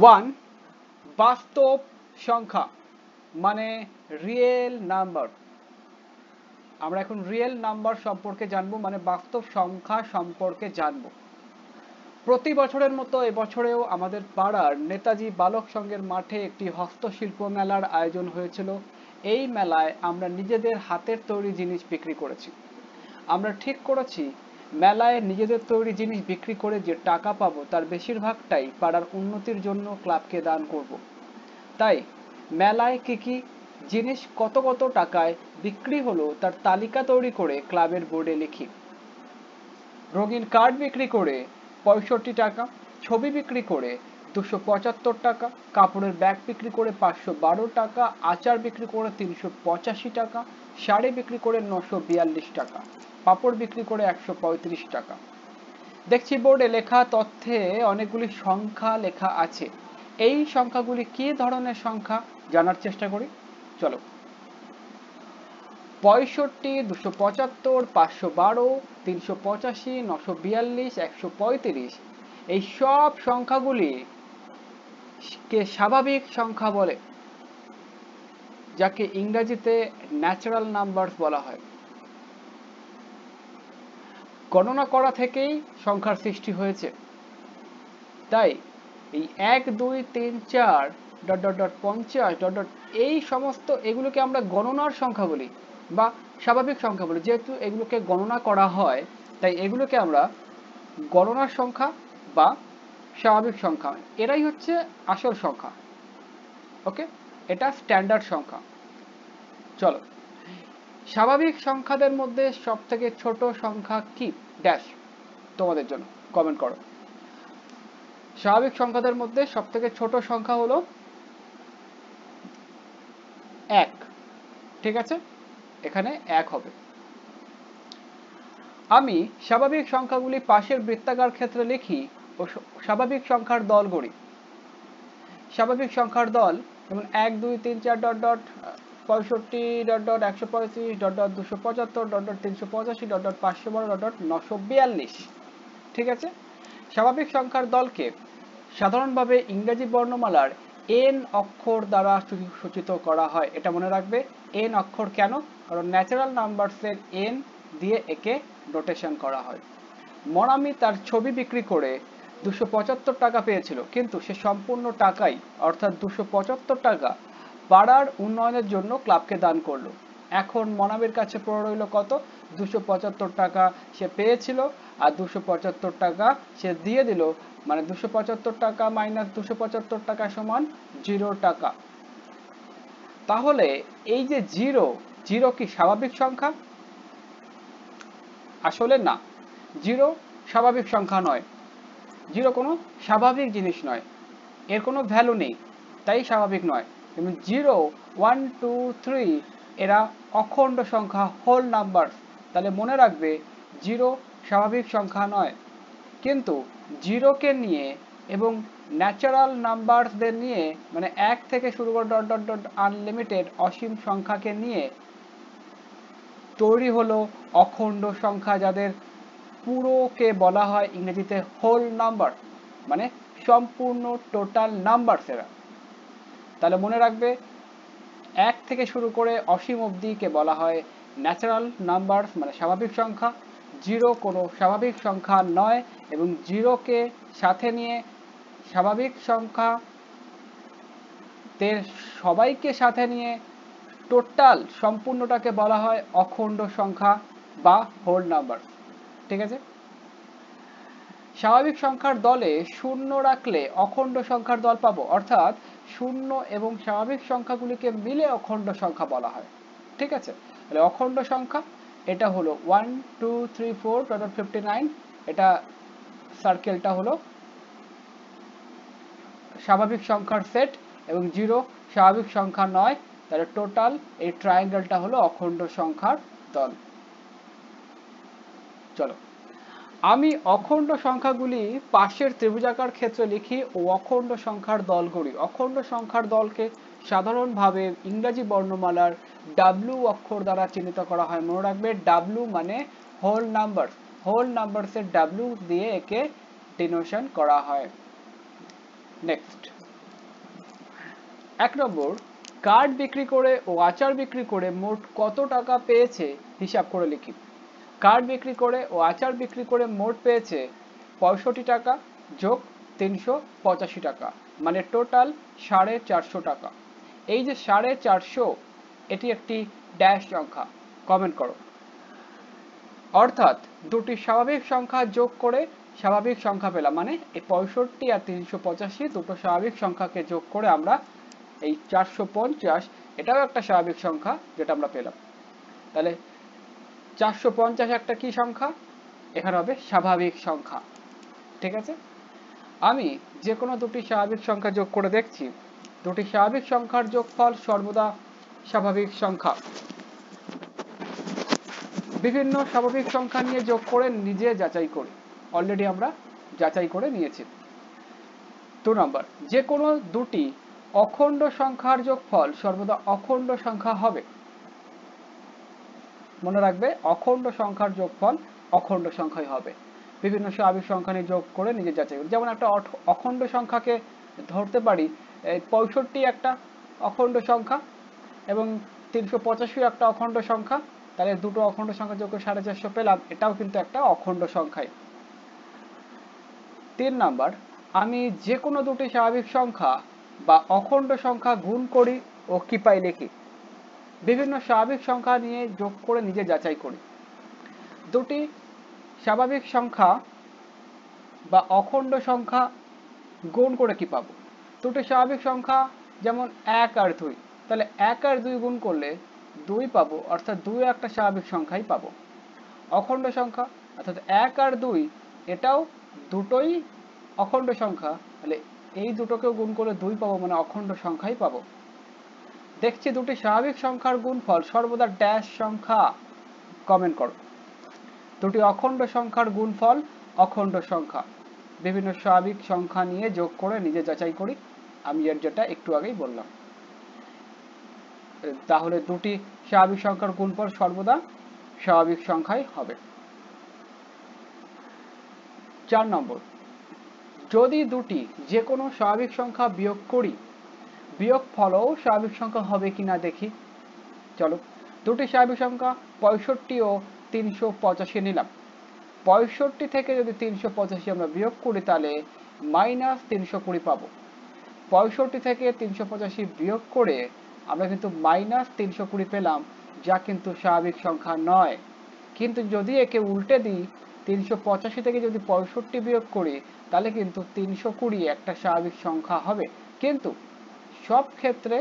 One বাস্তব সংখ্যা মানে রিয়েল নাম্বার আমরা এখন রিয়েল নাম্বার সম্পর্কে জানবো মানে বাস্তব সংখ্যা সম্পর্কে জানবো প্রতি বছরের মতো এবছরেও আমাদের পাড়ার নেতাজি বালক সংঘের মাঠে একটি হস্তশিল্প মেলার আয়োজন হয়েছিল এই মেলায় আমরা নিজেদের হাতের তৈরি জিনিস বিক্রি করেছি আমরা ঠিক করেছি মেলায় নিজেদের তৈরি জিনিস বিক্রি করে যে টাকা পাবো তার বেশিরভাগটাই পাড়ার উন্নতির জন্য ক্লাবকে দান করব। তাই মেলায় কি কি জিনিস কত কত টাকায় বিক্রি হলো তার তালিকা তৈরি করে ক্লাবের বোর্ডে লিখি রঙিন কার্ড বিক্রি করে পঁয়ষট্টি টাকা ছবি বিক্রি করে দুশো পঁচাত্তর টাকা কাপড়ের ব্যাগ বিক্রি করে পাঁচশো বারো টাকা আচার বিক্রি করে তিনশো পঁচাশি টাকা শাড়ি বিক্রি করে নশো বিয়াল্লিশ টাকা পাপড় বিক্রি করে একশো পঁয়ত্রিশ টাকা দেখছি বোর্ডে লেখা তথ্যে অনেকগুলি সংখ্যা লেখা আছে এই সংখ্যাগুলি কি ধরনের সংখ্যা জানার চেষ্টা করি চলো পঁয়ষট্টি দুশো পঁচাত্তর পাঁচশো বারো তিনশো পঁচাশি নশো বিয়াল্লিশ একশো পঁয়ত্রিশ এই সব সংখ্যাগুলি কে স্বাভাবিক সংখ্যা বলে যাকে ইংরেজিতে ন্যাচারাল নাম্বারস বলা হয় গণনা করা থেকেই সংখ্যার সৃষ্টি হয়েছে তাই এই এক দুই তিন চার ডট ডট ডট পঞ্চাশ ডট ডট এই সমস্ত এগুলোকে আমরা গণনার সংখ্যা বলি বা স্বাভাবিক সংখ্যা বলি যেহেতু এগুলোকে গণনা করা হয় তাই এগুলোকে আমরা গণনার সংখ্যা বা স্বাভাবিক সংখ্যা এরাই হচ্ছে আসল সংখ্যা ওকে এটা স্ট্যান্ডার্ড সংখ্যা চলো স্বাভাবিক সংখ্যাদের মধ্যে সব থেকে ছোট সংখ্যা কি ড্যাশ তোমাদের জন্য কমেন্ট করো স্বাভাবিক সংখ্যাদের মধ্যে সব থেকে ছোট সংখ্যা হলো এক ঠিক আছে এখানে এক হবে আমি স্বাভাবিক সংখ্যাগুলি পাশের বৃত্তাকার ক্ষেত্রে লিখি ও স্বাভাবিক সংখ্যার দল গড়ি স্বাভাবিক সংখ্যার দল যেমন এক দুই তিন চার ডট ডট পঁয়ষট্টি ডট ডট একশো পঁয়ত্রিশ ডট ডট দুশো পঁচাত্তর ডট ডট তিনশো পঁচাশি ডট ডট পাঁচশো বারো ডট ডট নশো বিয়াল্লিশ ঠিক আছে স্বাভাবিক সংখ্যার দলকে সাধারণভাবে ইংরেজি বর্ণমালার এন অক্ষর দ্বারা সূচিত করা হয় এটা মনে রাখবে এন অক্ষর কেন কারণ ন্যাচারাল নাম্বারসের এন দিয়ে একে নোটেশন করা হয় মনামি তার ছবি বিক্রি করে দুশো পঁচাত্তর টাকা পেয়েছিল কিন্তু সে সম্পূর্ণ টাকাই অর্থাৎ দুশো পঁচাত্তর টাকা পাড়ার উন্নয়নের জন্য ক্লাবকে দান করলো এখন মনাবের কাছে পড়ে রইল কত দুশো পঁচাত্তর টাকা সে পেয়েছিল আর দুশো পঁচাত্তর টাকা সে দিয়ে দিল মানে দুশো পঁচাত্তর টাকা মাইনাস দুশো পঁচাত্তর টাকা সমান জিরো টাকা তাহলে এই যে জিরো জিরো কি স্বাভাবিক সংখ্যা আসলে না জিরো স্বাভাবিক সংখ্যা নয় জিরো কোনো স্বাভাবিক জিনিস নয় এর কোনো ভ্যালু নেই তাই স্বাভাবিক নয় এবং জিরো ওয়ান টু থ্রি এরা অখণ্ড সংখ্যা হোল নাম্বার তাহলে মনে রাখবে জিরো স্বাভাবিক সংখ্যা নয় কিন্তু জিরোকে নিয়ে এবং ন্যাচারাল নাম্বারসদের নিয়ে মানে এক থেকে শুরু করে ডট ডট ডট আনলিমিটেড অসীম সংখ্যাকে নিয়ে তৈরি হলো অখণ্ড সংখ্যা যাদের পুরোকে বলা হয় ইংরেজিতে হোল নাম্বার মানে সম্পূর্ণ টোটাল নাম্বার সেরা তাহলে মনে রাখবে এক থেকে শুরু করে অসীম অবধিকে বলা হয় ন্যাচারাল নাম্বার মানে স্বাভাবিক সংখ্যা জিরো কোনো স্বাভাবিক সংখ্যা নয় এবং জিরোকে সাথে নিয়ে স্বাভাবিক সংখ্যা সবাইকে সাথে নিয়ে টোটাল সম্পূর্ণটাকে বলা হয় অখণ্ড সংখ্যা বা হোল নাম্বার ঠিক আছে স্বাভাবিক সংখ্যার দলে শূন্য রাখলে অখণ্ড সংখ্যার দল পাবো অর্থাৎ শূন্য এবং স্বাভাবিক সংখ্যাগুলিকে মিলে অখণ্ড সংখ্যা বলা হয় ঠিক আছে তাহলে অখণ্ড সংখ্যা এটা হলো one two three four total fifty nine এটা সার্কেলটা হলো স্বাভাবিক সংখ্যার সেট এবং জিরো স্বাভাবিক সংখ্যা নয় তাহলে টোটাল এই ট্রায়াঙ্গেলটা হলো অখণ্ড সংখ্যার দল চলো আমি অখণ্ড সংখ্যাগুলি পাশের ত্রিভুজাকার ক্ষেত্রে লিখি ও অখণ্ড সংখ্যার দল করি অখণ্ড সংখ্যার দলকে সাধারণভাবে ইংরাজি বর্ণমালার ডাব্লু অক্ষর দ্বারা চিহ্নিত করা হয় মনে রাখবে ডাব্লু মানে হোল নাম্বার হোল নাম্বারসের ডাব্লু দিয়ে একে ডিনোশন করা হয় নেক্সট এক নম্বর কার্ড বিক্রি করে ও আচার বিক্রি করে মোট কত টাকা পেয়েছে হিসাব করে লিখি কার্ড বিক্রি করে ও আচার বিক্রি করে মোট পেয়েছে পঁয়ষট্টি টাকা যোগ তিনশো পঁচাশি টাকা মানে টোটাল সাড়ে চারশো টাকা এই যে সাড়ে চারশো এটি একটি ড্যাশ সংখ্যা কমেন্ট করো অর্থাৎ দুটি স্বাভাবিক সংখ্যা যোগ করে স্বাভাবিক সংখ্যা পেলাম মানে এই পঁয়ষট্টি আর তিনশো পঁচাশি দুটো স্বাভাবিক সংখ্যাকে যোগ করে আমরা এই চারশো পঞ্চাশ এটাও একটা স্বাভাবিক সংখ্যা যেটা আমরা পেলাম তাহলে চারশো পঞ্চাশ একটা কি সংখ্যা এখানে হবে স্বাভাবিক সংখ্যা ঠিক আছে আমি যে কোনো দুটি স্বাভাবিক সংখ্যা যোগ করে দেখছি দুটি স্বাভাবিক সংখ্যার যোগফল সর্বদা স্বাভাবিক সংখ্যা বিভিন্ন স্বাভাবিক সংখ্যা নিয়ে যোগ করে নিজে যাচাই করি অলরেডি আমরা যাচাই করে নিয়েছি দু নম্বর যে কোনো দুটি অখণ্ড সংখ্যার যোগফল সর্বদা অখণ্ড সংখ্যা হবে মনে রাখবে অখণ্ড সংখ্যার যোগফল অখণ্ড সংখ্যাই হবে বিভিন্ন স্বাভাবিক সংখ্যা নিয়ে যোগ করে নিজে যাচাই করি যেমন একটা অখণ্ড সংখ্যাকে ধরতে পারি পঁয়ষট্টি একটা অখণ্ড সংখ্যা এবং তিনশো পঁচাশি একটা অখণ্ড সংখ্যা তাহলে দুটো অখণ্ড সংখ্যা যোগ করে সাড়ে চারশো পেলাম এটাও কিন্তু একটা অখণ্ড সংখ্যাই তিন নাম্বার আমি যে কোনো দুটি স্বাভাবিক সংখ্যা বা অখণ্ড সংখ্যা গুণ করি ও কি পাই লিখি বিভিন্ন স্বাভাবিক সংখ্যা নিয়ে যোগ করে নিজে যাচাই করি দুটি স্বাভাবিক সংখ্যা বা অখণ্ড সংখ্যা গুণ করে কি পাবো দুটি স্বাভাবিক সংখ্যা যেমন এক আর দুই তাহলে এক আর দুই গুণ করলে দুই পাবো অর্থাৎ দুই একটা স্বাভাবিক সংখ্যাই পাবো অখণ্ড সংখ্যা অর্থাৎ এক আর দুই এটাও দুটোই অখণ্ড সংখ্যা তাহলে এই দুটোকেও গুণ করে দুই পাবো মানে অখণ্ড সংখ্যাই পাবো দেখছি দুটি স্বাভাবিক সংখ্যার গুণফল সর্বদা ড্যাশ সংখ্যা কমেন্ট করো দুটি অখণ্ড সংখ্যার গুণফল অখণ্ড সংখ্যা বিভিন্ন স্বাভাবিক সংখ্যা নিয়ে যোগ করে নিজে যাচাই করি আমি এর যেটা একটু আগেই বললাম তাহলে দুটি স্বাভাবিক সংখ্যার গুণফল সর্বদা স্বাভাবিক সংখ্যাই হবে চার নম্বর যদি দুটি যে কোনো স্বাভাবিক সংখ্যা বিয়োগ করি বিয়োগ ফলও স্বাভাবিক সংখ্যা হবে কিনা দেখি চলো দুটি স্বাভাবিক সংখ্যা পঁয়ষট্টি ও তিনশো পঁচাশি নিলাম পঁয়ষট্টি থেকে যদি তিনশো পঁচাশি আমরা বিয়োগ করি তাহলে মাইনাস তিনশো কুড়ি পাবো পঁয়ষট্টি থেকে তিনশো পঁচাশি বিয়োগ করে আমরা কিন্তু মাইনাস তিনশো কুড়ি পেলাম যা কিন্তু স্বাভাবিক সংখ্যা নয় কিন্তু যদি একে উল্টে দিই তিনশো পঁচাশি থেকে যদি পঁয়ষট্টি বিয়োগ করি তাহলে কিন্তু তিনশো কুড়ি একটা স্বাভাবিক সংখ্যা হবে কিন্তু সব ক্ষেত্রে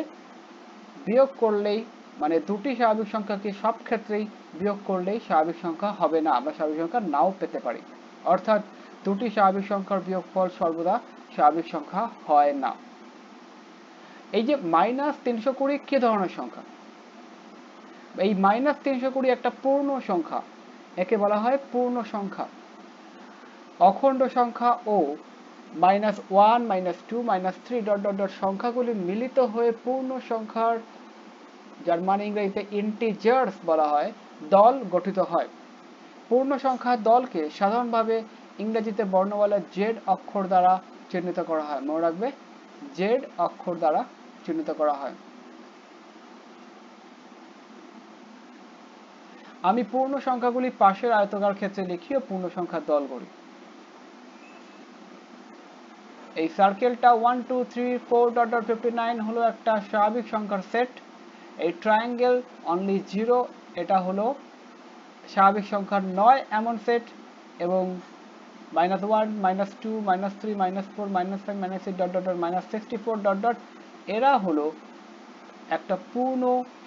বিয়োগ করলেই মানে দুটি স্বাভাবিক সংখ্যাকে সব ক্ষেত্রেই বিয়োগ করলেই স্বাভাবিক সংখ্যা হবে না আমরা স্বাভাবিক সংখ্যা নাও পেতে পারি অর্থাৎ দুটি স্বাভাবিক সংখ্যার বিয়োগফল সর্বদা স্বাভাবিক সংখ্যা হয় না এই যে মাইনাস তিনশো কুড়ি কি ধরনের সংখ্যা এই মাইনাস তিনশো কুড়ি একটা পূর্ণ সংখ্যা একে বলা হয় পূর্ণ সংখ্যা অখণ্ড সংখ্যা ও minus one minus two minus three dot dot dot সংখ্যাগুলি মিলিত হয়ে পূর্ণ সংখ্যার যার মানে ইংরেজিতে ইন্টিজার্স বলা হয় দল গঠিত হয় পূর্ণ সংখ্যার দলকে সাধারণভাবে ইংরেজিতে বর্ণমালা জেড অক্ষর দ্বারা চিহ্নিত করা হয় মনে রাখবে জেড অক্ষর দ্বারা চিহ্নিত করা হয় আমি পূর্ণ সংখ্যাগুলি পাশের আয়তকার ক্ষেত্রে লিখি ও পূর্ণ সংখ্যার দল গড়ি এই সার্কেলটা one two three four dot dot fifty nine হলো একটা স্বাভাবিক সংখ্যার সেট এই ট্রায়াঙ্গেল অনলি জিরো এটা হলো স্বাভাবিক সংখ্যার নয় এমন সেট এবং minus one minus two minus three minus four minus five minus eight dot dot dot minus sixty four dot dot এরা হলো একটা পূর্ণ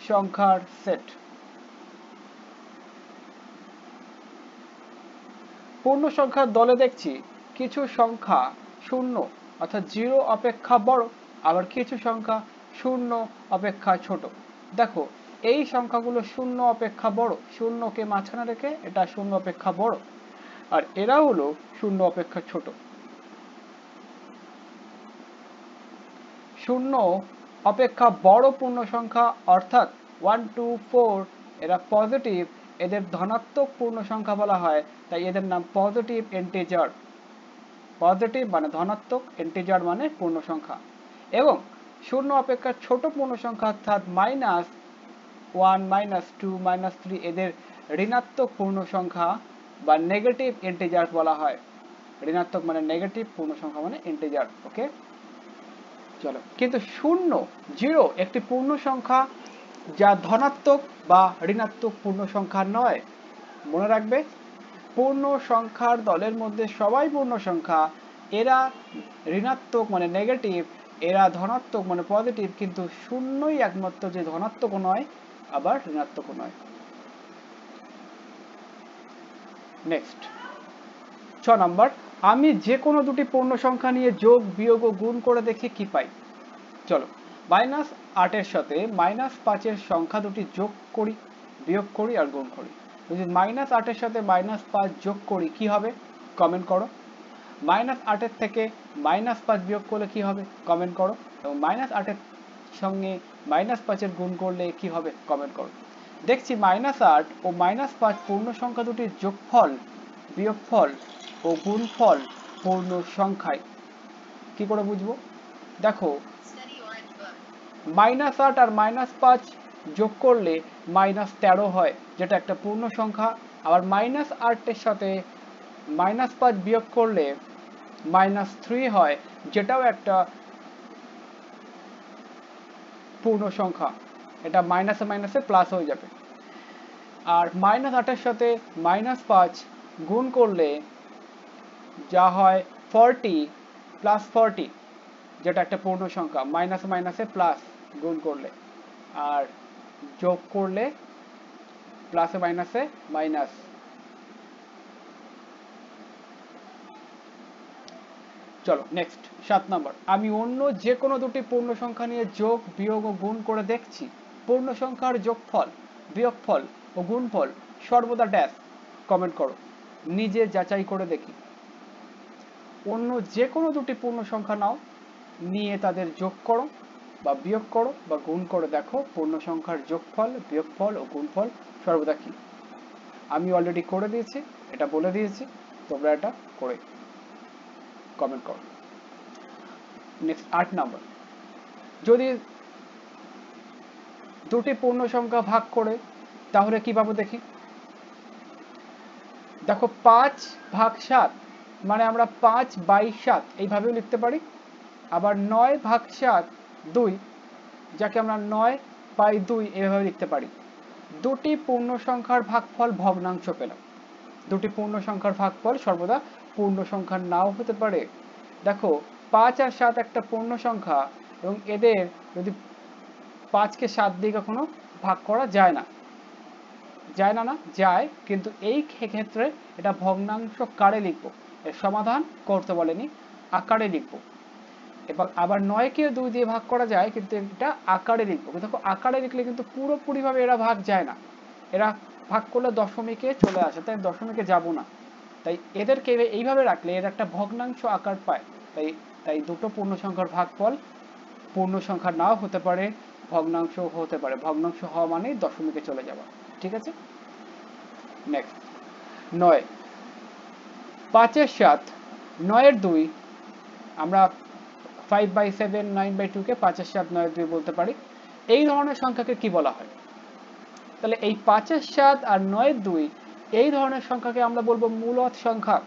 সংখ্যার সেট পূর্ণ সংখ্যার দলে দেখছি কিছু সংখ্যা শূন্য অর্থাৎ জিরো অপেক্ষা বড় আবার কিছু সংখ্যা শূন্য অপেক্ষা ছোট দেখো এই সংখ্যাগুলো শূন্য অপেক্ষা বড় শূন্যকে মাঝখানে রেখে এটা শূন্য অপেক্ষা বড় আর এরা হলো শূন্য অপেক্ষা ছোট শূন্য অপেক্ষা বড় পূর্ণ সংখ্যা অর্থাৎ ওয়ান টু ফোর এরা পজিটিভ এদের ধনাত্মক পূর্ণ সংখ্যা বলা হয় তাই এদের নাম পজিটিভ এন্টিজার পজিটিভ মানে ধনাত্মক ইন্টিজার মানে পূর্ণ সংখ্যা এবং শূন্য অপেক্ষা ছোট পূর্ণ সংখ্যা অর্থাৎ minus one minus two minus three এদের ঋণাত্মক পূর্ণ সংখ্যা বা নেগেটিভ ইন্টিজার বলা হয় ঋণাত্মক মানে নেগেটিভ পূর্ণ সংখ্যা মানে ইন্টিজার ওকে চলো কিন্তু শূন্য জিরো একটি পূর্ণ সংখ্যা যা ধনাত্মক বা ঋণাত্মক পূর্ণ সংখ্যা নয় মনে রাখবে পূর্ণ সংখ্যার দলের মধ্যে সবাই পূর্ণ সংখ্যা এরা ঋণাত্মক মানে নেগেটিভ এরা ধনাত্মক মানে পজিটিভ কিন্তু শূন্যই একমাত্র যে ধনাত্মক নয় আবার ঋণাত্মক নয় নেক্সট ছ নম্বর আমি যে কোনো দুটি পূর্ণ সংখ্যা নিয়ে যোগ বিয়োগ ও গুণ করে দেখি কি পাই চলো মাইনাস আটের সাথে মাইনাস পাঁচের সংখ্যা দুটি যোগ করি বিয়োগ করি আর গুণ করি যদি মাইনাস আটের সাথে মাইনাস পাঁচ যোগ করি কি হবে কমেন্ট করো মাইনাস আটের থেকে মাইনাস পাঁচ বিয়োগ করলে কি হবে কমেন্ট করো এবং মাইনাস আটের সঙ্গে মাইনাস পাঁচের গুণ করলে কি হবে কমেন্ট করো দেখছি মাইনাস আট ও মাইনাস পাঁচ পূর্ণ সংখ্যা দুটির যোগফল বিয়োগফল ও গুণফল পূর্ণ সংখ্যায় কি করে বুঝবো দেখো মাইনাস আট আর মাইনাস পাঁচ যোগ করলে মাইনাস তেরো হয় যেটা একটা পূর্ণ সংখ্যা আবার মাইনাস আটের সাথে মাইনাস পাঁচ বিয়োগ করলে মাইনাস থ্রি হয় যেটাও একটা পূর্ণ সংখ্যা এটা মাইনাসে মাইনাসে প্লাস হয়ে যাবে আর মাইনাস আটের সাথে মাইনাস পাঁচ গুণ করলে যা হয় ফর্টি প্লাস ফর্টি যেটা একটা পূর্ণ সংখ্যা মাইনাস মাইনাসে প্লাস গুণ করলে আর যোগ করলে প্লাসে মাইনাসে মাইনাস চলো নেক্সট সাত নম্বর আমি অন্য যে কোনো দুটি পূর্ণ সংখ্যা নিয়ে যোগ বিয়োগ ও গুণ করে দেখছি পূর্ণ সংখ্যার যোগফল বিয়োগফল ও গুণফল সর্বদা ড্যাশ কমেন্ট করো নিজে যাচাই করে দেখি অন্য যে কোনো দুটি পূর্ণ সংখ্যা নাও নিয়ে তাদের যোগ করো বা বিয়োগ করো বা গুণ করে দেখো পূর্ণ সংখ্যার যোগফল বিয়োগফল ও গুণফল সর্বদা কি আমি অলরেডি করে দিয়েছি এটা বলে দিয়েছি তোমরা এটা করে কমেন্ট করো নেক্সট আট নাম্বার যদি দুটি পূর্ণ সংখ্যা ভাগ করে তাহলে কি পাবো দেখি দেখো পাঁচ ভাগ সাত মানে আমরা পাঁচ বাই সাত এইভাবেও লিখতে পারি আবার নয় ভাগ সাত দুই যাকে আমরা নয় বাই দুই এভাবে লিখতে পারি দুটি পূর্ণ সংখ্যার ভাগফল ভগ্নাংশ পেলাম দুটি পূর্ণ সংখ্যার ভাগফল সর্বদা পূর্ণ সংখ্যা নাও হতে পারে দেখো পাঁচ আর সাত একটা পূর্ণ সংখ্যা এবং এদের যদি পাঁচকে সাত দিয়ে কখনো ভাগ করা যায় না যায় না না যায় কিন্তু এই ক্ষেত্রে এটা ভগ্নাংশ কারে লিখবো এর সমাধান করতে বলেনি আকারে লিখবো এবার আবার নয়কে দুই দিয়ে ভাগ করা যায় কিন্তু এটা আকারে লিখবো দেখো আকারে লিখলে কিন্তু পুরোপুরিভাবে এরা ভাগ যায় না এরা ভাগ করলে দশমিকে চলে আসে তাই দশমিকে যাব না তাই এদেরকে এইভাবে রাখলে এর একটা ভগ্নাংশ আকার পায় তাই তাই দুটো পূর্ণ সংখ্যার ভাগফল পূর্ণ সংখ্যা নাও হতে পারে ভগ্নাংশ হতে পারে ভগ্নাংশ হওয়া মানে দশমিকে চলে যাওয়া ঠিক আছে নেক্সট নয় পাঁচের সাত নয়ের দুই আমরা five by seven nine by টুকে পাঁচের সাত নয় দুই বলতে পারি এই ধরনের সংখ্যাকে কি বলা হয় তাহলে এই পাঁচের সাত আর নয়ের দুই এই ধরনের সংখ্যাকে আমরা বলবো মূলত সংখ্যা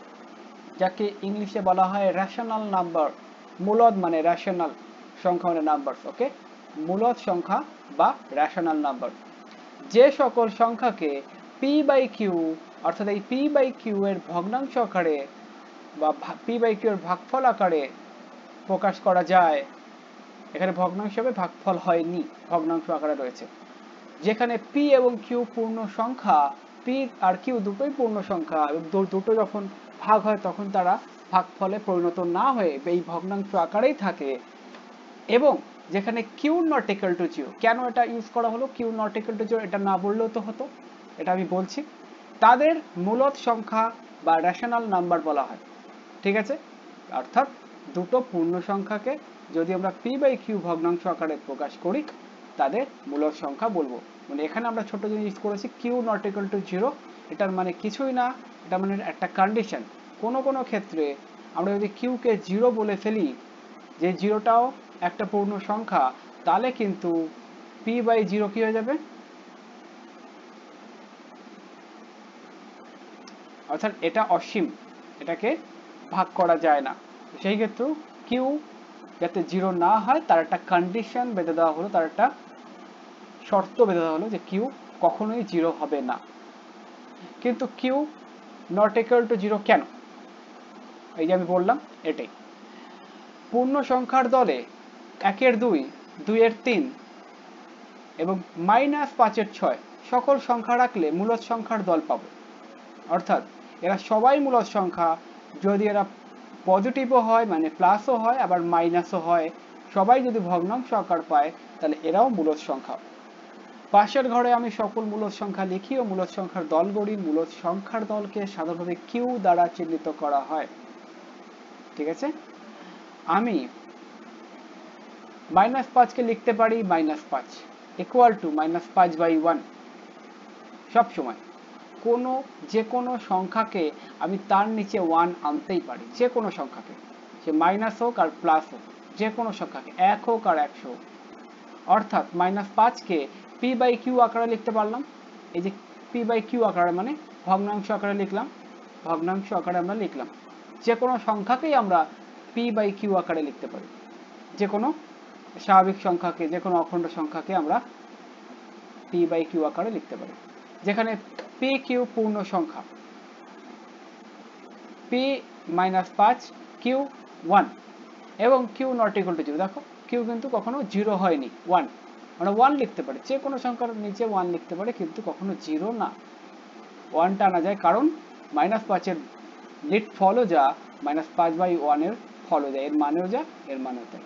যাকে ইংলিশে বলা হয় রেশনাল নাম্বার মূলত মানে রেশনাল সংখ্যা মানে নাম্বার ওকে মূলত সংখ্যা বা রেশনাল নাম্বার যে সকল সংখ্যাকে পি বাই কিউ অর্থাৎ এই পি বাই কিউ এর ভগ্নাংশ আকারে বা পি বাই কিউ এর ভাগফল আকারে প্রকাশ করা যায় এখানে ভগ্নাংশ হবে ভাগফল হয়নি ভগ্নাংশ আকারে রয়েছে যেখানে পি এবং কিউ পূর্ণ সংখ্যা পি আর কিউ দুটোই পূর্ণ সংখ্যা দুটো যখন ভাগ হয় তখন তারা ভাগফলে পরিণত না হয়ে এই ভগ্নাংশ আকারেই থাকে এবং যেখানে Q not equal to zero কেন এটা ইউজ করা হলো Q not equal to zero এটা না বললেও তো হতো এটা আমি বলছি তাদের মূলত সংখ্যা বা রেশনাল নাম্বার বলা হয় ঠিক আছে অর্থাৎ দুটো পূর্ণ সংখ্যাকে যদি আমরা পি বাই কিউ ভগ্নাংশ আকারে প্রকাশ করি তাদের মূলক সংখ্যা বলবো মানে এখানে আমরা ছোট জিনিস করেছি Q not equal to zero এটার মানে কিছুই না এটা মানে একটা কন্ডিশন কোনো কোনো ক্ষেত্রে আমরা যদি কিউকে জিরো বলে ফেলি যে জিরোটাও একটা পূর্ণ সংখ্যা তাহলে কিন্তু পি বাই জিরো কি হয়ে যাবে অর্থাৎ এটা অসীম এটাকে ভাগ করা যায় না সেই ক্ষেত্রেও কিউ যাতে জিরো না হয় তার একটা কন্ডিশন বেঁধে দেওয়া হলো তার একটা শর্ত বেঁধে দেওয়া হলো যে কিউ কখনোই জিরো হবে না কিন্তু Q not equal to zero কেন এই যে আমি বললাম এটাই পূর্ণ সংখ্যার দলে একের দুই দুইয়ের তিন এবং মাইনাস পাঁচের ছয় সকল সংখ্যা রাখলে মূলত সংখ্যার দল পাবো অর্থাৎ এরা সবাই মূলত সংখ্যা যদি এরা পজিটিভও হয় মানে প্লাসও হয় আবার মাইনাসও হয় সবাই যদি ভগ্নাংশ আকার পায় তাহলে এরাও মূলত সংখ্যা পাশের ঘরে আমি সকল মূলত সংখ্যা লিখি ও মূলত সংখ্যার দল গড়ি মূলদ সংখ্যার দলকে সাধারণভাবে কিউ দ্বারা চিহ্নিত করা হয় ঠিক আছে আমি মাইনাস পাঁচকে লিখতে পারি মাইনাস পাঁচ ইকুয়াল টু মাইনাস পাঁচ বাই ওয়ান সবসময় কোনো যে কোনো সংখ্যাকে আমি তার নিচে ওয়ান আনতেই পারি যে কোনো সংখ্যাকে সে মাইনাস হোক আর প্লাস হোক যে কোনো সংখ্যাকে এক হোক আর একশো অর্থাৎ মাইনাস পাঁচকে পি বাই কিউ আকারে লিখতে পারলাম এই যে পি বাই কিউ আকারে মানে ভগ্নাংশ আকারে লিখলাম ভগ্নাংশ আকারে আমরা লিখলাম যে কোনো সংখ্যাকেই আমরা পি বাই কিউ আকারে লিখতে পারি যে কোনো স্বাভাবিক সংখ্যাকে যে কোনো অখণ্ড সংখ্যাকে আমরা পি বাই কিউ আকারে লিখতে পারি যেখানে পি কিউ পূর্ণ সংখ্যা পি মাইনাস পাঁচ কিউ ওয়ান এবং Q not equal to zero দেখো কিউ কিন্তু কখনো জিরো হয়নি ওয়ান মানে ওয়ান লিখতে পারে যে কোনো সংখ্যার নিচে ওয়ান লিখতে পারে কিন্তু কখনো জিরো না ওয়ানটা আনা যায় কারণ মাইনাস পাঁচের লিট ফলো যা মাইনাস পাঁচ বাই ওয়ানের ফলো যায় এর মানেও যা এর মানেও তাই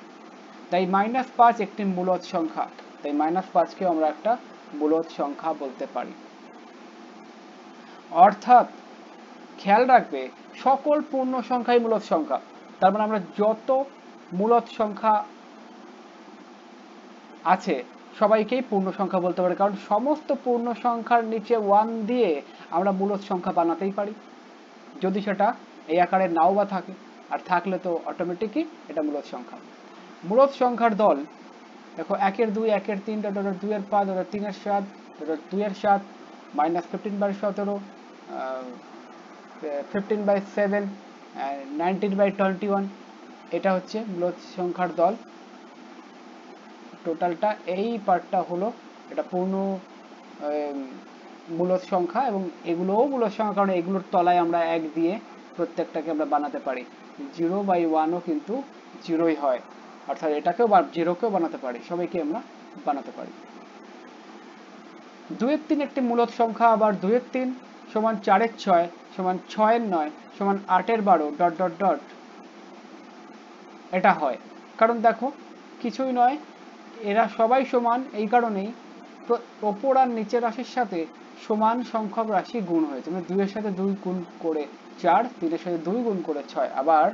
তাই মাইনাস পাঁচ একটি মূলত সংখ্যা তাই মাইনাস পাঁচকেও আমরা একটা মূলত সংখ্যা বলতে পারি অর্থাৎ খেয়াল রাখবে সকল পূর্ণ সংখ্যাই মূলদ সংখ্যা তার মানে আমরা যত মূলদ সংখ্যা আছে সবাইকেই পূর্ণ সংখ্যা বলতে পারি কারণ সমস্ত পূর্ণ সংখ্যার নিচে ওয়ান দিয়ে আমরা মূলদ সংখ্যা বানাতেই পারি যদি সেটা এই আকারে নাও বা থাকে আর থাকলে তো অটোমেটিকই এটা মূলদ সংখ্যা মূলদ সংখ্যার দল দেখো একের দুই একের তিন দুইয়ের পাঁচ ডট তিনের সাত দুইয়ের সাত মাইনাস ফিফটিন বাই সতেরো fifteen by seven nineteen by twenty one এটা হচ্ছে মূলত সংখ্যার দল টোটালটা এই পার্টটা হলো এটা পূর্ণ মূলত সংখ্যা এবং এগুলোও মূলত সংখ্যা কারণ এগুলোর তলায় আমরা এক দিয়ে প্রত্যেকটাকে আমরা বানাতে পারি জিরো বাই ওয়ানও কিন্তু জিরোই হয় অর্থাৎ এটাকেও জিরোকেও বানাতে পারি সবাইকে আমরা বানাতে পারি দুয়ের তিন একটি মূলত সংখ্যা আবার দুয়ের তিন সমান চারের ছয় সমান ছয়ের নয় সমান আটের বারো ডট ডট ডট এটা হয় কারণ দেখো কিছুই নয় এরা সবাই সমান এই কারণেই ওপর আর নিচের রাশির সাথে সমান সংখ্যক রাশি গুণ হয়েছে মানে দুইয়ের সাথে দুই গুণ করে চার তিনের সাথে দুই গুণ করে ছয় আবার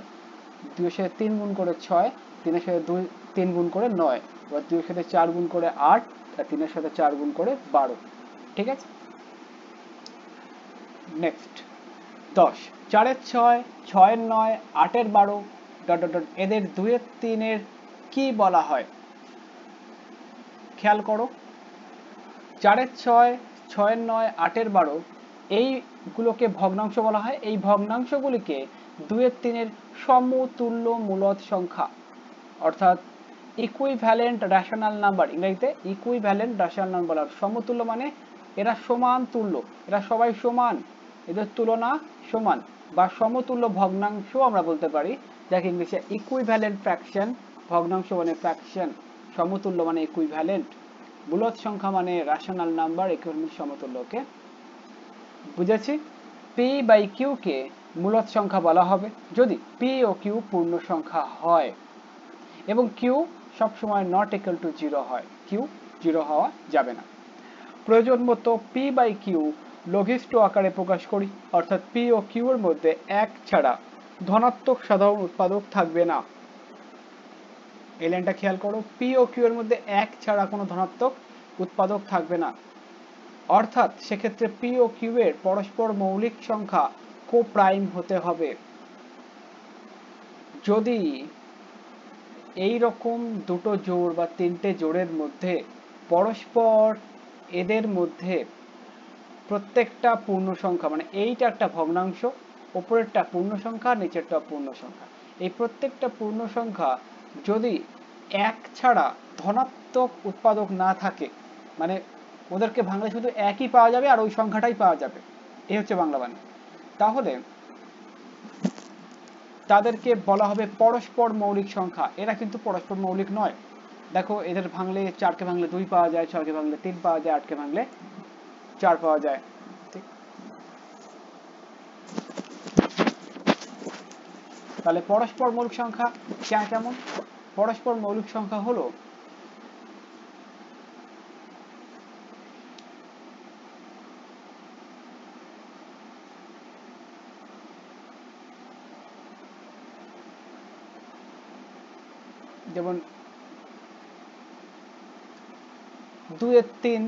দুইয়ের সাথে তিন গুণ করে ছয় তিনের সাথে দুই তিন গুণ করে নয় আবার দুইয়ের সাথে চার গুণ করে আট আর তিনের সাথে চার গুণ করে বারো ঠিক আছে নেক্সট দশ চারের ছয় ছয়ের নয় আটের বারো ডট ডট এদের দুয়ের তিনের কি বলা হয় খেয়াল করো চারের ছয় ছয়ের নয় আটের বারো এইগুলোকে ভগ্নাংশ বলা হয় এই ভগ্নাংশগুলিকে দুয়ের তিনের সমতুল্য মূলদ সংখ্যা অর্থাৎ ইকুইভ্যালেন্ট রেশনাল নাম্বার ইংরেজিতে ইকুইভ্যালেন্ট রেশনাল নাম্বার সমতুল্য মানে এরা সমান তুল্য এরা সবাই সমান এদের তুলনা সমান বা সমতুল্য ভগ্নাংশ আমরা বলতে পারি যাকে ইংলিশে ইকুইভ্যালেন্ট ফ্র্যাকশন ভগ্নাংশ মানে ফ্র্যাকশন সমতুল্য মানে ইকুইভ্যালেন্ট বুলত সংখ্যা মানে রাশনাল নাম্বার ইকুইভ্যালেন্ট সমতুল্যকে বুঝেছি পি বাই কিউকে মূলত সংখ্যা বলা হবে যদি পি ও কিউ পূর্ণ সংখ্যা হয় এবং কিউ সবসময় নট ইকুয়াল টু জিরো হয় কিউ জিরো হওয়া যাবে না প্রয়োজন মতো পি বাই কিউ লঘিষ্ট আকারে প্রকাশ করি অর্থাৎ পি ও কিউ এর মধ্যে এক ছাড়া ধনাত্মক সাধারণ উৎপাদক থাকবে না এই লাইনটা খেয়াল করো পি ও কিউ এর মধ্যে এক ছাড়া কোনো ধনাত্মক উৎপাদক থাকবে না অর্থাৎ সেক্ষেত্রে পি ও কিউ এর পরস্পর মৌলিক সংখ্যা কো প্রাইম হতে হবে যদি এই রকম দুটো জোড় বা তিনটে জোড়ের মধ্যে পরস্পর এদের মধ্যে প্রত্যেকটা পূর্ণ সংখ্যা মানে এইটা একটা ভগ্নাংশ ওপরেরটা পূর্ণ সংখ্যা নিচেরটা পূর্ণ সংখ্যা এই প্রত্যেকটা পূর্ণ সংখ্যা যদি এক ছাড়া ধনাত্মক উৎপাদক না থাকে মানে ওদেরকে বাংলায় শুধু একই পাওয়া যাবে আর ওই সংখ্যাটাই পাওয়া যাবে এ হচ্ছে বাংলা বাণী তাহলে তাদেরকে বলা হবে পরস্পর মৌলিক সংখ্যা এরা কিন্তু পরস্পর মৌলিক নয় দেখো এদের ভাঙলে চারকে ভাঙলে দুই পাওয়া যায় ছয়কে ভাঙলে তিন পাওয়া যায় আটকে ভাঙলে চার পাওয়া যায় তাহলে পরস্পর মৌলিক সংখ্যা কেমন পরস্পর মৌলিক সংখ্যা হলো যেমন দুয়ের তিন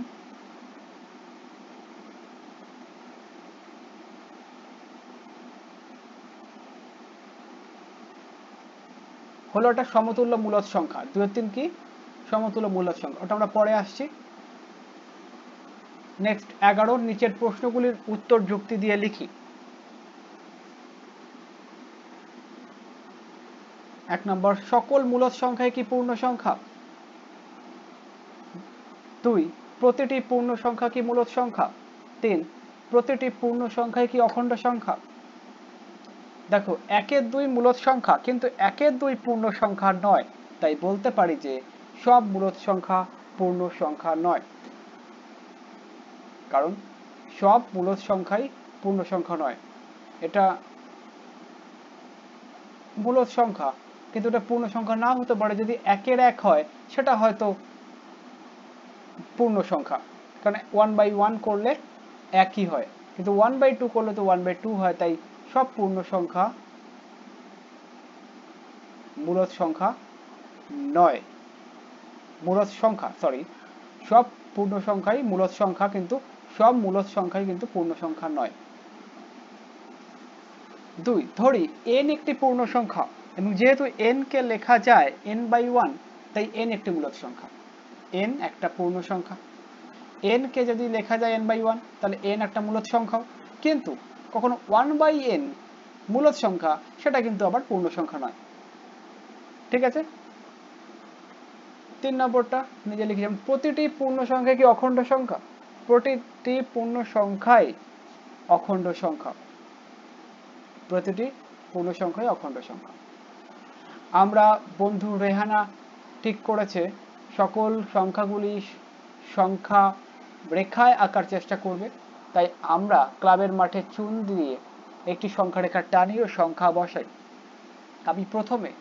হলো একটা সমতুল্য মূলদ সংখ্যা দুই তিন কি সমতুল্য মূলদ সংখ্যা ওটা আমরা পরে আসছি নেক্সট এগারো নিচের প্রশ্নগুলির উত্তর যুক্তি দিয়ে লিখি এক নম্বর সকল মূলদ সংখ্যায় কি পূর্ণ সংখ্যা দুই প্রতিটি পূর্ণ সংখ্যা কি মূলদ সংখ্যা তিন প্রতিটি পূর্ণ সংখ্যায় কি অখণ্ড সংখ্যা দেখো একের দুই মূলত সংখ্যা কিন্তু একের দুই পূর্ণ সংখ্যা নয় তাই বলতে পারি যে সব মূলত সংখ্যা পূর্ণ সংখ্যা নয় কারণ সব মূলত সংখ্যাই পূর্ণ সংখ্যা নয় এটা মূলত সংখ্যা কিন্তু এটা পূর্ণ সংখ্যা না হতে পারে যদি একের এক হয় সেটা হয়তো পূর্ণ সংখ্যা কারণ ওয়ান বাই ওয়ান করলে একই হয় কিন্তু ওয়ান বাই টু করলে তো ওয়ান বাই টু হয় তাই সব পূর্ণ সংখ্যা মূলত সংখ্যা নয় মূলত সংখ্যা সরি সব পূর্ণ সংখ্যাই মূলত সংখ্যা কিন্তু সব মূলত সংখ্যাই কিন্তু পূর্ণ সংখ্যা নয় দুই ধরি এন একটি পূর্ণ সংখ্যা এবং যেহেতু এন কে লেখা যায় এন বাই ওয়ান তাই এন একটি মূলত সংখ্যা এন একটা পূর্ণ সংখ্যা এন কে যদি লেখা যায় এন বাই ওয়ান তাহলে এন একটা মূলত সংখ্যা কিন্তু কখনো ওয়ান বাই এন মূলত সংখ্যা সেটা কিন্তু আবার পূর্ণ সংখ্যা নয় ঠিক আছে তিন নম্বরটা নিজে লিখেছিলাম প্রতিটি পূর্ণ সংখ্যা কি অখণ্ড সংখ্যা প্রতিটি পূর্ণ সংখ্যাই অখণ্ড সংখ্যা প্রতিটি পূর্ণ সংখ্যাই অখণ্ড সংখ্যা আমরা বন্ধু রেহানা ঠিক করেছে সকল সংখ্যাগুলি সংখ্যা রেখায় আঁকার চেষ্টা করবে তাই আমরা ক্লাবের মাঠে চুন দিয়ে একটি সংখ্যারেখা টানি ও সংখ্যা বসাই আমি প্রথমে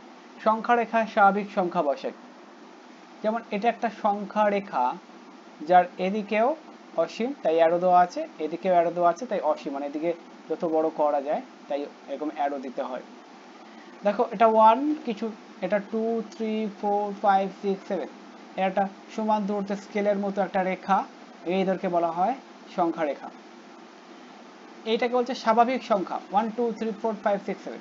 সংখ্যারেখা স্বাভাবিক সংখ্যা বসাই যেমন এটা একটা সংখ্যা রেখা যার এদিকেও অসীম তাই অ্যারো দেওয়া আছে এদিকেও অ্যারো দেওয়া আছে তাই অসীম মানে এদিকে যত বড় করা যায় তাই এরকম অ্যারো দিতে হয় দেখো এটা ওয়ান কিছু এটা two three four five six seven এটা সমান দূরত্বের স্কেলের মতো একটা রেখা এই দরকে বলা হয় সংখ্যা রেখা এইটাকে বলছে স্বাভাবিক সংখ্যা one two three four five six seven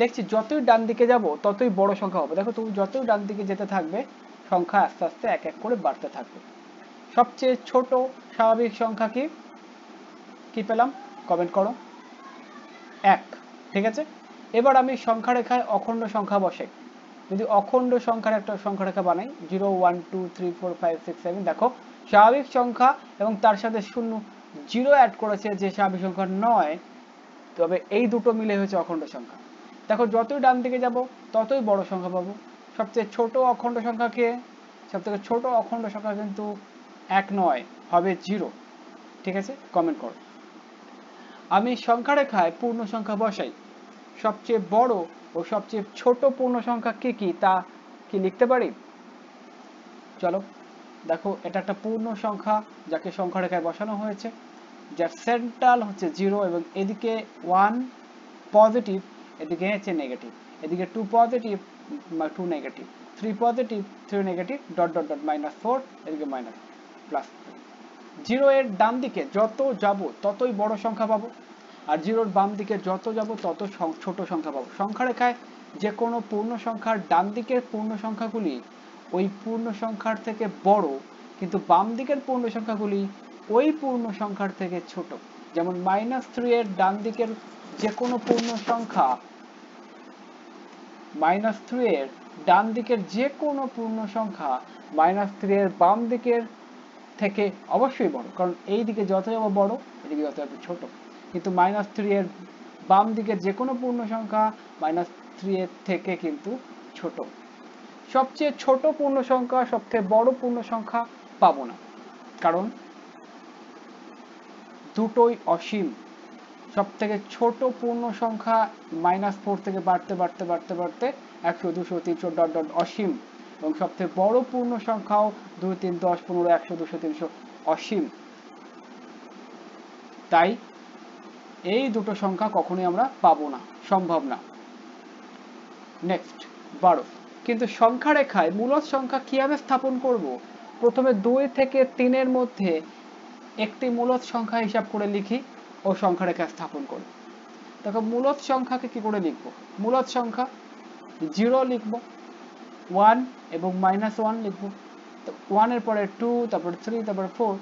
দেখছি যতই ডান দিকে যাব ততই বড় সংখ্যা হবে দেখো তুমি যতই ডান দিকে যেতে থাকবে সংখ্যা আস্তে আস্তে এক এক করে বাড়তে থাকবে সবচেয়ে ছোট স্বাভাবিক সংখ্যা কি কি পেলাম কমেন্ট করো এক ঠিক আছে এবার আমি সংখ্যা রেখায় অখণ্ড সংখ্যা বসে যদি অখণ্ড সংখ্যার একটা সংখ্যা রেখা বানাই zero one two three four five six seven দেখো স্বাভাবিক সংখ্যা এবং তার সাথে শূন্য জিরো অ্যাড করেছে যে স্বাভাবিক সংখ্যা নয় তবে এই দুটো মিলে হয়েছে অখণ্ড সংখ্যা দেখো যতই ডান দিকে যাব ততই বড় সংখ্যা পাবো সবচেয়ে ছোট অখণ্ড সংখ্যাকে সবথেকে ছোট অখণ্ড সংখ্যা কিন্তু এক নয় হবে জিরো ঠিক আছে কমেন্ট করো আমি সংখ্যা রেখায় পূর্ণ সংখ্যা বসাই সবচেয়ে বড় ও সবচেয়ে ছোট পূর্ণ সংখ্যা কি কি তা কি লিখতে পারি চলো দেখো এটা একটা পূর্ণ সংখ্যা যাকে সংখ্যা রেখায় বসানো হয়েছে যার সেন্ট্রাল হচ্ছে জিরো এবং এদিকে ওয়ান পজিটিভ এদিকে হচ্ছে নেগেটিভ এদিকে টু পজিটিভ বা two negative three positive three negative dot dot dot minus four এদিকে মাইনাস প্লাস জিরো এর ডান দিকে যত যাব ততই বড় সংখ্যা পাবো আর জিরোর বাম দিকে যত যাব তত ছোট সংখ্যা পাবো সংখ্যা রেখায় যে কোনো পূর্ণ সংখ্যার ডান দিকের পূর্ণ সংখ্যাগুলি ওই পূর্ণ সংখ্যার থেকে বড় কিন্তু বাম দিকের পূর্ণ সংখ্যাগুলি ওই পূর্ণ সংখ্যার থেকে ছোট যেমন মাইনাস থ্রি এর ডান দিকের যে কোনো পূর্ণ সংখ্যা মাইনাস থ্রি এর ডান দিকের যে কোনো পূর্ণ সংখ্যা মাইনাস থ্রি এর বাম দিকের থেকে অবশ্যই বড় কারণ এই দিকে যত যাব বড় এদিকে যত যাবে ছোট কিন্তু মাইনাস থ্রি এর বাম দিকের যে কোনো পূর্ণ সংখ্যা মাইনাস থ্রি এর থেকে কিন্তু ছোট সবচেয়ে ছোট পূর্ণ সংখ্যা সবচেয়ে বড় পূর্ণ সংখ্যা পাব না কারণ দুটোই অসীম সব থেকে ছোট পূর্ণ সংখ্যা মাইনাস ফোর থেকে বাড়তে বাড়তে বাড়তে বাড়তে একশো দুশো তিনশো ডট ডট অসীম এবং সবচেয়ে বড় পূর্ণ সংখ্যাও দুই তিন দশ পনেরো একশো দুশো তিনশো অসীম তাই এই দুটো সংখ্যা কখনোই আমরা পাবো না সম্ভব না নেক্সট বারো কিন্তু সংখ্যা রেখায় মূলত সংখ্যা কিভাবে স্থাপন করব প্রথমে দুই থেকে তিনের মধ্যে একটি মূলত সংখ্যা হিসাব করে লিখি ও সংখ্যা রেখা স্থাপন করি দেখো মূলত সংখ্যাকে কি করে লিখব মূলত সংখ্যা জিরো লিখব ওয়ান এবং মাইনাস ওয়ান লিখব ওয়ানের পরে টু তারপর থ্রি তারপর ফোর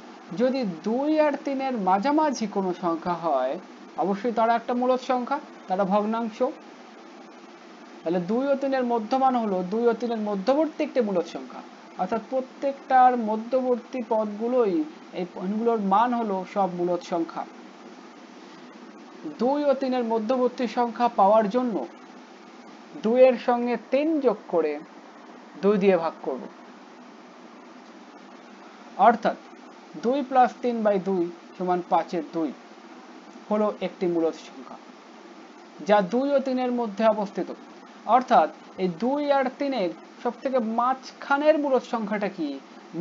যদি দুই আর তিনের মাঝামাঝি কোনো সংখ্যা হয় অবশ্যই তারা একটা মূলত সংখ্যা তারা ভগ্নাংশ তাহলে দুই ও তিনের মধ্যমান হলো দুই ও তিনের মধ্যবর্তী একটি মূলদ সংখ্যা অর্থাৎ প্রত্যেকটার মধ্যবর্তী পদগুলোই এই পদগুলোর মান হলো সব মূলদ সংখ্যা দুই ও তিনের মধ্যবর্তী সংখ্যা পাওয়ার জন্য দুইয়ের সঙ্গে তিন যোগ করে দুই দিয়ে ভাগ করব অর্থাৎ দুই প্লাস তিন বাই দুই সমান পাঁচের দুই হলো একটি মূলত সংখ্যা যা দুই ও তিনের মধ্যে অবস্থিত অর্থাৎ এই দুই আর তিনের সব থেকে মাঝখানের মূলত সংখ্যাটা কি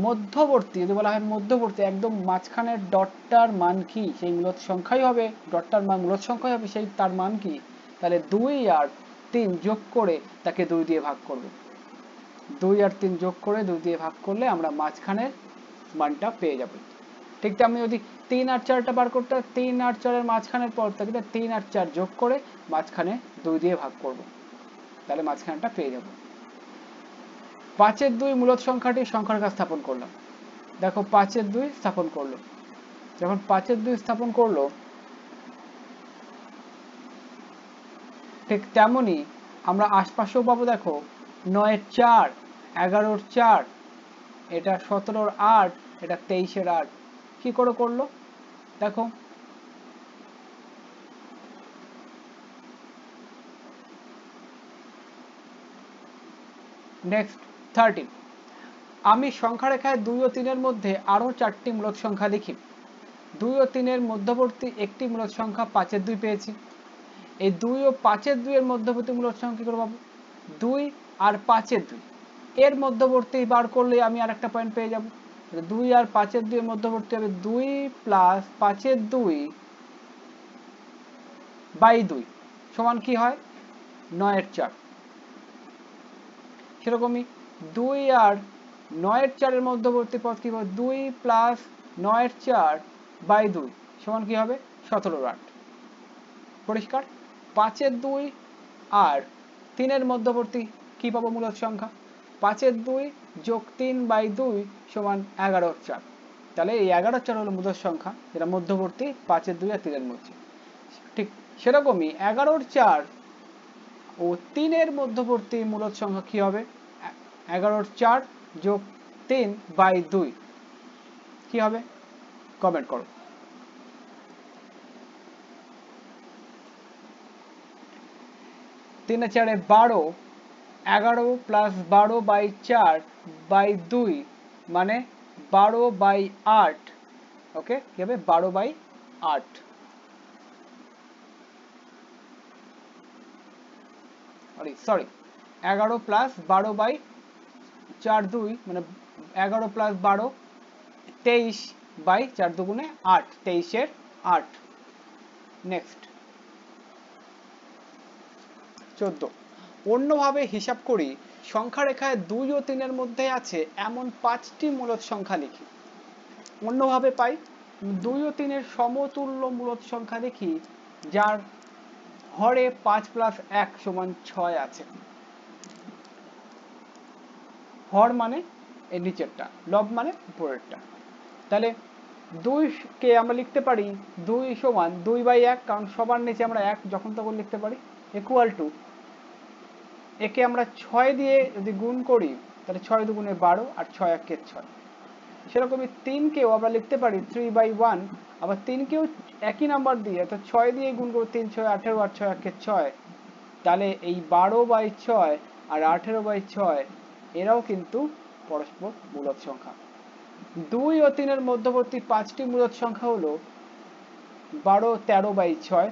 মধ্যবর্তী যদি বলা হয় মধ্যবর্তী একদম মাঝখানের ডটটার মান কি সেই মূলত সংখ্যাই হবে ডটটার মান মূলত সংখ্যাই হবে সেই তার মান কি তাহলে দুই আর তিন যোগ করে তাকে দুই দিয়ে ভাগ করব দুই আর তিন যোগ করে দুই দিয়ে ভাগ করলে আমরা মাঝখানের মানটা পেয়ে যাব ঠিক তেমনি যদি তিন আর চারটা বার করতে তিন আর চারের মাঝখানের পর থাকে তিন আর চার যোগ করে মাঝখানে দুই দিয়ে ভাগ করবো তাহলে মাঝখানটা পেয়ে যাব পাঁচের দুই মূলত সংখ্যাটি সংখ্যার কাজ স্থাপন করলাম দেখো পাঁচের দুই স্থাপন করলো যখন পাঁচের দুই স্থাপন করলো ঠিক তেমনি আমরা আশপাশেও পাবো দেখো নয়ের চার এগারোর চার এটা সতেরোর আট এটা তেইশের আট কি করে করলো দেখো নেক্সট থার্টিন আমি সংখ্যা রেখায় দুই ও তিনের মধ্যে আরও চারটি মূলদ সংখ্যা লিখি দুই ও তিনের মধ্যবর্তী একটি মূলদ সংখ্যা পাঁচের দুই পেয়েছি এই দুই ও পাঁচের দুইয়ের মধ্যবর্তী মূলদ সংখ্যা কী করে পাবো দুই আর পাঁচের দুই এর মধ্যবর্তী বার করলে আমি আর একটা পয়েন্ট পেয়ে যাব দুই আর পাঁচের দুইয়ের মধ্যবর্তী হবে দুই প্লাস পাঁচের দুই বাই দুই সমান কি হয় নয়ের চার সেরকমই দুই আর নয়ের চারের মধ্যবর্তী পদ কী হবে দুই প্লাস নয়ের চার বাই দুই সমান কী হবে সতেরো আট পরিষ্কার পাঁচের দুই আর তিনের মধ্যবর্তী কী পাবো মূলত সংখ্যা পাঁচের দুই যোগ তিন বাই দুই সমান এগারোর চার তাহলে এই এগারো চার হলো মূলত সংখ্যা যেটা মধ্যবর্তী পাঁচের দুই আর তিনের মধ্যে ঠিক সেরকমই এগারোর চার ও তিনের মধ্যবর্তী মূলদ সংখ্যা কি হবে এগারোর চার যোগ তিন বাই দুই কি হবে কমেন্ট করো তিনে চারে বারো এগারো প্লাস বারো বাই চার বাই দুই মানে বারো বাই আট ওকে কি হবে বারো বাই আট সরি সরি এগারো প্লাস বারো বাই চার দুই মানে এগারো প্লাস বারো তেইশ বাই চার দুগুণে আট তেইশের আট নেক্সট চোদ্দ অন্যভাবে হিসাব করি সংখ্যা রেখায় দুই ও তিনের মধ্যে আছে এমন পাঁচটি মূলত সংখ্যা লিখি অন্যভাবে পাই দুই ও তিনের সমতুল্য মূলত সংখ্যা দেখি যার হরে পাঁচ প্লাস এক সমান ছয় আছে হর মানে এর নিচেরটা লব মানে উপরেরটা তাহলে দুইকে আমরা লিখতে পারি দুই সমান দুই বাই এক কারণ সবার নিচে আমরা এক যখন তখন লিখতে পারি ইকুয়াল টু একে আমরা ছয় দিয়ে যদি গুণ করি তাহলে ছয় দুগুণে বারো আর ছয় কে ছয় সেরকমই তিনকেও আমরা লিখতে পারি থ্রি বাই ওয়ান আবার তিনকেও একই নাম্বার দিয়ে অর্থাৎ ছয় দিয়ে গুণ করবো তিন ছয় আঠেরো আর ছয় একে ছয় তাহলে এই বারো বাই ছয় আর আঠেরো বাই ছয় এরাও কিন্তু পরস্পর মূলদ সংখ্যা দুই ও তিনের মধ্যবর্তী পাঁচটি মূলদ সংখ্যা হলো বারো তেরো বাই ছয়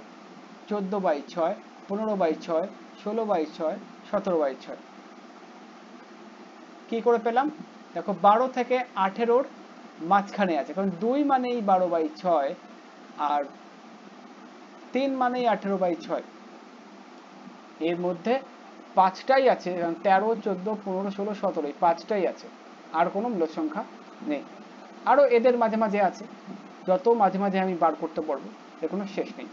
চোদ্দ বাই ছয় পনেরো বাই ছয় ষোলো বাই ছয় সতেরো বাই ছয় কি করে পেলাম দেখো বারো থেকে আঠেরোর মাঝখানে আছে কারণ দুই মানেই বারো বাই ছয় আর তিন মানেই আঠেরো বাই ছয় এর মধ্যে পাঁচটাই আছে তেরো চোদ্দো পনেরো ষোলো সতেরো পাঁচটাই আছে আর কোনো মূল সংখ্যা নেই আরও এদের মাঝে মাঝে আছে যত মাঝে মাঝে আমি বার করতে পারবো এর কোনো শেষ নেই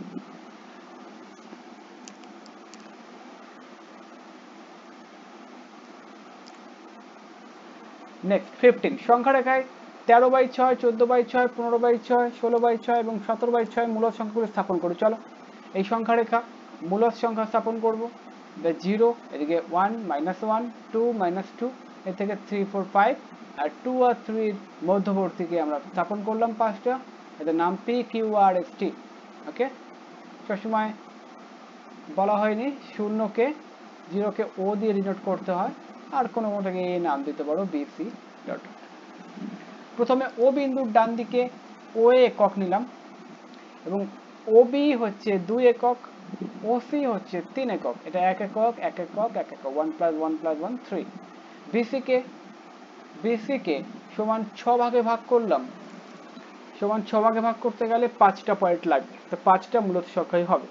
নেক্সট ফিফটিন সংখ্যা রেখায় তেরো বাই ছয় চোদ্দো বাই ছয় পনেরো বাই ছয় ষোলো বাই ছয় এবং সতেরো বাই ছয় মূলত সংখ্যাগুলো স্থাপন করি চলো এই সংখ্যা রেখা মূল সংখ্যা স্থাপন করব জিরো এদিকে one minus one two minus two এর থেকে থ্রি ফোর ফাইভ আর টু আর থ্রির মধ্যবর্তীকে আমরা স্থাপন করলাম পাঁচটা এদের নাম P Q R S T okay সবসময় বলা হয়নি শূন্যকে জিরোকে ও দিয়ে রিনোট করতে হয় আর কোনো কোনোটাকে নাম দিতে পারো বিসি ডট প্রথমে ও বিন্দুর ডান দিকে ও একক নিলাম এবং ও বি হচ্ছে দুই একক ও সি হচ্ছে তিন একক এটা এক একক এক একক এক একক one plus one plus one three বিসিকে বিসিকে সমান ছ ভাগে ভাগ করলাম সমান ছ ভাগে ভাগ করতে গেলে পাঁচটা পয়েন্ট লাগবে তো পাঁচটা মূলত সংখ্যাই হবে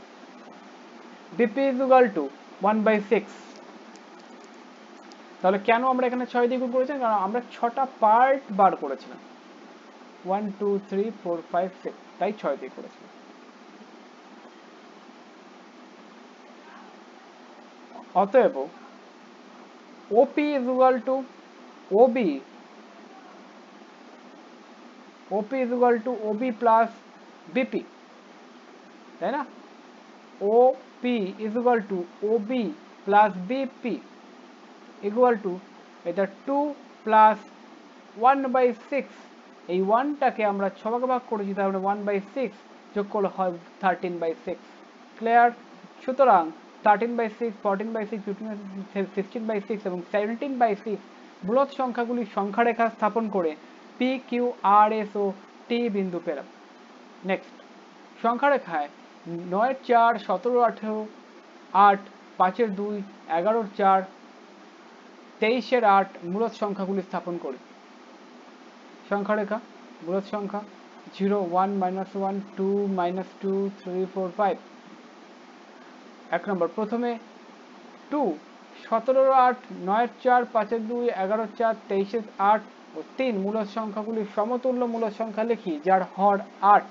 BP is two one by six তাহলে কেন আমরা এখানে ছয় দিয়ে গুণ করেছিলাম কারণ আমরা ছটা পার্ট বার করেছিলাম one two three four five six তাই ছয় দিয়ে করেছিলাম অতএব OP is equal to OB OP is equal to OB plus BP তাই না OP is equal to OB plus BP equal to এটা two plus one by six এই ওয়ানটাকে আমরা ছবাকে ভাগ করেছি তাহলে ওয়ান বাই সিক্স যোগ করলে হয় থার্টিন বাই সিক্স ক্লিয়ার সুতরাং thirteen by six fourteen by six fifteen by sixteen by six এবং সেভেন্টিন বাই সিক্স বৃহৎ সংখ্যাগুলি সংখ্যারেখা স্থাপন করে পি কিউ আর এস ও টি বিন্দু পেলাম নেক্সট সংখ্যারেখায় নয়ের চার সতেরো আঠেরো আট পাঁচের দুই এগারোর চার তেইশের আট মূলত সংখ্যাগুলি স্থাপন করি সংখ্যারেখা মূলত সংখ্যা zero one minus one two minus two three four five এক নম্বর প্রথমে টু সতেরোর আট নয়ের চার পাঁচের দুই এগারো চার তেইশের আট ও তিন মূলত সংখ্যাগুলি সমতুল্য মূলত সংখ্যা লিখি যার হর আট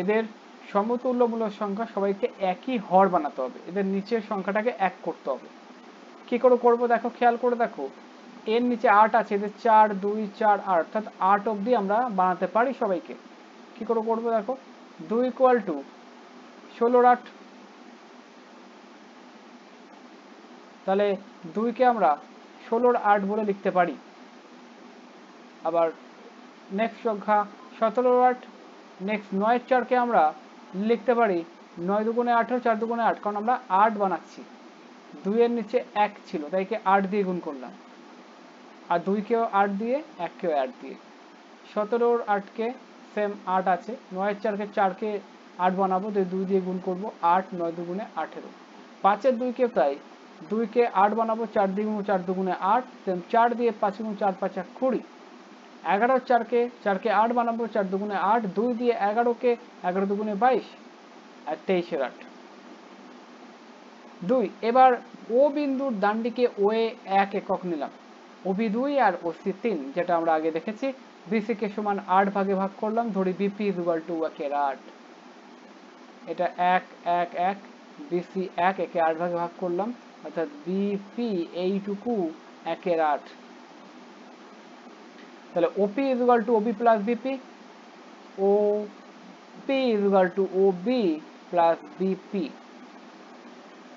এদের সমতুল্যমূলক সংখ্যা সবাইকে একই হর বানাতে হবে এদের নিচের সংখ্যাটাকে এক করতে হবে কি করে করব দেখো খেয়াল করে দেখো এর নিচে আট আছে এদের চার দুই চার আট অর্থাৎ আট অবধি আমরা বানাতে পারি সবাইকে কি করে করব দেখো দুই ইকুয়াল টু ষোলোর আট তাহলে দুইকে আমরা ষোলোর আট বলে লিখতে পারি আবার নেক্সট সংখ্যা সতেরোর আট নেক্সট নয়ের চারকে আমরা লিখতে পারি নয় দুগুণে আঠেরো চার দুগুণে আট কারণ আমরা আট বানাচ্ছি দুইয়ের নিচে এক ছিল তাইকে আট দিয়ে গুণ করলাম আর দুইকেও আট দিয়ে এককেও আট দিয়ে সতেরোর আটকে সেম আট আছে নয়ের চারকে চারকে আট বানাবো তাই দুই দিয়ে গুণ করব আট নয় দুগুণে আঠেরো পাঁচের দুইকে প্রায় দুইকে আট বানাবো চার দিয়ে গুণ চার দুগুণে আট সেম চার দিয়ে পাঁচ গুণ চার পাঁচ এক কুড়ি এগারো চারকে চারকে আট বানাবো চার দুগুণে আট দুই দিয়ে এগারোকে এগারো দুগুণে বাইশ আর তেইশের আট দুই এবার ও বিন্দুর দান্ডিকে ও এ এক একক নিলাম ও বি দুই আর সি তিন যেটা আমরা আগে দেখেছি বিসি কে সমান আট ভাগে ভাগ করলাম ধরি বিপি ইজুয়াল টু একের আট এটা এক এক এক বিসি এক একে আট ভাগে ভাগ করলাম অর্থাৎ বিপি এইটুকু একের আট তাহলে OP is equal to OB plus BP O P is equal to OB plus BP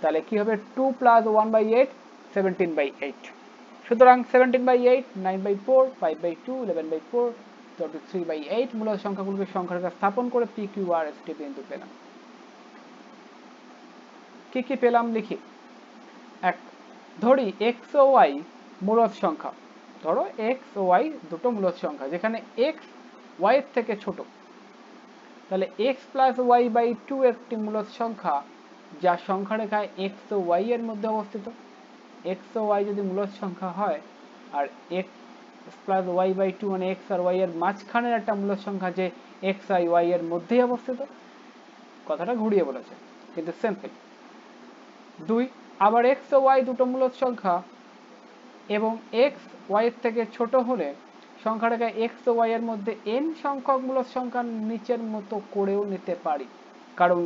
তাহলে কি হবে two plus one by eight seventeen by eight সুতরাং seventeen by eight nine by four five by two eleven by four twenty three by eight মূলত সংখ্যাগুলোকে সংখ্যাটা স্থাপন করে P Q R S T বিন্দু পেলাম কি কি পেলাম লিখি এক ধরি এক্স ও ওয়াই মূলত সংখ্যা ধরো এক্স ওয়াই দুটো মূলত সংখ্যা যেখানে এক্স ওয়াই এর থেকে ছোট তাহলে X plus Y by two একটি মূলত সংখ্যা যা সংখ্যা সংখ্যারেখায় এক্স ও ওয়াই এর মধ্যে অবস্থিত এক্স ও ওয়াই যদি মূলত সংখ্যা হয় আর X plus Y by two মানে এক্স আর ওয়াই এর মাঝখানের একটা মূলত সংখ্যা যে এক্স আই ওয়াই এর মধ্যেই অবস্থিত কথাটা ঘুরিয়ে বলেছে কিন্তু সেম থিং দুই আবার এক্স ও ওয়াই দুটো মূলত সংখ্যা এবং এক্স ওয়াইয়ের থেকে ছোট হলে সংখ্যাটাকে এক্স ও ওয়াইয়ের মধ্যে এন সংখ্যক মূলক সংখ্যা নিচের মতো করেও নিতে পারি কারণ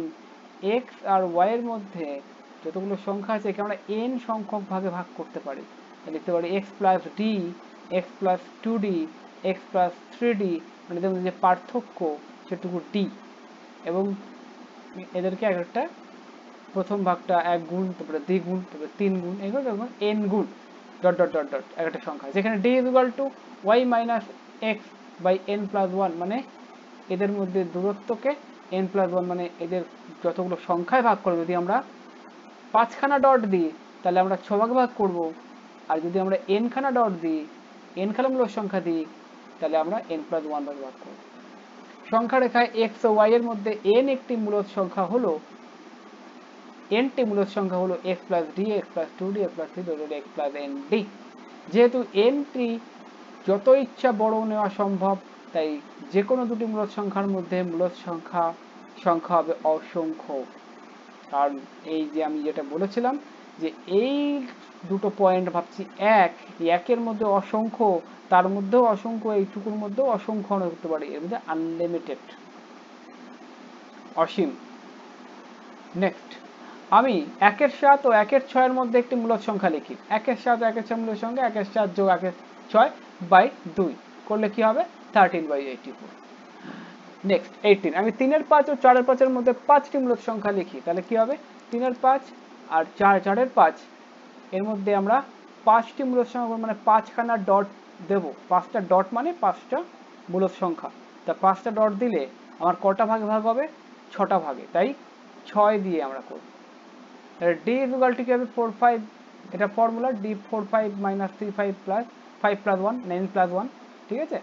এক্স আর ওয়াইয়ের মধ্যে যতগুলো সংখ্যা আছে একে আমরা এন সংখ্যক ভাগে ভাগ করতে পারি লিখতে পারি X plus D X plus two D X plus three D মানে এদের যে পার্থক্য সেটুকু ডি এবং এদেরকে এক একটা প্রথম ভাগটা এক গুণ তারপরে দ্বিগুণ তারপরে তিন গুণ এগুলো এন গুণ ডট ডট ডট ডট একটা সংখ্যা যেখানে D is equal to Y minus X by N plus one মানে এদের মধ্যে দূরত্বকে এন প্লাস ওয়ান মানে এদের যতগুলো সংখ্যায় ভাগ করবো যদি আমরা পাঁচখানা ডট দিই তাহলে আমরা ছভাগ ভাগ করব আর যদি আমরা এনখানা ডট দিই এনখানাগুলো সংখ্যা দিই তাহলে আমরা এন প্লাস ওয়ান ভাগ ভাগ করব সংখ্যা রেখায় এক্স ও ওয়াই এর মধ্যে এন একটি মূলত সংখ্যা হলো এনটি টি সংখ্যা হলো X plus D X plus two D X plus three ধরে এক্স প্লাস এন ডি যেহেতু এনটি টি যত ইচ্ছা বড় নেওয়া সম্ভব তাই যে কোনো দুটি মূলত সংখ্যার মধ্যে মূলত সংখ্যা সংখ্যা হবে অসংখ্য কারণ এই যে আমি যেটা বলেছিলাম যে এই দুটো পয়েন্ট ভাবছি এক একের মধ্যে অসংখ্য তার মধ্যেও অসংখ্য এইটুকুর মধ্যেও অসংখ্য হতে পারে এর মধ্যে আনলিমিটেড অসীম নেক্সট আমি একের সাত ও একের ছয়ের মধ্যে একটি মূলক সংখ্যা লিখি একের সাত একের ছয় মূলক সংখ্যা একের সাত যোগ একের ছয় বাই দুই করলে কি হবে thirteen by eighty four next eighteen আমি তিনের পাঁচ ও চারের পাঁচের মধ্যে পাঁচটি মূলক সংখ্যা লিখি তাহলে কি হবে তিনের পাঁচ আর চার চারের পাঁচ এর মধ্যে আমরা পাঁচটি মূলক সংখ্যা মানে পাঁচখানা ডট দেব পাঁচটা ডট মানে পাঁচটা মূলক সংখ্যা তা পাঁচটা ডট দিলে আমার কটা ভাগে ভাগ হবে ছটা ভাগে তাই ছয় দিয়ে আমরা করব d is equal to 4 5 এটা formula D four five 3 5 plus five plus one nine plus ঠিক আছে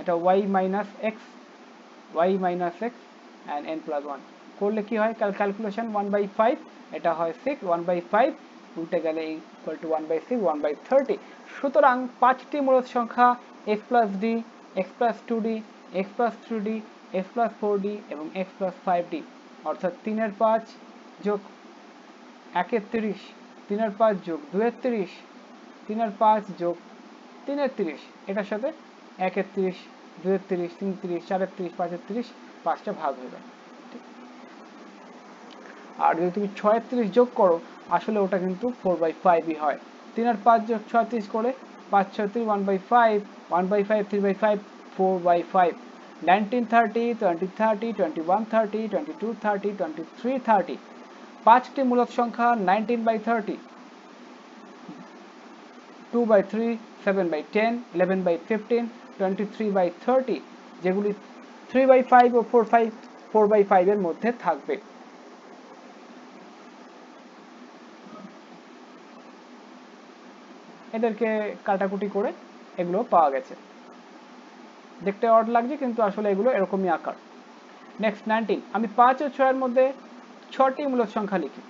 এটা y minus x y minus x and n plus 1 করলে কি হয় ক্যালকুলেশন 1 বাই 5 এটা হয় 6 1 বাই 5 উল্টে গেলে equal to one by six one by thirty সুতরাং পাঁচটি মূলত সংখ্যা X plus D X plus two D X plus three D X plus four D এবং এক্স প্লাস ফাইভ ডি অর্থাৎ তিনের পাঁচ যোগ একের তিরিশ তিনের পাঁচ যোগ দুয়ের তিরিশ তিনের পাঁচ যোগ তিন তিনের তিরিশ এটার সাথে একের তিরিশ দুয়ের তিরিশ তিন তিরিশ চারের তিরিশ পাঁচের তিরিশ পাঁচটা ভাগ হয়ে যাবে আর যদি তুমি ছয়ের তিরিশ যোগ করো আসলে ওটা কিন্তু ফোর বাই ফাইভই হয় তিন আর পাঁচ যোগ ছয় তিরিশ করে পাঁচ ছয় ত্রিশ one by five one by five three by five four by five nineteen thirty twenty thirty twenty one thirty twenty two thirty twenty three thirty পাঁচটি মূলক সংখ্যা nineteen by thirty two by three seven by ten eleven by fifteen twenty three by thirty যেগুলি three by five ও four five four by ফাইভের মধ্যে থাকবে এদেরকে কাটাকুটি করে এগুলো পাওয়া গেছে দেখতে অড লাগছে কিন্তু আসলে এগুলো এরকমই আকার নেক্সট নাইনটিন আমি পাঁচ ও ছয়ের মধ্যে ছটি মূলদ সংখ্যা লিখি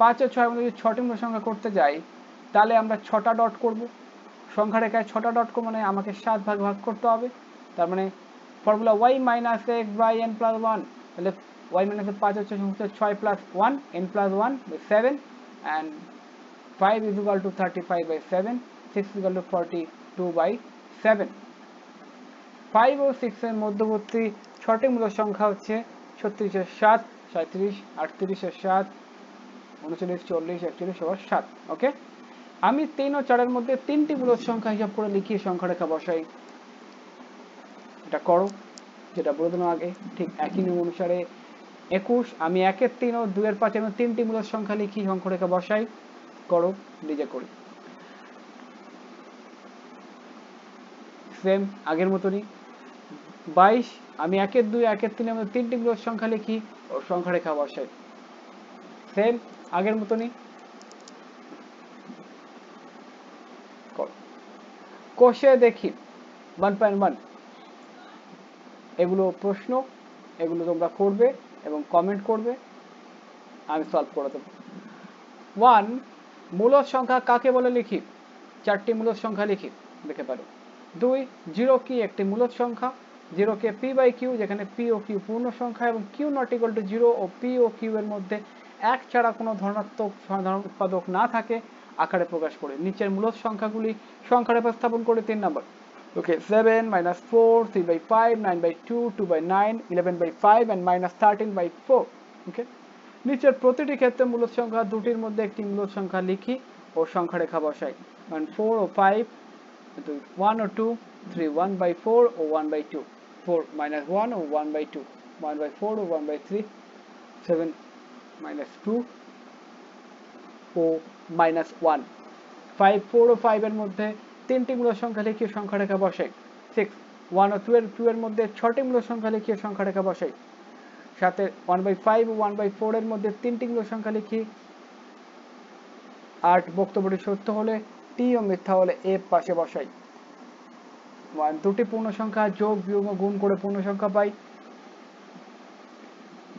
পাঁচ ও ছয় মধ্যে যদি ছটি মূলদ সংখ্যা করতে যাই তাহলে আমরা ছটা ডট করব সংখ্যা রেখায় ছটা ডট করব মানে আমাকে সাত ভাগ ভাগ করতে হবে তার মানে formula Y minus X by N plus one তাহলে ওয়াই মাইনাস পাঁচ হচ্ছে ছয় plus one N plus one by seven and five is equal to thirty five by seven six equal to forty two by seven five ও সিক্সের মধ্যবর্তী ছটি মূল সংখ্যা হচ্ছে ছত্রিশ সাত সাঁত্রিশ আটত্রিশের সাত উনচল্লিশ চল্লিশ একচল্লিশ সাত ওকে আমি তিন ও চারের মধ্যে তিনটি বৃহৎ সংখ্যা হিসাব করে লিখিয়ে সংখ্যা রেখা বসাই এটা করো যেটা বলে দিলাম আগে ঠিক একই নিয়ম অনুসারে একুশ আমি একের তিন ও দুয়ের পাঁচ এবং তিনটি মূলত সংখ্যা লিখি রেখা বসাই করো নিজে করি সেম আগের মতনই বাইশ আমি একের দুই একের তিনের মধ্যে তিনটি বৃহৎ সংখ্যা লিখি ও সংখ্যা রেখা বসাই সেম আগের মতনই কোষে দেখি ওয়ান পয়েন্ট ওয়ান এগুলো প্রশ্ন এগুলো তোমরা করবে এবং কমেন্ট করবে আমি সলভ করে দেবো ওয়ান মূলদ সংখ্যা কাকে বলে লিখি চারটি মূলদ সংখ্যা লিখি দেখে পারো দুই জিরো কি একটি মূলদ সংখ্যা জিরোকে পি বাই কিউ যেখানে পি ও কিউ পূর্ণ সংখ্যা এবং Q not equal to zero ও পি ও কিউ এর মধ্যে এক ছাড়া কোনো ধনাত্মক উৎপাদক না থাকে আকারে প্রকাশ করে নিচের মূলত সংখ্যাগুলি সংখ্যারূপে স্থাপন করে তিন number okay seven minus four three by five nine by two two by nine eleven by five and minus thirteen by four okay নিচের প্রতিটি ক্ষেত্রে মূলত সংখ্যা দুটির মধ্যে একটি মূলত সংখ্যা লিখি ও সংখ্যা রেখা বসাই কারণ ফোর ও ফাইভ ওয়ান ও two three one by four ও one by two 4 minus 1 or 1 by 2 1 by 4 or 1 by 3 7 minus 2 ও মাইনাস ওয়ান ফাইভ ফোর ও এর মধ্যে তিনটি মূল সংখ্যা সংখ্যা রেখা বসে সিক্স ওয়ান ও টু এর এর মধ্যে ছটি মূল সংখ্যা সংখ্যা রেখা বসে সাথে ওয়ান বাই ফাইভ ও ওয়ান বাই ফোর এর মধ্যে তিনটি মূল সংখ্যা লিখি আট বক্তব্যটি সত্য হলে টি ও মিথ্যা হলে এ পাশে বসাই দুটি পূর্ণ সংখ্যা যোগ বিয়োগ গুণ করে পূর্ণ সংখ্যা পাই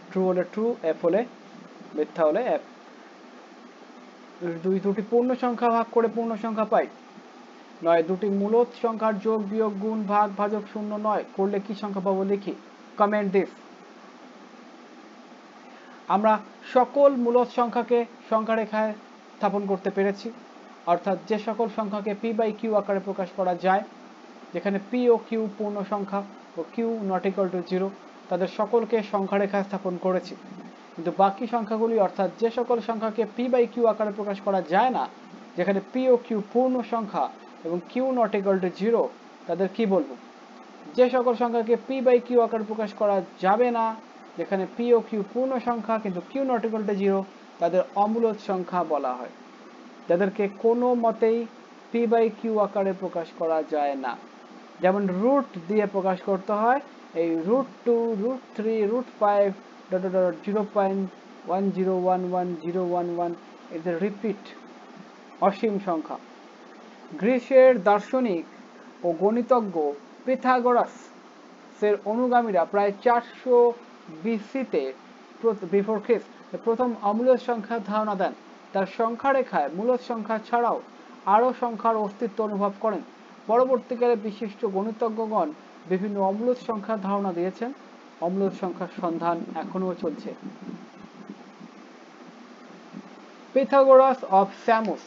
ট্রু হলে ট্রু এফ হলে মিথ্যা হলে এফ দুই দুটি পূর্ণ সংখ্যা ভাগ করে পূর্ণ সংখ্যা পাই নয় দুটি মূলত সংখ্যার যোগ বিয়োগ গুণ ভাগ ভাজক শূন্য নয় করলে কি সংখ্যা পাবো দেখি কমেন্ট দিস আমরা সকল মূলত সংখ্যাকে সংখ্যা রেখায় স্থাপন করতে পেরেছি অর্থাৎ যে সকল সংখ্যাকে পি বাই কিউ আকারে প্রকাশ করা যায় যেখানে পি ও কিউ পূর্ণ সংখ্যা ও Q not equal to zero তাদের সকলকে সংখ্যারেখা স্থাপন করেছি কিন্তু বাকি সংখ্যাগুলি অর্থাৎ যে সকল সংখ্যাকে পি বাই কিউ আকারে প্রকাশ করা যায় না যেখানে পি ও কিউ পূর্ণ সংখ্যা এবং Q not equal to zero তাদের কি বলবো যে সকল সংখ্যাকে পি বাই কিউ আকারে প্রকাশ করা যাবে না যেখানে পি ও কিউ পূর্ণ সংখ্যা কিন্তু Q not equal to zero তাদের অমূলত সংখ্যা বলা হয় যাদেরকে কোনো মতেই পি বাই কিউ আকারে প্রকাশ করা যায় না যেমন রুট দিয়ে প্রকাশ করতে হয় এই root two root three root five dot dot zero point one zero one one zero one one is a repeat অসীম সংখ্যা গ্রীসের দার্শনিক ও গণিতজ্ঞ পিথাগোরাস অনুগামীরা প্রায় চারশো বিসিতে বিফোর খ্রিস্ট প্রথম অমূল্য সংখ্যা ধারণা দেন তার সংখ্যা রেখায় মূলদ সংখ্যা ছাড়াও আরও সংখ্যার অস্তিত্ব অনুভব করেন পরবর্তীকালে বিশিষ্ট গণিতজ্ঞগণ বিভিন্ন অম্লত সংখ্যার ধারণা দিয়েছেন অম্লত সংখ্যার সন্ধান এখনও চলছে Pythagoras of Samos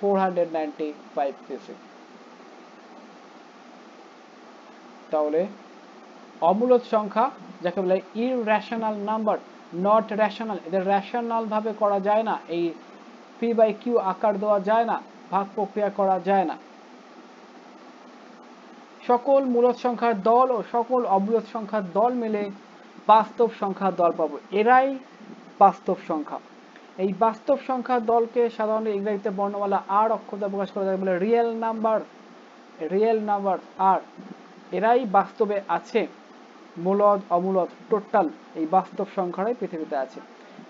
four hundred ninety five BC তাহলে অমূলত সংখ্যা যাকে বলে ইরেশনাল নাম্বার নট রেশনাল এদের রেশনাল ভাবে করা যায় না এই পি বাই কিউ আকার দেওয়া যায় না ভাগ প্রক্রিয়া করা যায় না সকল মূলত সংখ্যার দল ও সকল অবরোধ সংখ্যার দল মিলে বাস্তব সংখ্যার দল পাবো এরাই বাস্তব সংখ্যা এই বাস্তব সংখ্যার দলকে সাধারণত ইংরেজিতে বর্ণমালা আর অক্ষরতা প্রকাশ করা যায় বলে রিয়েল নাম্বার রিয়েল নাম্বার আর এরাই বাস্তবে আছে মূলদ অমূলদ টোটাল এই বাস্তব সংখ্যাটাই পৃথিবীতে আছে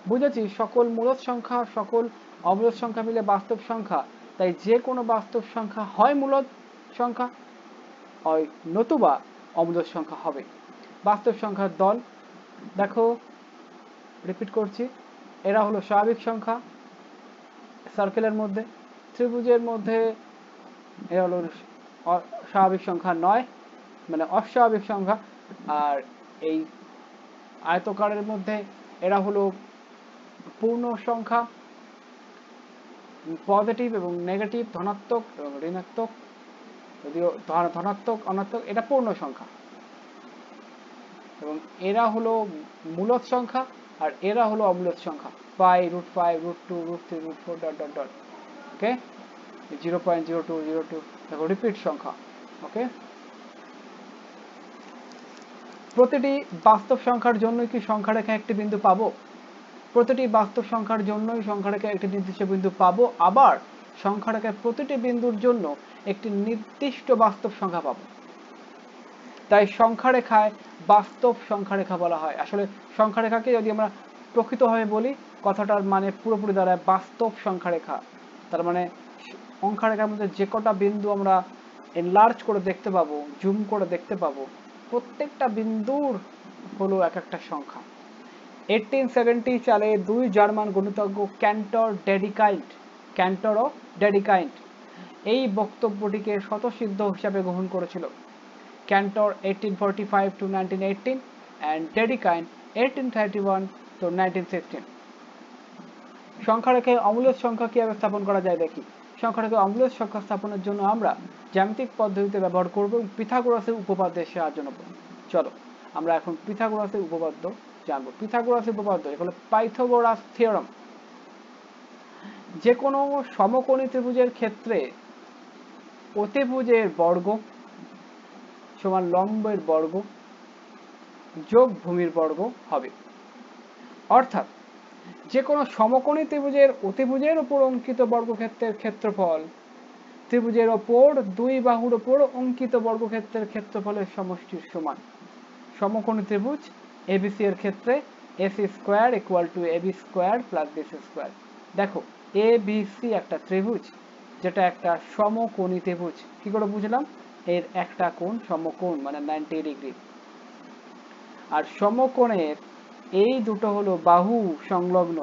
বুঝেছি সকল মূলদ সংখ্যা সকল অবরোধ সংখ্যা মিলে বাস্তব সংখ্যা তাই যে কোনো বাস্তব সংখ্যা হয় মূলদ সংখ্যা হয় নতুবা অমূলদ সংখ্যা হবে বাস্তব সংখ্যার দল দেখো রিপিট করছি এরা হলো স্বাভাবিক সংখ্যা সার্কেলের মধ্যে ত্রিভুজের মধ্যে এরা হলো স্বাভাবিক সংখ্যা নয় মানে অস্বাভাবিক সংখ্যা আর এই আয়তকারের মধ্যে এরা হলো পূর্ণ সংখ্যা পজিটিভ এবং নেগেটিভ ধনাত্মক ঋণাত্মক যদিও ধনাত্মক অনাত্মক এটা পূর্ণ সংখ্যা এবং এরা হলো মূলত সংখ্যা আর এরা হলো অমূলত সংখ্যা pi root five root two root three root four dot dot dot okay zero point zero two zero two দেখো রিপিট সংখ্যা ওকে প্রতিটি বাস্তব সংখ্যার জন্য কি সংখ্যা রেখা একটি বিন্দু পাবো প্রতিটি বাস্তব সংখ্যার জন্যই সংখ্যাটাকে একটি নির্দিষ্ট বিন্দু পাবো আবার সংখ্যাটাকে প্রতিটি বিন্দুর জন্য একটি নির্দিষ্ট বাস্তব সংখ্যা পাবো তাই সংখ্যারেখায় বাস্তব সংখ্যারেখা বলা হয় আসলে সংখ্যারেখাকে যদি আমরা প্রকৃতভাবে বলি কথাটার মানে পুরোপুরি দাঁড়ায় বাস্তব সংখ্যারেখা তার মানে সংখ্যারেখার মধ্যে যে কটা বিন্দু আমরা এনলার্জ করে দেখতে পাবো জুম করে দেখতে পাবো প্রত্যেকটা বিন্দুর হলো এক একটা সংখ্যা এইটিন সেভেন্টি সালে দুই জার্মান গণিতজ্ঞ ক্যান্টর ডেডিকাইন্ট ক্যান্টর ও ডেডিকাইন্ট এই বক্তব্যটিকে স্বতঃসিদ্ধ হিসাবে গ্রহণ করেছিল Cantor eighteen forty five to nineteen eighteen and Dedekind eighteen thirty one to nineteen sixteen সংখ্যা রেখে সংখ্যা কীভাবে স্থাপন করা যায় দেখি সংখ্যাটাকে অম্লের সংখ্যা স্থাপনের জন্য আমরা জ্যামিতিক পদ্ধতিতে ব্যবহার করব এবং পিথাগোরাসের উপপাদ্যের সাহায্য নেব চলো আমরা এখন পিথাগোরাসের উপপাদ্য জানবো পিথাগোরাসের উপপাদ্য এগুলো পাইথাগোরাস থিওরাম যে কোনো সমকোণী ত্রিভুজের ক্ষেত্রে প্রতিভুজের বর্গ সমান লম্বের বর্গ যোগ ভূমির বর্গ হবে অর্থাৎ যে কোনো সমকোণী ত্রিভুজের অতিভুজের উপর অঙ্কিত বর্গক্ষেত্রের ক্ষেত্রফল ত্রিভুজের ওপর দুই বাহুর ওপর অঙ্কিত বর্গক্ষেত্রের ক্ষেত্রফলের সমষ্টির সমান সমকোণী ত্রিভুজ ABC এর ক্ষেত্রে AC square equal to AB square plus BC square দেখো এ বি সি একটা ত্রিভুজ যেটা একটা সমকোণী ত্রিভুজ কি করে বুঝলাম এর একটা কোণ সমকোণ মানে 90 ডিগ্রি আর সমকোণের এই দুটো হলো বাহু সংলগ্ন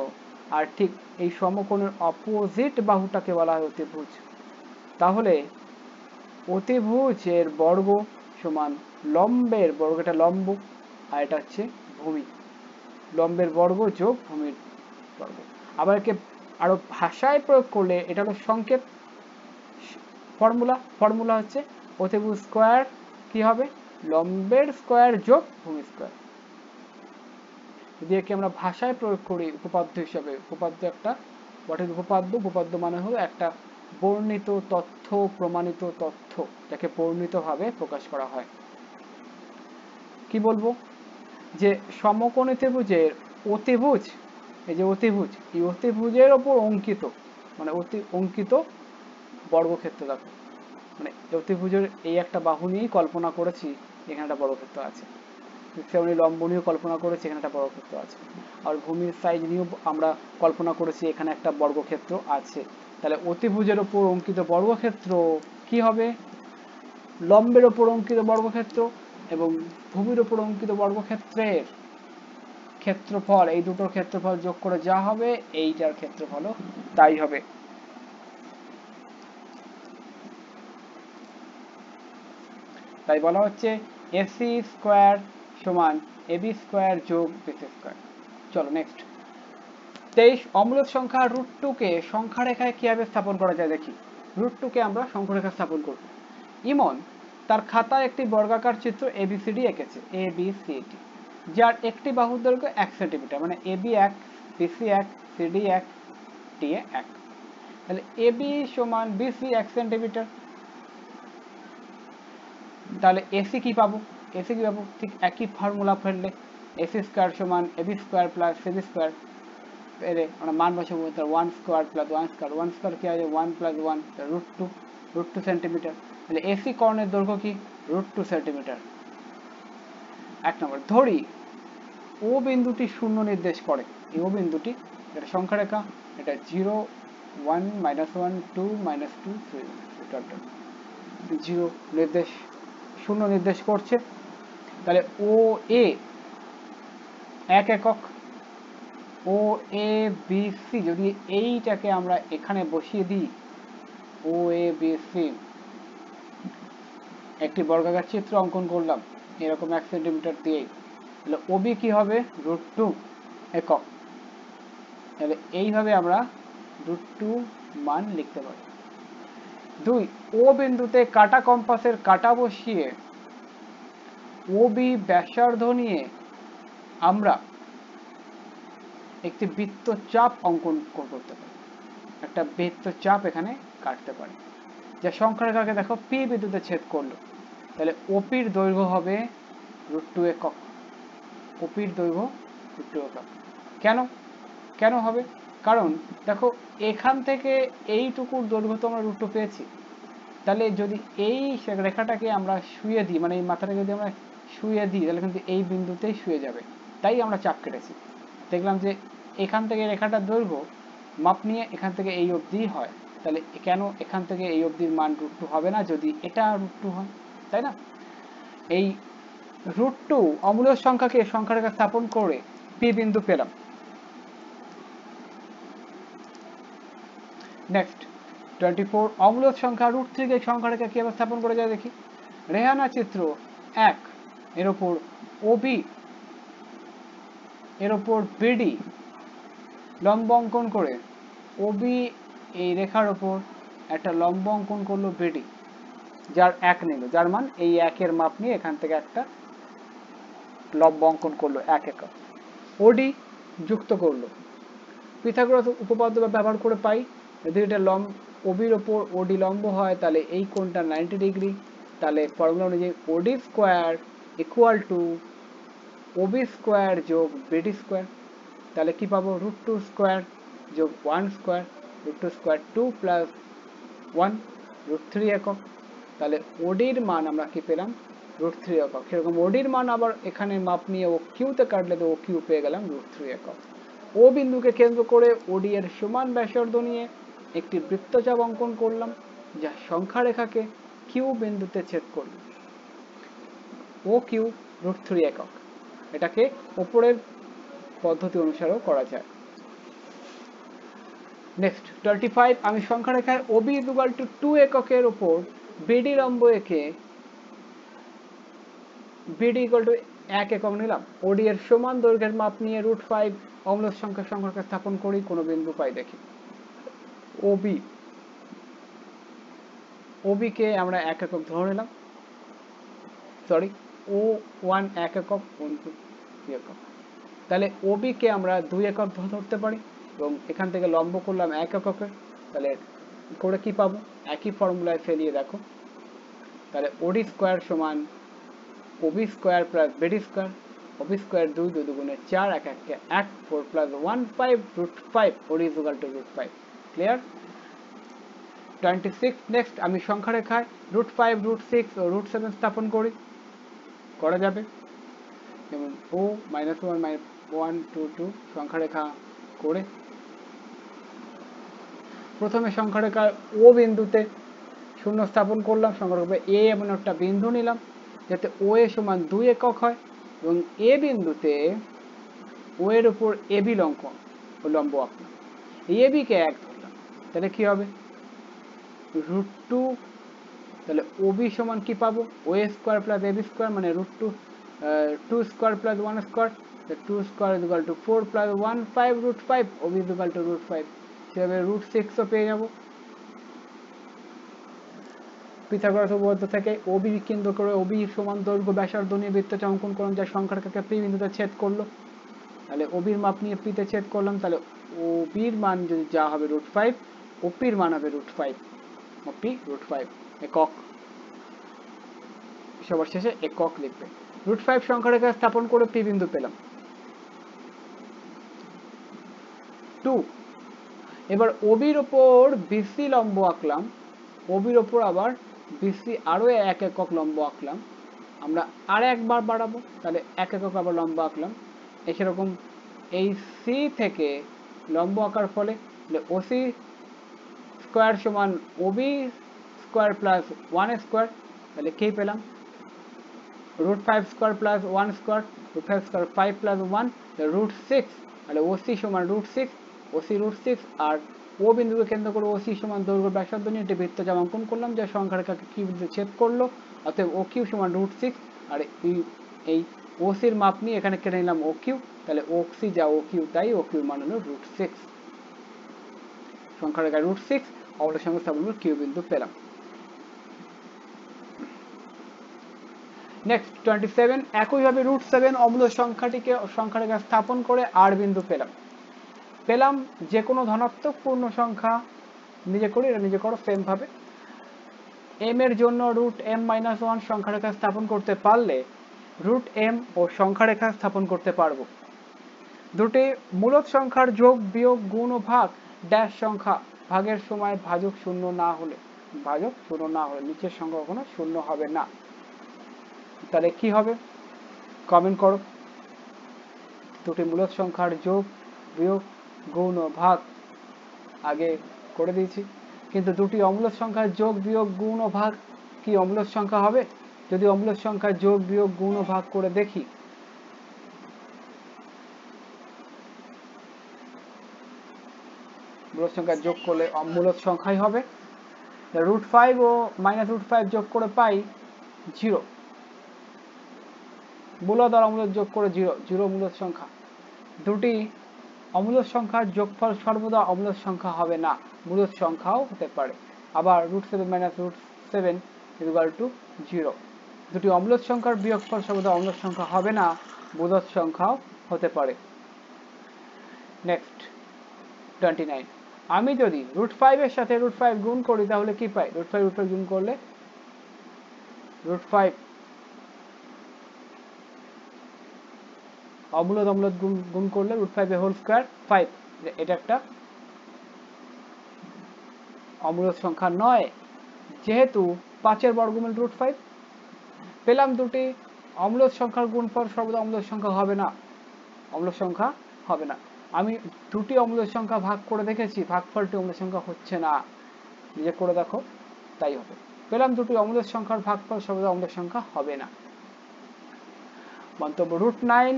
আর ঠিক এই সমকোণের অপোজিট বাহুটাকে বলা হয় অতিভুজ তাহলে অতিভুজের বর্গ সমান লম্বের বর্গটা লম্ব আর এটা হচ্ছে ভূমি লম্বের বর্গ যোগ ভূমির বর্গ আবার একে আরো ভাষায় প্রয়োগ করলে এটা হলো সংক্ষেপ ফর্মুলা ফর্মুলা হচ্ছে অতিভুজ স্কোয়ার কি হবে লম্বের স্কোয়ার যোগ ভূমি স্কোয়ার যদি একে আমরা ভাষায় প্রয়োগ করি উপপাদ্য হিসাবে উপপাদ্য একটা বটের উপপাদ্য উপপাদ্য মানে হলো একটা বর্ণিত তথ্য প্রমাণিত তথ্য যাকে বর্ণিতভাবে প্রকাশ করা হয় কি বলবো যে সমকোণী ত্রিভুজের অতিভুজ এই যে অতিভুজ এই অতিভুজের ওপর অঙ্কিত মানে অতি অঙ্কিত বর্গক্ষেত্র দেখো মানে অতিভুজের এই একটা বাহু নিয়েই কল্পনা করেছি এখানে একটা বর্গক্ষেত্র আছে তেমনি লম্ব নিয়েও কল্পনা করেছি এখানে একটা বর্গক্ষেত্র আছে আর ভূমির সাইজ নিয়েও আমরা কল্পনা করেছি এখানে একটা বর্গক্ষেত্র আছে তাহলে অতিভুজের ওপর অঙ্কিত বর্গক্ষেত্র কি হবে লম্বের ওপর অঙ্কিত বর্গক্ষেত্র এবং ভূমির উপর অঙ্কিত বর্গক্ষেত্রের ক্ষেত্রফল এই দুটোর ক্ষেত্রফল যোগ করে যা হবে এইটার ক্ষেত্রফলও তাই হবে তাই বলা হচ্ছে এসি স্কোয়ার সমান এবি স্কোয়ার যোগ বিসি স্কোয়ার চলো নেক্সট তেইশ অম্লত সংখ্যা রুট টুকে সংখ্যা রেখায় কিভাবে স্থাপন করা যায় দেখি রুট টু কে আমরা সংখ্যারেখা স্থাপন করব ইমন তার খাতায় একটি বর্গাকার চিত্র এবিসিডি এঁকেছে এ বি সি ডি যার একটি বাহুর দৈর্ঘ্য এক সেন্টিমিটার মানে এ বি এক বিসি এক সিডি এক টি e এক তাহলে এ বি সমান বিসি এক সেন্টিমিটার তাহলে এসি কি পাবো এসি কি পাবো ঠিক একই ফর্মুলা ফেললে এসি স্কোয়ার সমান AB square plus CB square পেলে আমরা মান বসাবো one square plus one square one square কি হবে one plus one root two root two centimetre তাহলে এসি কর্ণের দৈর্ঘ্য কি রুট টু সেন্টিমিটার এক নম্বর ধরি ও বিন্দুটি শূন্য নির্দেশ করে এই ও বিন্দুটি এটা সংখ্যা রেখা এটা zero one minus one two minus two three zero নির্দেশ শূন্য নির্দেশ করছে তাহলে ও এ এক একক ও এ বি সি যদি এইটাকে আমরা এখানে বসিয়ে দিই ও এ বি সি একটি বর্গাকার চিত্র অঙ্কন করলাম এরকম এক সেন্টিমিটার দিয়ে তাহলে ওবি কি হবে রুট টু একক তাহলে এইভাবে আমরা রুট টু মান লিখতে পারি দুই ও বিন্দুতে কাটা কম্পাসের কাটা বসিয়ে ওবি ব্যাসার্ধ নিয়ে আমরা একটি বৃত্ত চাপ অঙ্কন করতে পারি একটা বৃত্ত চাপ এখানে কাটতে পারি যা সংখ্যার কাকে দেখো পি বিন্দুতে ছেদ করলো তাহলে ওপির দৈর্ঘ্য হবে রুট টু একক ওপির দৈর্ঘ্য রুট টু একক কেন কেন হবে কারণ দেখো এখান থেকে এইটুকুর দৈর্ঘ্য তো আমরা রুট টু পেয়েছি তাহলে যদি এই রেখাটাকে আমরা শুয়ে দিই মানে এই মাথাটাকে যদি আমরা শুয়ে দিই তাহলে কিন্তু এই বিন্দুতেই শুয়ে যাবে তাই আমরা চাপ কেটেছি দেখলাম যে এখান থেকে রেখাটার দৈর্ঘ্য মাপ নিয়ে এখান থেকে এই অবধি হয় তাহলে কেন এখান থেকে এই অবধির মান রুট টু হবে না যদি এটা রুট টু হয় তাই না এই রুট টু অমূলক সংখ্যাকে সংখ্যারেখা স্থাপন করে পি বিন্দু পেলাম নেক্সট টোয়েন্টি ফোর অমূলক সংখ্যা রুট থ্রিকে সংখ্যারেখা কীভাবে স্থাপন করা যায় দেখি রেহানা চিত্র এক এর উপর ওবি এর উপর বিডি লম্ব অঙ্কন করে ওবি এই রেখার উপর একটা লম্ব অঙ্কন করলো বিডি যার এক নিল যার মান এই একের মাপ নিয়ে এখান থেকে একটা লব অঙ্কন করলো এক এক ওডি যুক্ত করলো পিথাগোরাস উপপাদ্য ব্যবহার করে পাই যদি এটা লম্ব ওবির ওপর ওডি লম্ব হয় তাহলে এই কোণটা নাইনটি ডিগ্রি তাহলে ফর্মুলা অনুযায়ী OD square equal to OB square যোগ বিডি স্কোয়ার তাহলে কি পাবো রুট টু স্কোয়ার যোগ one square root two square two plus one root three একক তাহলে ওডির মান আমরা কি পেলাম রুট থ্রি একক সেরকম ওডির মান আবার এখানে মাপ নিয়ে ও কিউতে কাটলে তো ও কিউ পেয়ে গেলাম রুট থ্রি একক ও বিন্দুকে কেন্দ্র করে ওডি এর সমান ব্যাসার্ধ নিয়ে একটি বৃত্তচাপ অঙ্কন করলাম যা সংখ্যা রেখাকে কিউ বিন্দুতে ছেদ করবে ও কিউ রুট থ্রি একক এটাকে ওপরের পদ্ধতি অনুসারেও করা যায় নেক্সট টোয়েন্টি ফাইভ আমি সংখ্যা রেখায় ওবি ইকুয়াল টু টু এককের ওপর বিডি লম্ব একে বিডি ইকুয়াল টু এক একক নিলাম ওডি এর সমান দৈর্ঘ্যের মাপ নিয়ে রুট ফাইভ অম্লজ সংখ্যার সংখ্যাকে স্থাপন করি কোনো বিন্দু পাই দেখি ওবি ওবিকে আমরা এক একক ধরে নিলাম সরি ও ওয়ান এক একক বন্ধু একক তাহলে ওবিকে আমরা দুই একক ধরতে পারি এবং এখান থেকে লম্ব করলাম এক এককের তাহলে করে কি পাবো একই ফর্মুলায় ফেলিয়ে দেখো তাহলে ওডি স্কোয়ার সমান OB square plus BD square OB square দুই দুই দুগুণে চার এক এককে এক four plus one five root five OD equal to root five clear twenty six next আমি সংখ্যা রেখায় রুট ফাইভ রুট সিক্স ও রুট সেভেন স্থাপন করি করা যাবে যেমন ও minus one minus one two two সংখ্যা রেখা করে প্রথমে সংখ্যারেখা ও বিন্দুতে শূন্য স্থাপন করলাম সংখ্যারেখা এ এমন একটা বিন্দু নিলাম যাতে ও এ সমান দুই একক হয় এবং এ বিন্দুতে ও এর উপর এ বি লঙ্ক লম্ব আঁকলাম এ বিকে এক ধরলাম তাহলে কি হবে রুট টু তাহলে ও বি সমান কি পাবো O A square plus A B square মানে root two two square plus one square two square is equal to four plus one five root five O B is equal to root five সেভাবে root সিক্সও পেয়ে যাব Pythagoras উপপাদ্য থেকে Obi কেন্দ্র করে Obi সমান দৈর্ঘ্য ব্যাসার্ধ নিয়ে বৃত্তটা অঙ্কন করলাম যা সংখ্যার কাকে পি বিন্দুতে ছেদ করলো তাহলে ওবির মাপ নিয়ে পিতে ছেদ করলাম তাহলে ওবির মান যদি যা হবে রুট ফাইভ ওপির মান হবে root five OP root five একক সবার শেষে একক লিখবে রুট ফাইভ সংখ্যাটাকে স্থাপন করে পি বিন্দু পেলাম টু এবার ওবির ওপর বিসি লম্ব আঁকলাম ওবির ওপর আবার বিসি আরও এক একক লম্ব আঁকলাম আমরা আর একবার বাড়াবো তাহলে এক একক আবার লম্ব আঁকলাম সেরকম এই সি থেকে লম্ব আঁকার ফলে ওসি স্কোয়ার সমান OB square plus one square তাহলে কে পেলাম root five square plus one square root five square five plus one root six তাহলে ওসি সমান root six OC root six আর ও বিন্দুকে কেন্দ্র করে ওসি সমান দৈর্ঘ্য ব্যাসার্ধ নিয়ে একটি বৃত্ত যেমন অঙ্কন করলাম যে সংখ্যাটাকে কিউ বিন্দু ছেদ করলো অতএব ও কিউ সমান রুট সিক্স আর এই ওসির মাপ নিয়ে এখানে কেটে নিলাম ও কিউ তাহলে ও যা ও কিউ তাই ও কিউ মান হলো রুট সিক্স সংখ্যাটাকে রুট সিক্স অপরের সঙ্গে স্থাপন কিউ বিন্দু পেলাম নেক্সট টোয়েন্টি সেভেন একইভাবে রুট সেভেন অম্ল সংখ্যাটিকে সংখ্যাটাকে স্থাপন করে আর বিন্দু পেলাম পেলাম যে কোনো ধনাত্মক পূর্ণ সংখ্যা নিজে করি এটা নিজে করো সেম ভাবে এম এর জন্য রুট এম মাইনাস ওয়ান সংখ্যারেখা স্থাপন করতে পারলে রুট এম ও সংখ্যারেখা স্থাপন করতে পারব দুটি মূলত সংখ্যার যোগ বিয়োগ গুণ ও ভাগ ড্যাশ সংখ্যা ভাগের সময় ভাজক শূন্য না হলে ভাজক শূন্য না হলে নিচের সংখ্যা কখনো শূন্য হবে না তাহলে কি হবে কমেন্ট করো দুটি মূলত সংখ্যার যোগ বিয়োগ গৌণ ভাগ আগে করে দিয়েছি কিন্তু দুটি অম্ল সংখ্যার যোগ বিয়োগ গুণ ও ভাগ কি অম্ল সংখ্যা হবে যদি অম্ল সংখ্যার যোগ বিয়োগ গুণ ও ভাগ করে দেখি মূলদ সংখ্যা যোগ করলে মূলদ সংখ্যাই হবে রুট ফাইভ ও মাইনাস রুট ফাইভ যোগ করে পাই জিরো মূলদ আর যোগ করে জিরো জিরো মূলদ সংখ্যা দুটি অমূলদ সংখ্যার যোগফল সর্বদা অমূলদ সংখ্যা হবে না মূলদ সংখ্যাও হতে পারে আবার root seven minus root seven equal to zero দুটি অমূলত সংখ্যার বিয়োগফল সর্বদা অম্লদ সংখ্যা হবে না মূলদ সংখ্যাও হতে পারে নেক্সট টোয়েন্টি নাইন আমি যদি রুট ফাইভের সাথে রুট ফাইভ গুণ করি তাহলে কি পাই রুট ফাইভ রুট ফাইভ গুণ করলে রুট ফাইভ অমূলত অম্লত গুণ করলে root five a whole square five এটা একটা অমূলত সংখ্যা নয় যেহেতু পাঁচের বর্গমূল রুট ফাইভ পেলাম দুটি অম্লত সংখ্যার গুণ পর সর্বদা অম্লত সংখ্যা হবে না অম্লত সংখ্যা হবে না আমি দুটি অম্লের সংখ্যা ভাগ করে দেখেছি ভাগ ফলটি অম্লের সংখ্যা হচ্ছে না নিজে করে দেখো তাই হবে পেলাম দুটি অম্লের সংখ্যার ভাগ ফল সর্বদা অম্লের সংখ্যা হবে না মন্তব্য রুট নাইন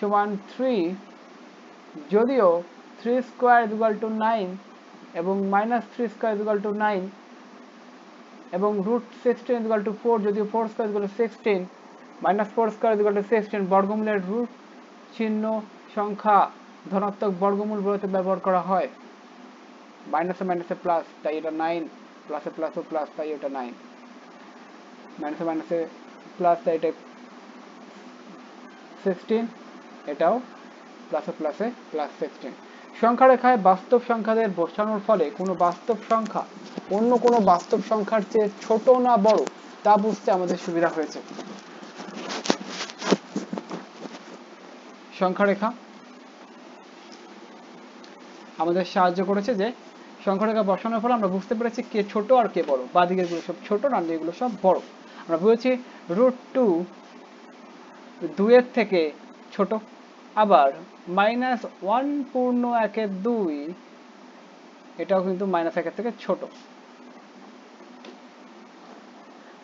সমান থ্রি যদিও three square equal to nine এবং minus three square equal to nine এবং root sixteen equal to four যদিও four square equal to sixteen minus four square equal to sixteen বর্গমূলের রুট চিহ্ন সংখ্যা ধনাত্মক বর্গমূল বলতে ব্যবহার করা হয় মাইনাসে মাইনাসে প্লাস তাই এটা নাইন প্লাসে প্লাসে প্লাস তাই এটা নাইন মাইনাসে মাইনাসে প্লাস তাই এটা সিক্সটিন এটাও প্লাসে প্লাসে প্লাস সিক্সটিন সংখ্যা রেখায় বাস্তব সংখ্যাদের বসানোর ফলে কোনো বাস্তব সংখ্যা অন্য কোনো বাস্তব সংখ্যার চেয়ে ছোট না বড় তা বুঝতে আমাদের সুবিধা হয়েছে সংখ্যা রেখা আমাদের সাহায্য করেছে যে সংখ্যা রেখা বসানোর ফলে আমরা বুঝতে পেরেছি কে ছোট আর কে বড় বাদিকের গুলো সব ছোট ডান এগুলো সব বড় আমরা বুঝেছি রুট টু দুয়ের থেকে ছোট আবার মাইনাস ওয়ান পূর্ণ একের দুই এটাও কিন্তু মাইনাস একের থেকে ছোট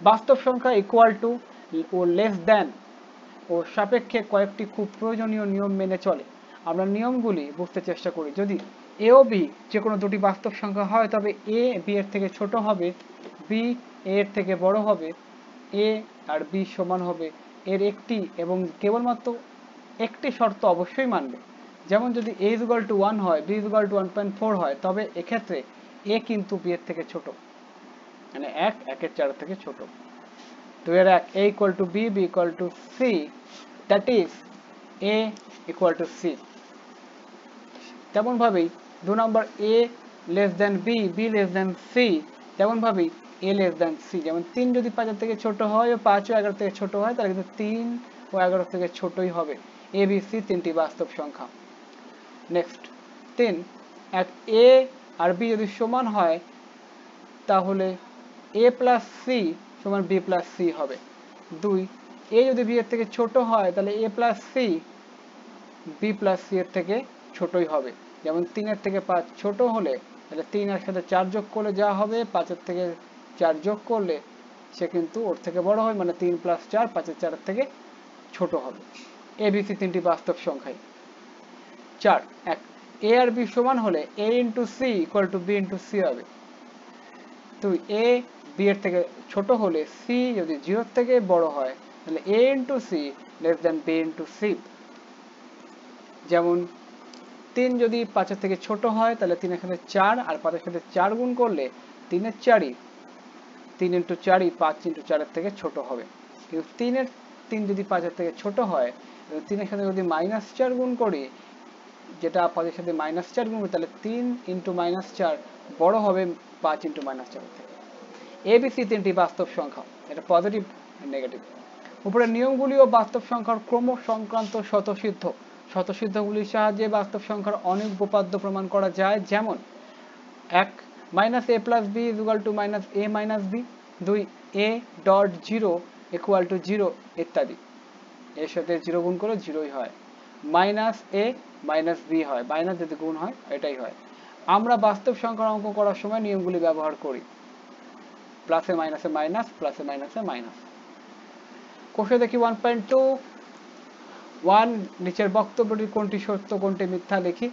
বাস্তব সংখ্যা ইকুয়াল টু ও লেস দেন ও সাপেক্ষে কয়েকটি খুব প্রয়োজনীয় নিয়ম মেনে চলে আমরা নিয়মগুলি বুঝতে চেষ্টা করি যদি এ ও বি যে কোনো দুটি বাস্তব সংখ্যা হয় তবে এ বি এর থেকে ছোট হবে বি এর থেকে বড় হবে এ আর বি সমান হবে এর একটি এবং কেবলমাত্র একটি শর্ত অবশ্যই মানবে যেমন যদি এ ইজুগাল টু ওয়ান হয় B equal to one point four হয় তবে এক্ষেত্রে এ কিন্তু বি এর থেকে ছোট মানে এক একের চার থেকে ছোট দুই এর এক A equal to B B equal to C that is A equal to C তেমনভাবেই দু নম্বর A less than B B less than C তেমনভাবেই এ লেস দেন সি যেমন তিন যদি পাঁচের থেকে ছোট হয় ও পাঁচ ও এগারো থেকে ছোট হয় তাহলে কিন্তু তিন ও এগারো থেকে ছোটই হবে এ বি সি তিনটি বাস্তব সংখ্যা নেক্সট তিন এক এ আর বি যদি সমান হয় তাহলে এ প্লাস সি সমান বি প্লাস সি হবে দুই এ যদি বি এর থেকে ছোট হয় তাহলে A plus C B plus C এর থেকে ছোটই হবে যেমন তিনের থেকে পাঁচ ছোট হলে তাহলে তিন আর সাথে চার যোগ করলে যা হবে পাঁচের থেকে চার যোগ করলে সে কিন্তু ওর থেকে বড় হয় মানে তিন প্লাস চার পাঁচের চারের থেকে ছোট হবে এবিসি তিনটি বাস্তব সংখ্যায় চার এক এ আর বি সমান হলে A into C equal to B into C হবে দুই এ বি এর থেকে ছোট হলে সি যদি জিরোর থেকে বড় হয় তাহলে A into C less than B into C যেমন তিন যদি পাঁচের থেকে ছোট হয় তাহলে তিনের সাথে চার আর পাঁচের সাথে চার গুণ করলে তিনের চারই তিন ইন্টু চারই পাঁচ ইন্টু চারের থেকে ছোট হবে কিন্তু তিনের তিন যদি পাঁচের থেকে ছোট হয় তিনের সাথে যদি মাইনাস চার গুণ করি যেটা পাঁচের সাথে মাইনাস চার গুণ করি তাহলে তিন ইন্টু মাইনাস চার বড় হবে পাঁচ ইন্টু মাইনাস চার থেকে এবিসি তিনটি বাস্তব সংখ্যা এটা পজিটিভ নেগেটিভ উপরের নিয়মগুলিও বাস্তব সংখ্যার ক্রম সংক্রান্ত স্বতঃসিদ্ধ স্বতঃসিদ্ধগুলির সাহায্যে বাস্তব সংখ্যার অনেক উপপাদ্য প্রমাণ করা যায় যেমন এক minus A plus B is equal to minus A minus B দুই A dot zero equal to zero ইত্যাদি এর সাথে জিরো গুণ করলে জিরোই হয় মাইনাস এ মাইনাস বি হয় মাইনাস যদি গুণ হয় এটাই হয় আমরা বাস্তব সংখ্যার অঙ্ক করার সময় নিয়মগুলি ব্যবহার করি প্লাসে মাইনাসে মাইনাস প্লাসে মাইনাসে মাইনাস কোষে দেখি ওয়ান পয়েন্ট টু ওয়ান নিচের বক্তব্যটি কোনটি সত্য কোনটি মিথ্যা লিখি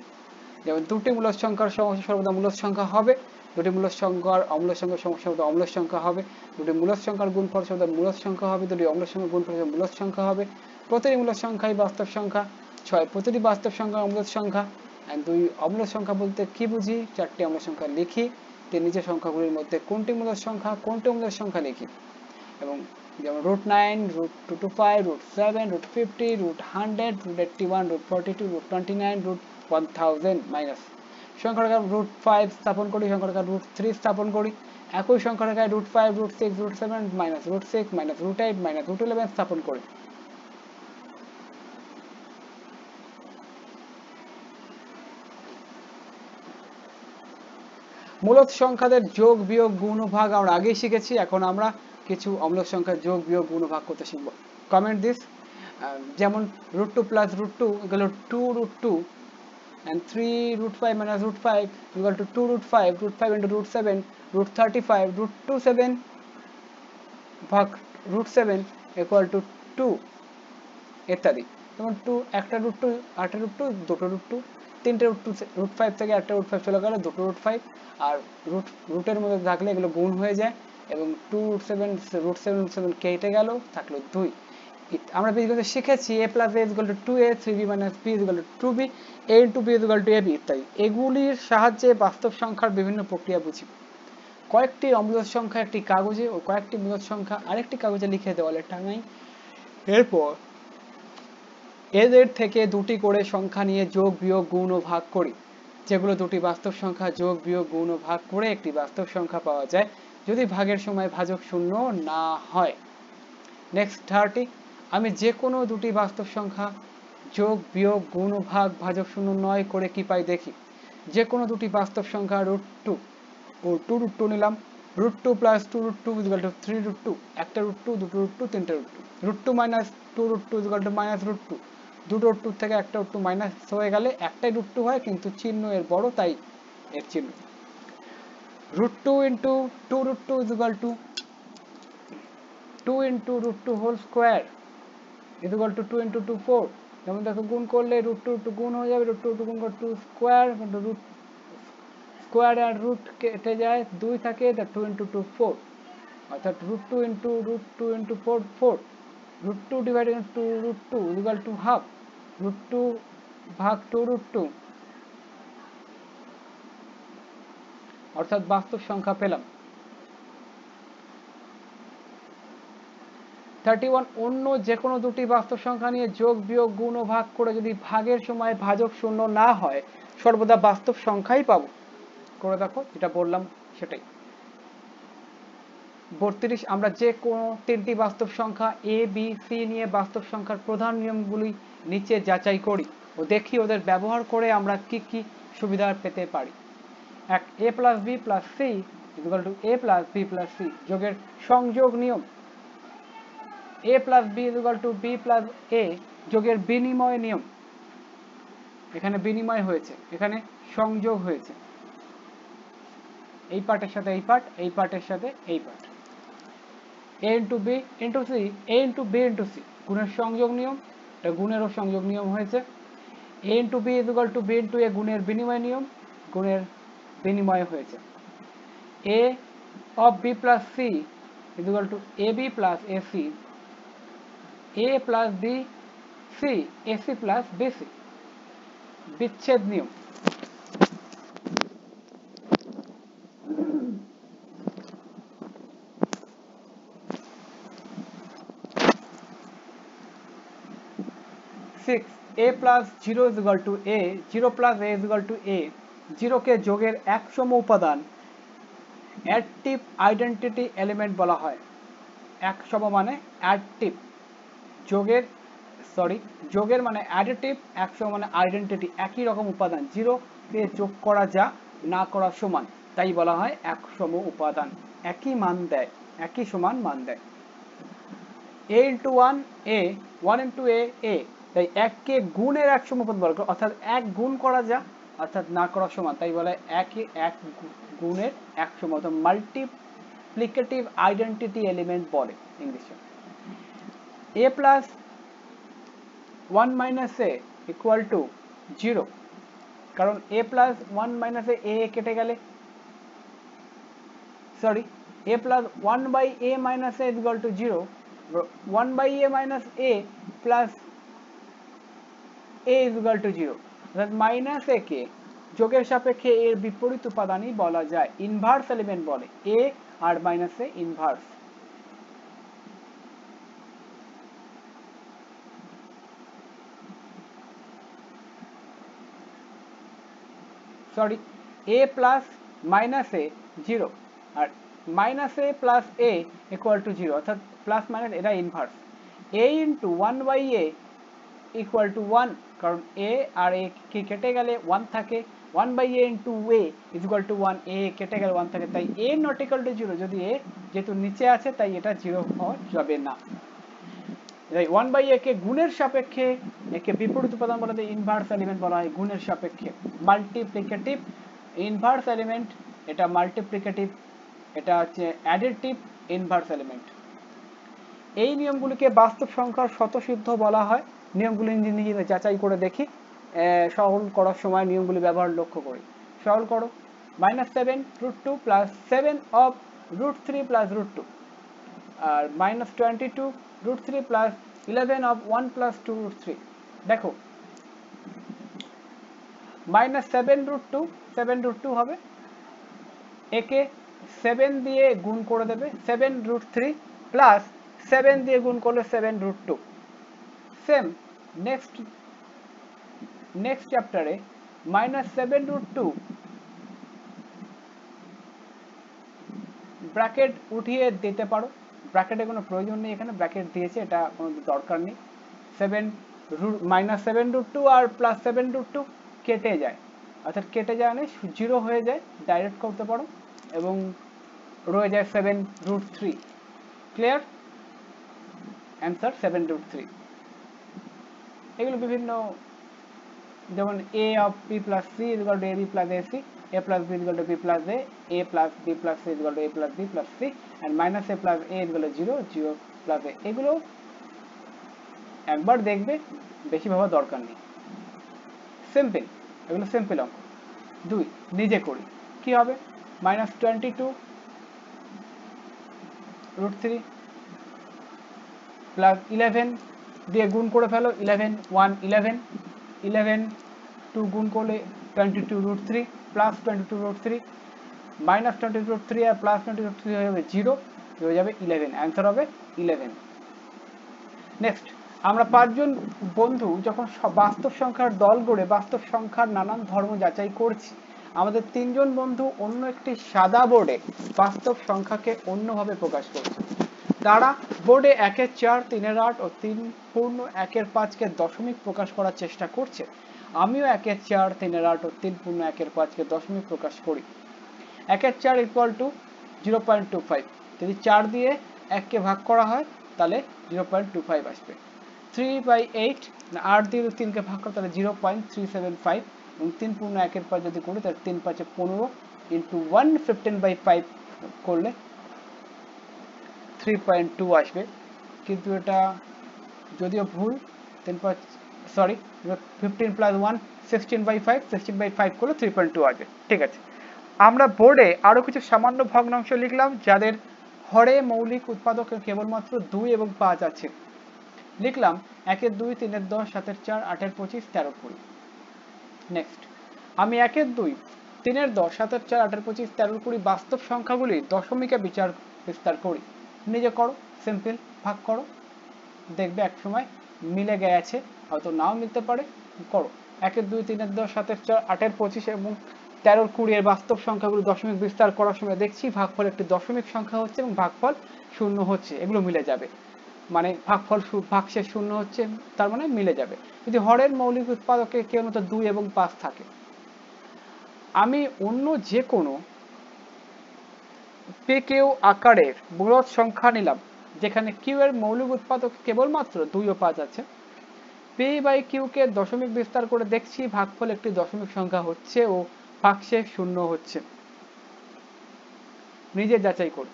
যেমন দুটি মূলদ সংখ্যার সমস্যা সর্বদা মূলদ সংখ্যা হবে দুটি মূলদ সংখ্যা আর অম্ল সংখ্যা সমসমতা অম্ল সংখ্যা হবে দুটি মূলদ সংখ্যার গুণফল সমতা মূলদ সংখ্যা হবে দুটি অম্ল সংখ্যার গুণফল হবে মূলদ সংখ্যা হবে প্রতিটি মূলদ সংখ্যাই বাস্তব সংখ্যা ছয় প্রতিটি বাস্তব সংখ্যা অম্লদ সংখ্যা দুই অম্ল সংখ্যা বলতে কি বুঝি চারটি অম্ল সংখ্যা লিখি তিন নিচের সংখ্যাগুলির মধ্যে কোনটি মূলদ সংখ্যা কোনটি অম্লদ সংখ্যা লিখি এবং যেমন root nine root two two five root seven root fifty root hundred root eighty one root forty two root twenty nine root one thousand minus সংখ্যাটাকে রুট ফাইভ স্থাপন করি সংখ্যাটাকে রুট থ্রি স্থাপন করি একই সংখ্যাটাকে root five root six root seven minus root six minus root eight minus root eleven স্থাপন করি মূলত সংখ্যাদের যোগ বিয়োগ গুণ ভাগ আমরা আগেই শিখেছি এখন আমরা কিছু অম্ল সংখ্যার যোগ বিয়োগ গুণ ভাগ করতে শিখবো কমেন্ট দিস যেমন root two plus root two এগুলো two root two and 3 root 5 minus root 5 equal to 2 root 5 root 5 into root 7 root 35 root 2 7 ভাগ root 7 equal to 2 ইত্যাদি যেমন 2 একটা root 2 আটটা root 2 দুটো root 2 তিনটে root 2 root 5 থেকে একটা root 5 চলে গেল দুটো root 5 আর root root এর মধ্যে থাকলে এগুলো গুণ হয়ে যায় এবং 2 root 7 root 7 root 7 কেটে গেল থাকলো 2 আমরা বীজগণিত শিখেছি A plus A equal to two A three B minus B equal to two B A into B equal to A B ইত্যাদি এগুলির সাহায্যে বাস্তব সংখ্যার বিভিন্ন প্রক্রিয়া বুঝিব কয়েকটি অমৃত সংখ্যা একটি কাগজে ও কয়েকটি মূলত সংখ্যা আরেকটি কাগজে লিখে দেওয়ালে টাঙাই এরপর এদের থেকে দুটি করে সংখ্যা নিয়ে যোগ বিয়োগ গুণ ও ভাগ করি যেগুলো দুটি বাস্তব সংখ্যা যোগ বিয়োগ গুণ ও ভাগ করে একটি বাস্তব সংখ্যা পাওয়া যায় যদি ভাগের সময় ভাজক শূন্য না হয় নেক্সট থার্টি আমি যে কোনো দুটি বাস্তব সংখ্যা যোগ বিয়োগ গুণ ভাগ ভাজক শূন্য নয় করে কি পাই দেখি যে কোনো দুটি বাস্তব সংখ্যা রুট টু ও টু রুট টু নিলাম root two plus two root two equal to three root two একটা রুট টু দুটো রুট টু তিনটে root two root two minus two root two equal to minus root two দুটো root two থেকে একটা root two minus হয়ে গেলে একটাই root two হয় কিন্তু চিহ্ন এর বড় তাই এর চিহ্ন root two into two root 2 is equal to 2 into root 2 whole square is equal to two into two four যেমন দেখো গুণ করলে রুট টু টু গুণ হয়ে যাবে রুট টু গুণ করে টু স্কোয়ার রুট স্কোয়ার আর রুট কেটে যায় দুই থাকে the two into two four অর্থাৎ root two into root two into four four root two divide in two root two equal to half root two ভাগ two root two অর্থাৎ বাস্তব সংখ্যা পেলাম থার্টি ওয়ান অন্য যে কোনো দুটি বাস্তব সংখ্যা নিয়ে যোগ বিয়োগ গুণ ও ভাগ করে যদি ভাগের সময় ভাজক শূন্য না হয় সর্বদা বাস্তব সংখ্যাই পাব করে দেখো যেটা বললাম সেটাই বত্রিশ আমরা যে কোনো তিনটি বাস্তব সংখ্যা এ বি সি নিয়ে বাস্তব সংখ্যার প্রধান নিয়মগুলি নিচে যাচাই করি ও দেখি ওদের ব্যবহার করে আমরা কি কি সুবিধা পেতে পারি এক A plus B plus C equal to A plus B plus C যোগের সংযোগ নিয়ম A plus B equal to B plus A যোগের বিনিময় নিয়ম এখানে বিনিময় হয়েছে এখানে সংযোগ হয়েছে এই পার্টের সাথে এই পার্ট এই পার্টের সাথে এই part A into B into C A into B into C গুণের সংযোগ নিয়ম এটা গুণেরও সংযোগ নিয়ম হয়েছে A into B equal to B into A গুণের বিনিময় নিয়ম গুণের বিনিময় হয়েছে A of B plus C equal to A B plus A C a plus b c ac plus bc বিচ্ছেদ নিয়ম six A plus zero is equal to A zero plus A is equal to A জিরোকে যোগের একসম উপাদান অ্যাডটিভ identity element বলা হয় একসম মানে অ্যাডটিভ যোগের সরি যোগের মানে অ্যাডিটিভ একশো মানে আইডেন্টিটি একই রকম উপাদান জিরো দিয়ে যোগ করা যা না করা সমান তাই বলা হয় একসম উপাদান একই মান দেয় একই সমান মান দেয় A into one A one into A A তাই এককে গুণের এক সম উপাদান বলা অর্থাৎ এক গুণ করা যা অর্থাৎ না করা সমান তাই বলা হয় একই এক গুণের একশো মতো মাল্টিপ্লিকেটিভ আইডেন্টিটি এলিমেন্ট বলে ইংলিশে a plus 1 minus a equal to 0 কারণ a plus 1 minus a a কেটে গেলে sorry a plus 1 by a minus a is equal to 0 1 by a minus a plus a is equal to 0 অর্থাৎ minus a কে যোগের সাপেক্ষে এর বিপরীত উপাদানই বলা যায় ইনভার্স এলিমেন্ট বলে a আর minus a inverse sorry A plus minus A zero আর minus A plus A equal to zero অর্থাৎ প্লাস মাইনাস এটা inverse A into one by A equal to one কারণ এ আর A কি কেটে গেলে ওয়ান থাকে one by A into A equal to one A কেটে গেলে ওয়ান থাকে তাই A not equal to zero যদি এ যেহেতু নিচে আছে তাই এটা জিরো হওয়া যাবে না তাই ওয়ান বাই একে গুণের সাপেক্ষে একে বিপরীত উপাদান বলা হয় ইনভার্স এলিমেন্ট বলা হয় গুণের সাপেক্ষে মাল্টিপ্লিকেটিভ ইনভার্স এলিমেন্ট এটা মাল্টিপ্লিকেটিভ এটা হচ্ছে অ্যাডিটিভ ইনভার্স এলিমেন্ট এই নিয়মগুলিকে বাস্তব সংখ্যার স্বতঃসিদ্ধ বলা হয় নিয়মগুলি নিজে যাচাই করে দেখি সরল করার সময় নিয়মগুলি ব্যবহার লক্ষ্য করি সরল করো minus seven root two plus seven of root three plus root two আর minus twenty two root 3 plus 11 of 1 plus 2 root 3 দেখো minus seven root two seven root two হবে একে সেভেন দিয়ে গুণ করে দেবে seven root three plus seven দিয়ে গুণ করলে seven root two same next next চ্যাপ্টারে minus seven root two bracket উঠিয়ে দিতে পারো ব্র্যাকেটে কোনো প্রয়োজন নেই এখানে ব্র্যাকেট দিয়েছে এটা কোনো দরকার নেই seven root minus seven root two আর প্লাস সেভেন রুট টু কেটে যায় অর্থাৎ কেটে যায় মানে জিরো হয়ে যায় ডাইরেক্ট করতে পারো এবং রয়ে যায় seven root three clear answer seven root three এগুলো বিভিন্ন যেমন A of B plus C A B plus A C a plus b is equal to b plus a a plus b plus c is equal to a plus b plus c and minus a plus a is equal to 0 0 plus a এগুলো একবার দেখবে বেশি ভাবার দরকার নেই simple এগুলো simple অঙ্ক দুই নিজে করি কি হবে minus twenty two root three plus eleven দিয়ে গুণ করে ফেলো eleven one eleven eleven two গুণ করলে twenty two root three plus twenty two root three minus twenty two root three আর প্লাস টোয়েন্টি রুট থ্রি হয়ে যাবে জিরো হয়ে যাবে ইলেভেন অ্যান্সার হবে ইলেভেন নেক্সট আমরা পাঁচজন বন্ধু যখন বাস্তব সংখ্যার দল গড়ে বাস্তব সংখ্যার নানান ধর্ম যাচাই করছি আমাদের তিনজন বন্ধু অন্য একটি সাদা বোর্ডে বাস্তব সংখ্যাকে অন্যভাবে প্রকাশ করছে তারা বোর্ডে একের চার তিনের আট ও তিন পূর্ণ একের পাঁচকে দশমিক প্রকাশ করার চেষ্টা করছে আমিও একের চার তিনের আট ও তিন পূর্ণ একের পাঁচকে দশমিক প্রকাশ করি একের চার equal to zero point two five যদি চার দিয়ে এককে ভাগ করা হয় তাহলে জিরো পয়েন্ট টু ফাইভ আসবে থ্রি বাই এইট আট দিয়ে যদি তিনকে ভাগ করে তাহলে zero point three seven five এবং তিন পূর্ণ একের পাঁচ যদি করি তাহলে তিন পাঁচে পনেরো into one fifteen by five করলে থ্রি পয়েন্ট টু আসবে কিন্তু এটা যদিও ভুল তিন পাঁচ sorry fifteen plus one sixteen by five sixteen by five করলে থ্রি পয়েন্ট টু আসবে ঠিক আছে আমরা বোর্ডে আরও কিছু সামান্য ভগ্নাংশ লিখলাম যাদের হরে মৌলিক উৎপাদক কেবলমাত্র দুই এবং পাঁচ আছে লিখলাম একের দুই তিনের দশ সাতের চার আটের পঁচিশ তেরো কুড়ি নেক্সট আমি একের দুই তিনের দশ সাতের চার আটের পঁচিশ তেরো কুড়ি বাস্তব সংখ্যাগুলি দশমিকে বিচার বিস্তার করি নিজে করো সিম্পল ভাগ করো দেখবে এক সময় মিলে গেছে হয়তো নাও মিলতে পারে করো একের দুই তিনের দশ সাতের চার আটের পঁচিশ এবং তেরোর কুড়ি এর বাস্তব সংখ্যাগুলো দশমিক বিস্তার করার সময় দেখছি ভাগফল একটি দশমিক সংখ্যা হচ্ছে এবং ভাগফল শূন্য হচ্ছে এগুলো মিলে যাবে মানে ভাগফল ভাগশেষ শূন্য হচ্ছে তার মানে মিলে যাবে যদি হরের মৌলিক উৎপাদকে কেউ মতো দুই এবং পাঁচ থাকে আমি অন্য যে কোনো পেকেও আকারের বৃহৎ সংখ্যা নিলাম যেখানে কিউ এর মৌলিক উৎপাদক কেবলমাত্র দুই ও পাঁচ আছে পি বাই কে দশমিক বিস্তার করে দেখছি ভাগফল একটি দশমিক সংখ্যা হচ্ছে ও ভাগশেষ শূন্য হচ্ছে নিজে যাচাই করো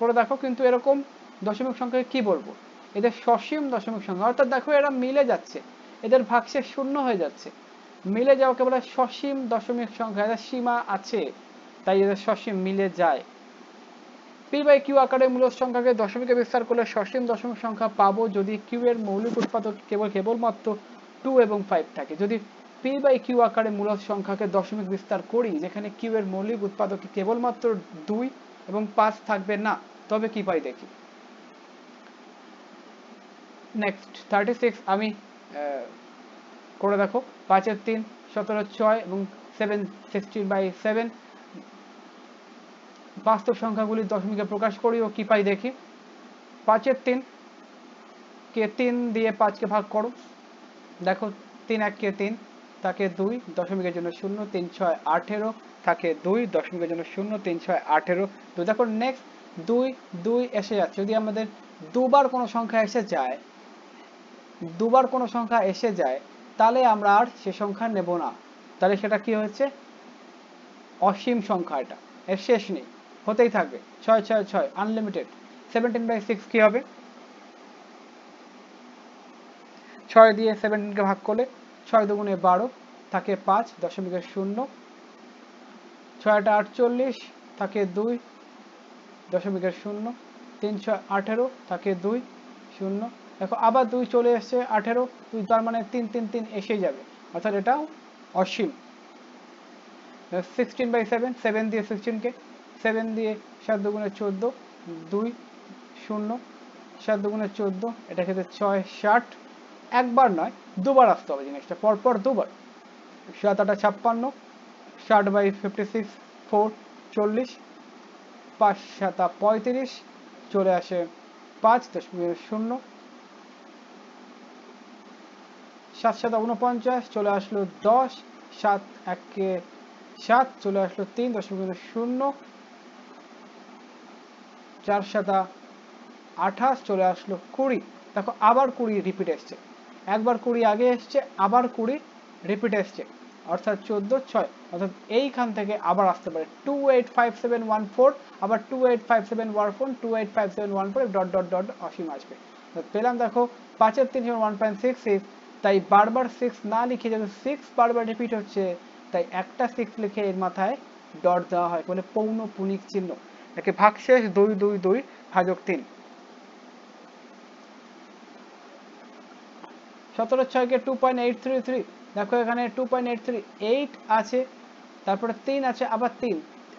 করে দেখো কিন্তু এরকম দশমিক সংখ্যাকে কি বলবো এদের সসীম দশমিক সংখ্যা অর্থাৎ দেখো এরা মিলে যাচ্ছে এদের ভাগশেষ শূন্য হয়ে যাচ্ছে মিলে যাওয়াকে বলে সসীম দশমিক সংখ্যা এদের সীমা আছে তাই এদের সসীম মিলে যায় পি বাই কিউ আকারে মূলক সংখ্যাকে দশমিকে বিস্তার করলে সসীম দশমিক সংখ্যা পাবো যদি কিউ এর মৌলিক উৎপাদক কেবল কেবলমাত্র টু এবং ফাইভ থাকে যদি পি বাই কিউ আকারে মূলক সংখ্যাকে দশমিক বিস্তার করি যেখানে কিউ এর মৌলিক উৎপাদকে কেবলমাত্র দুই এবং পাঁচ থাকবে না তবে কি পাই দেখি নেক্সট থার্টি সিক্স আমি করে দেখো পাঁচের তিন সতেরো ছয় এবং সেভেন সিক্সটিন বাই সেভেন বাস্তব সংখ্যাগুলি দশমিকে প্রকাশ করি ও কী পাই দেখি পাঁচের তিন কে তিন দিয়ে পাঁচকে ভাগ করো দেখো তিন এক কে তিন তাকে দুই দশমিকের জন্য শূন্য তিন ছয় আঠেরো থাকে দুই দশমিকের জন্য শূন্য তিন ছয় আঠেরো তো দেখো নেক্সট দুই দুই এসে যাচ্ছে যদি আমাদের দুবার কোনো সংখ্যা এসে যায় দুবার কোনো সংখ্যা এসে যায় তাহলে আমরা আর সে সংখ্যা নেব না তাহলে সেটা কি হয়েছে অসীম সংখ্যা এটা এর শেষ নেই হতেই থাকবে ছয় ছয় ছয় আনলিমিটেড সেভেন্টিন বাই সিক্স কী হবে ছয় দিয়ে সেভেন্টিনকে ভাগ করলে ছয় দুগুণে বারো থাকে পাঁচ দশমিকের শূন্য ছয়টা আটচল্লিশ থাকে দুই দশমিকের শূন্য তিন ছয় আঠেরো থাকে দুই শূন্য দেখো আবার দুই চলে এসছে আঠেরো দুই তার মানে তিন তিন তিন এসেই যাবে অর্থাৎ এটাও অসীম সিক্সটিন বাই সেভেন সেভেন দিয়ে সিক্সটিনকে সেভেন দিয়ে সাত দুগুণে চোদ্দো দুই শূন্য সাত দুগুণে চোদ্দো এটা ক্ষেত্রে ছয় ষাট একবার নয় দুবার আসতে হবে জিনিসটা পরপর দুবার সাত আটা ছাপ্পান্ন ষাট বাই ফিফটি সিক্স ফোর চল্লিশ পাঁচ সাতা পঁয়ত্রিশ চলে আসে পাঁচ দশমিক শূন্য সাত সাত ঊনপঞ্চাশ চলে আসলো দশ সাত একে সাত চলে আসলো তিন দশমিক শূন্য চার সাদা আঠাশ চলে আসলো কুড়ি দেখো আবার কুড়ি রিপিট এসছে একবার কুড়ি আগে এসছে আবার কুড়ি রিপিট এসছে অর্থাৎ চোদ্দ ছয় অর্থাৎ এইখান থেকে আবার আসতে পারে two eight five seven one four আবার two eight five seven one four two eight five seven one four dot dot dot অসীম আসবে পেলাম দেখো পাঁচের তিন ওয়ান পয়েন্ট সিক্স সিক্স তাই বারবার সিক্স না লিখে যেহেতু সিক্স বারবার রিপিট হচ্ছে তাই একটা সিক্স লিখে এর মাথায় ডট দেওয়া হয় মানে পৌনপুনিক চিহ্ন নাকি ভাগশেষ দুই দুই দুই ভাজক তিন সতেরো ছয়কে two point eight three three দেখো এখানে two point eight three eight আছে তারপরে তিন আছে আবার তিন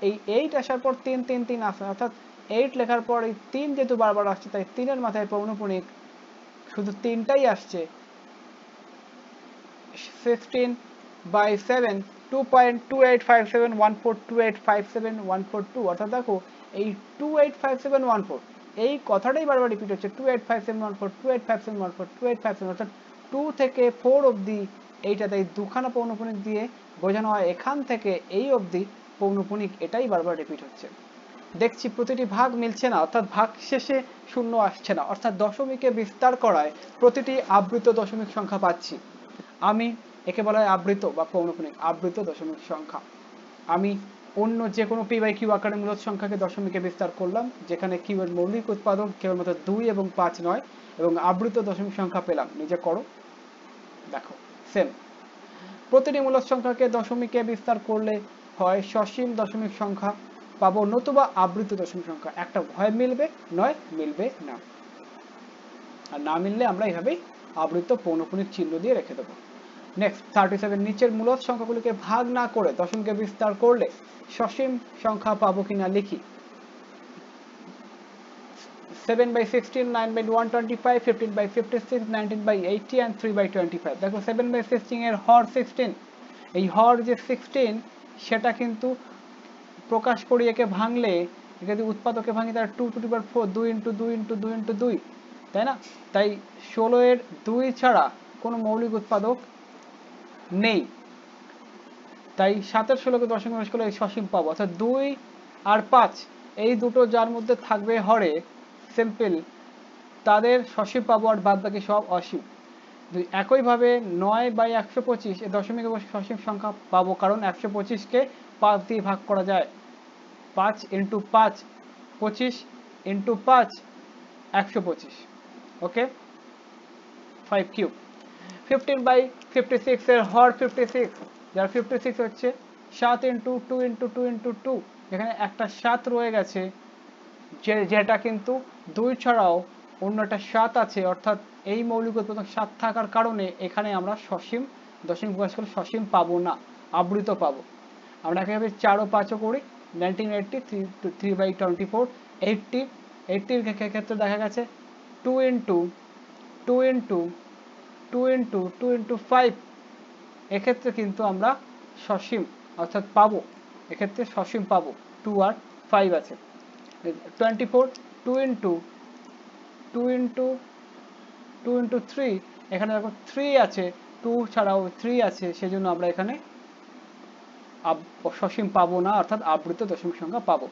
এই এইট আসার পর তিন তিন তিন আসে অর্থাৎ এইট লেখার পর এই তিন যেহেতু বারবার আসছে তাই তিনের মাথায় পৌনপুণিক শুধু তিনটাই আসছে sixteen by seven two point two eight five seven one four two eight five seven one four two অর্থাৎ দেখো এই two eight five seven one four এই কথাটাই বারবার রিপিট হচ্ছে two eight five seven one four two eight five seven one four two eight five seven অর্থাৎ two থেকে four অবধি এইটা তাই দুখানা পৌনপুনিক দিয়ে বোঝানো হয় এখান থেকে এই অবধি পৌনপুনিক এটাই বারবার রিপিট হচ্ছে দেখছি প্রতিটি ভাগ মিলছে না অর্থাৎ ভাগ শেষে শূন্য আসছে না অর্থাৎ দশমিকে বিস্তার করায় প্রতিটি আবৃত দশমিক সংখ্যা পাচ্ছি আমি একে বলা হয় আবৃত বা পৌনপুনিক আবৃত দশমিক সংখ্যা আমি অন্য যে কোনো পি বাই কিউ আকারের মূলত সংখ্যাকে দশমিকে বিস্তার করলাম যেখানে কিউ এর মৌলিক উৎপাদক কেবলমাত্র দুই এবং পাঁচ নয় এবং আবৃত দশমিক সংখ্যা পেলাম নিজে করো দেখো সেম প্রতিটি মূলক সংখ্যাকে দশমিকে বিস্তার করলে হয় সসীম দশমিক সংখ্যা পাবো নতুবা আবৃত দশমিক সংখ্যা একটা হয় মিলবে নয় মিলবে না আর না মিললে আমরা এভাবেই আবৃত পৌনপুনিক চিহ্ন দিয়ে রেখে দেবো নেক্সট থার্টি সেভেন নিচের মূলদ সংখ্যাগুলোকে ভাগ না করে দশমকে বিস্তার করলে সসীম সংখ্যা পাবো কিনা লিখি seven by sixteen nine by one twenty five fifteen by fifty six nineteen by eighty and three by twenty five দেখো সেভেন বাই সিক্সটিন এর হর সিক্সটিন এই হর যে সিক্সটিন সেটা কিন্তু প্রকাশ করি একে ভাঙলে যদি উৎপাদকে ভাঙি তার টু টু ডিবার ফোর দুই ইন্টু দুই ইন্টু দুই ইন্টু দুই তাই না তাই ষোলো এর দুই ছাড়া কোনো মৌলিক উৎপাদক নেই তাই সাতের ষোলোকে দশমিক গুণ করলে সসীম পাবো অর্থাৎ দুই আর পাঁচ এই দুটো যার মধ্যে থাকবে হরে সিম্পল তাদের সসীম পাবো আর বাদ বাকি সব অসীম দুই একইভাবে নয় বাই একশো পঁচিশ এ দশমিক বসে সসীম সংখ্যা পাবো কারণ একশো পঁচিশকে পাঁচ দিয়ে ভাগ করা যায় পাঁচ ইন্টু পাঁচ পঁচিশ ইন্টু পাঁচ একশো পঁচিশ okay five cube fifteen by fifty সিক্সের হর ফিফটি সিক্স যার ফিফটি সিক্স হচ্ছে সাত into two into two into two যেখানে একটা সাত রয়ে গেছে যে যেটা কিন্তু দুই ছাড়াও অন্য একটা সাত আছে অর্থাৎ এই মৌলিক উৎপাদন সাত থাকার কারণে এখানে আমরা সসীম দশমিক প্রকাশ করে সসীম পাবো না আবৃত পাবো আমরা এখানে চার ও পাঁচও করি nineteen eighty three two three by twenty four eighty এইটটির ক্ষেত্রে দেখা গেছে two into two into two into two into five এক্ষেত্রে কিন্তু আমরা সসীম অর্থাৎ পাবো এক্ষেত্রে সসীম পাবো টু আর ফাইভ আছে twenty four two into two into two into three এখানে দেখো থ্রি আছে টু ছাড়াও থ্রি আছে সেজন্য আমরা এখানে সসীম পাবো না অর্থাৎ আবৃত দশমিক সংখ্যা পাবো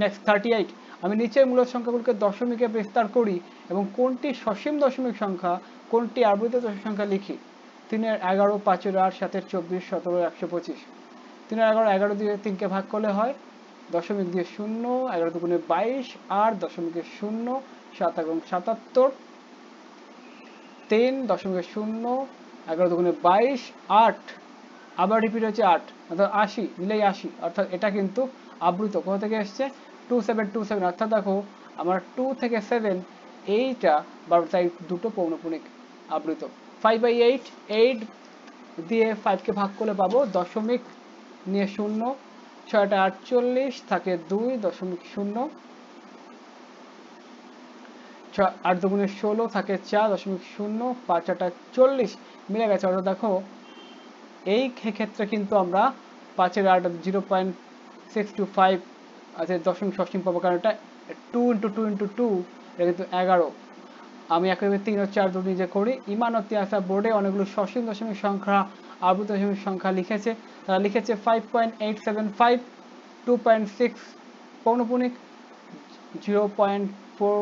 নেক্সট থার্টি এইট আমি নিচের মূলদ সংখ্যাগুলোকে দশমিকে বিস্তার করি এবং কোনটি সসীম দশমিক সংখ্যা কোনটি আবৃত সংখ্যা লিখি তিনি এগারো পাঁচের আট সাতের চব্বিশ সতেরো একশো পঁচিশ তিনের এগারো এগারো দিয়ে তিনকে ভাগ করলে হয় দশমিক দিয়ে শূন্য এগারো দুগুণে বাইশ আর দশমিকে শূন্য সাত এবং সাতাত্তর তিন দশমিকে শূন্য এগারো দুগুণে বাইশ আট আবার রিপিট হচ্ছে আট অর্থাৎ আশি মিলেই আশি অর্থাৎ এটা কিন্তু আবৃত কোথা থেকে এসছে টু সেভেন টু সেভেন অর্থাৎ দেখো আমার টু থেকে সেভেন এইটা বা তাই দুটো পৌনপুণিক আবৃত ফাইভ বাই এইট এইট দিয়ে ফাইভকে ভাগ করে পাবো দশমিক নিয়ে শূন্য ছয়টা আটচল্লিশ থাকে দুই দশমিক শূন্য আট দুগুণে ষোলো থাকে চার দশমিক শূন্য পাঁচ আটা চল্লিশ মিলে গেছে অর্থাৎ দেখো এই ক্ষেত্রে কিন্তু আমরা পাঁচের আট zero point six two five আছে দশমিক ষষ্ঠী পাবো কারণ এটা two into two into two এটা কিন্তু এগারো আমি একইভাবে তিন ও চার দুটি যে করি ইমান ও বোর্ডে অনেকগুলো ষষ্ঠ দশমিক সংখ্যা আবৃত দশমিক সংখ্যা লিখেছে তারা লিখেছে five point eight seven five two point six পৌনপুণিক জিরো পয়েন্ট ফোর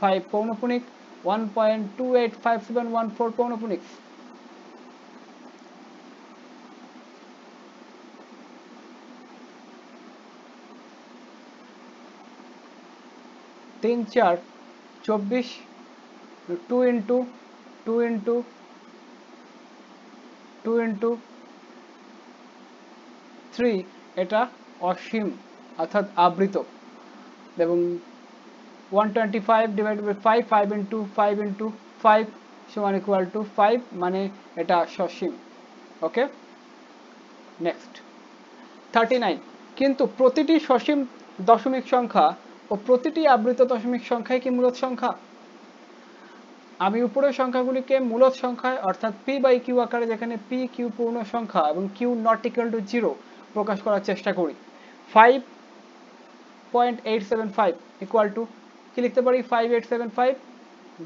ফাইভ পৌনপুণিক one point two eight five seven one four পৌনপুণিক তিন চার চব্বিশ two into two into two into three এটা অসীম অর্থাৎ আবৃত এবং one twenty five divide by five five into five into five সমান ইকুয়াল টু ফাইভ মানে এটা সসীম ওকে নেক্সট থার্টি নাইন কিন্তু প্রতিটি সসীম দশমিক সংখ্যা ও প্রতিটি আবৃত দশমিক সংখ্যাই কি মূলত সংখ্যা আমি উপরের সংখ্যাগুলিকে মূলত সংখ্যায় অর্থাৎ পি বাই কিউ আকারে যেখানে পি কিউ পূর্ণ সংখ্যা এবং Q not equal to zero প্রকাশ করার চেষ্টা করি five point eight seven five equal to কি লিখতে পারি ফাইভ এইট সেভেন ফাইভ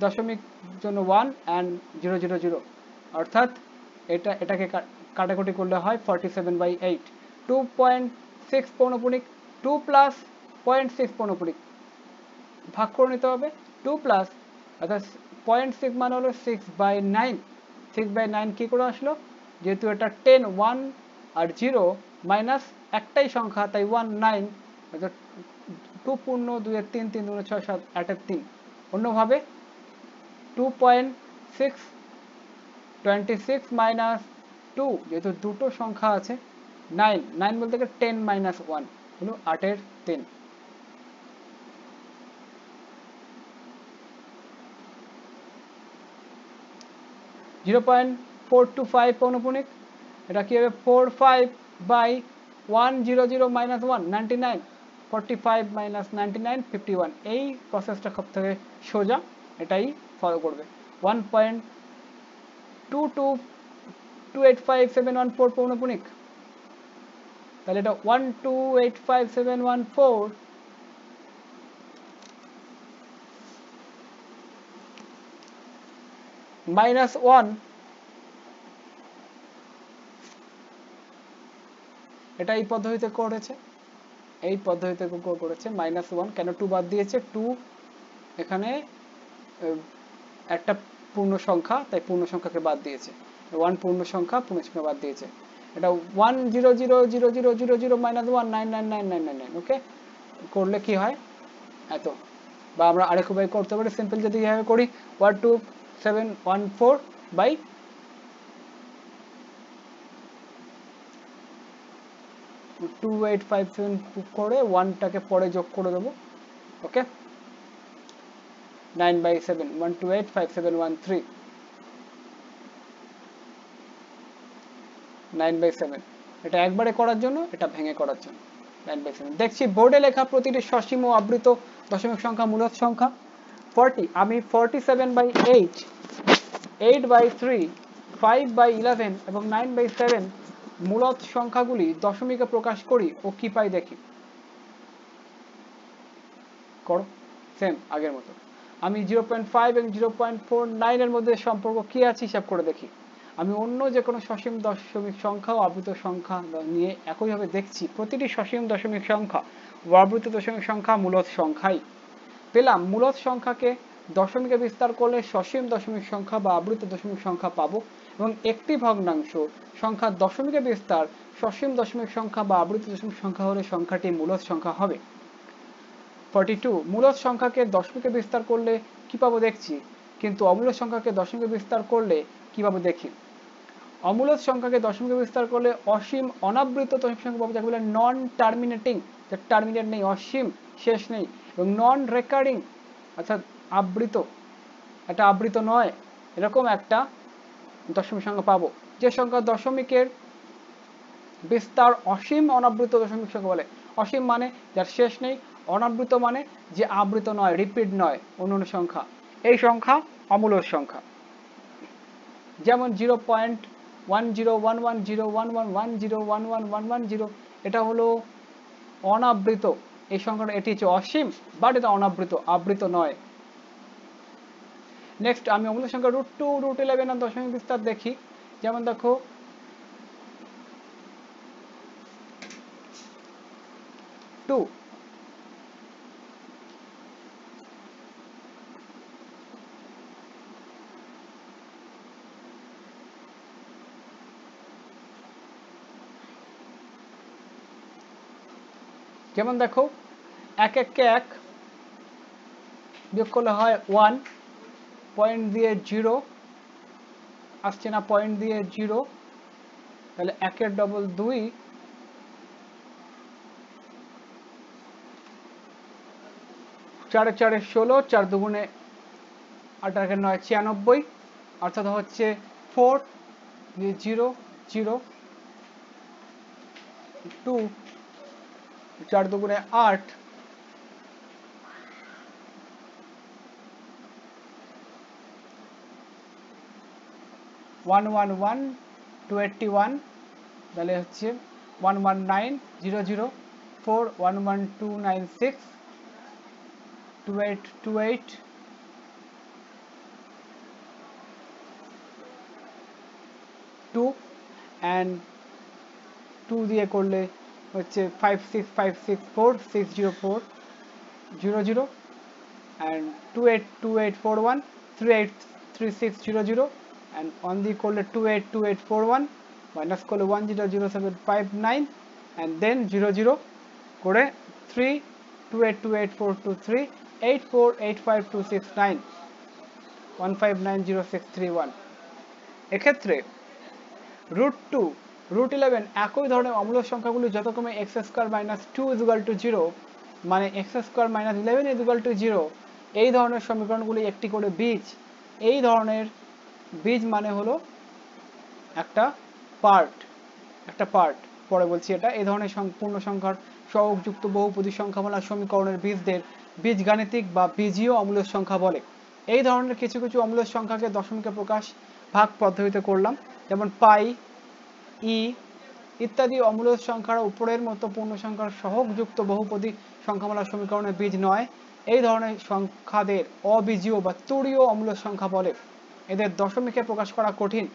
দশমিক জন্য one and zero zero zero অর্থাৎ এটা এটাকে কাটাকুটি করলে হয় forty seven by eight two point six পৌনপুণিক টু প্লাস পয়েন্ট সিক্স পনপুরি ভাগ করে নিতে হবে টু প্লাস অর্থাৎ পয়েন্ট সিক্স মানে হলো six by nine six by nine কী করে আসলো যেহেতু এটা টেন ওয়ান আর জিরো মাইনাস একটাই সংখ্যা তাই ওয়ান নাইন অর্থাৎ টু পূর্ণ দুয়ের তিন তিন দুগুণ ছয় সাত এক তিন অন্যভাবে two point six twenty six minus two যেহেতু দুটো সংখ্যা আছে নাইন নাইন বলতে গেলে টেন মাইনাস ওয়ান হলো আটের তিন zero point four two five পৌনপুণিক এটা কী হবে four five by one zero zero minus one ninety nine forty five minus ninety nine fifty one এই প্রসেসটা সব থেকে সোজা এটাই ফলো করবে one point two two two eight five seven one four পৌনপুণিক তাহলে এটা one two eight five seven one four minus 1 এটা এই পদ্ধতিতে করেছে এই পদ্ধতিতে করেছে মাইনাস ওয়ান কেন টু বাদ দিয়েছে টু এখানে একটা পূর্ণ সংখ্যা তাই পূর্ণ সংখ্যাকে বাদ দিয়েছে ওয়ান পূর্ণ সংখ্যা পূর্ণ সংখ্যা বাদ দিয়েছে এটা one zero zero zero zero zero zero minus one nine nine nine nine nine nine okay করলে কি হয় এত বা আমরা আরেকভাবে করতে পারি সিম্পল যদি এভাবে করি ওয়ান টু 714 by 2857 করে 1টাকে পরে যোগ করে দেবো ওকে 9 by 7 1285713 9 by 7 এটা একবারে করার জন্য এটা ভেঙে করার জন্য 9 by 7 দেখছি বোর্ডে লেখা প্রতিটি সসীম ও আবৃত দশমিক সংখ্যা মূলত সংখ্যা ফর্টি আমি forty seven by eight eight by three five by eleven এবং নাইন বাই সেভেন মূলত সংখ্যাগুলি দশমিকে প্রকাশ করি ও কি পাই দেখি করো সেম আগের মতো আমি জিরো পয়েন্ট ফাইভ এবং জিরো পয়েন্ট ফোর নাইনের মধ্যে সম্পর্ক কি আছে হিসাব করে দেখি আমি অন্য যে কোনো সসীম দশমিক সংখ্যা ও আবৃত সংখ্যা নিয়ে একইভাবে দেখছি প্রতিটি সসীম দশমিক সংখ্যা ও আবৃত দশমিক সংখ্যা মূলত সংখ্যাই পেলাম মূলত সংখ্যাকে দশমিকে বিস্তার করলে সসীম দশমিক সংখ্যা বা আবৃত দশমিক সংখ্যা পাব এবং একটি ভগ্নাংশ সংখ্যা দশমিকে বিস্তার সসীম দশমিক সংখ্যা বা আবৃত দশমিক সংখ্যা হলে সংখ্যাটি মূলত সংখ্যা হবে ফর্টি টু মূলত সংখ্যাকে দশমিকে বিস্তার করলে কি পাবো দেখছি কিন্তু অমূলত সংখ্যাকে দশমিকে বিস্তার করলে কি পাবো দেখি অমূলত সংখ্যাকে দশমিকে বিস্তার করলে অসীম অনাবৃত দশমিক সংখ্যা পাবো যাকে বলে নন টার্মিনেটিং যা টার্মিনেট নেই অসীম শেষ নেই এবং নন রেকারিং অর্থাৎ আবৃত এটা আবৃত নয় এরকম একটা দশমিক সংখ্যা পাবো যে সংখ্যা দশমিকের বিস্তার অসীম অনাবৃত দশমিক সংখ্যা বলে অসীম মানে যার শেষ নেই অনাবৃত মানে যে আবৃত নয় রিপিট নয় অন্য সংখ্যা এই সংখ্যা অমূলক সংখ্যা যেমন zero point one zero one one zero one one one zero one one one one zero এটা হলো অনাবৃত এই সংখ্যাটা এটি হচ্ছে অসীম বাট এটা অনাবৃত আবৃত নয় নেক্সট আমি অমূল্য সংখ্যা রুট টু রুট ইলেভেন আর দশমিক বিস্তার দেখি যেমন দেখো টু যেমন দেখো এক এককে এক বিয়োগ করলে হয় ওয়ান পয়েন্ট দিয়ে জিরো আসছে না পয়েন্ট দিয়ে জিরো তাহলে একের ডবল দুই চারে চারে ষোলো চার দুগুণে আঠারোকে নয় ছিয়ানব্বই অর্থাৎ হচ্ছে ফোর দিয়ে জিরো জিরো টু চার দুগুণে আট one one one two eighty one তাহলে হচ্ছে one one nine zero zero four one one two nine six two eight two eight two and two দিয়ে করলে হচ্ছে five six five six four six zero four zero zero and two eight two eight four one three eight three six zero zero and on the করলে two eight two eight four one minus করলে one zero zero seven five nine and then zero zero করে three two eight two eight four two three eight four eight five two six nine one five nine zero six three one এক্ষেত্রে root two root eleven একই ধরনের অমূলক সংখ্যাগুলি যথাক্রমে X square minus two equal to zero মানে X square minus eleven equal to zero এই ধরনের সমীকরণগুলি একটি করে বীজ এই ধরনের বীজ মানে হলো একটা পার্ট একটা পার্ট পরে বলছি এটা এই ধরনের পূর্ণ সংখ্যার সহযুক্ত বহুপদী সংখ্যামালা সমীকরণের বীজদের বীজগাণিতিক বা বীজীয় অমূলক সংখ্যা বলে এই ধরনের কিছু কিছু অমূলক সংখ্যাকে দশমিকে প্রকাশ ভাগ পদ্ধতিতে করলাম যেমন পাই ই ইত্যাদি অমূলজ সংখ্যার উপরের মতো পূর্ণ সংখ্যার যুক্ত বহুপদী সংখ্যামালার সমীকরণের বীজ নয় এই ধরনের সংখ্যাদের অবীজীয় বা তুরীয় অমূল সংখ্যা বলে এদের দশমিকে প্রকাশ করা কঠিন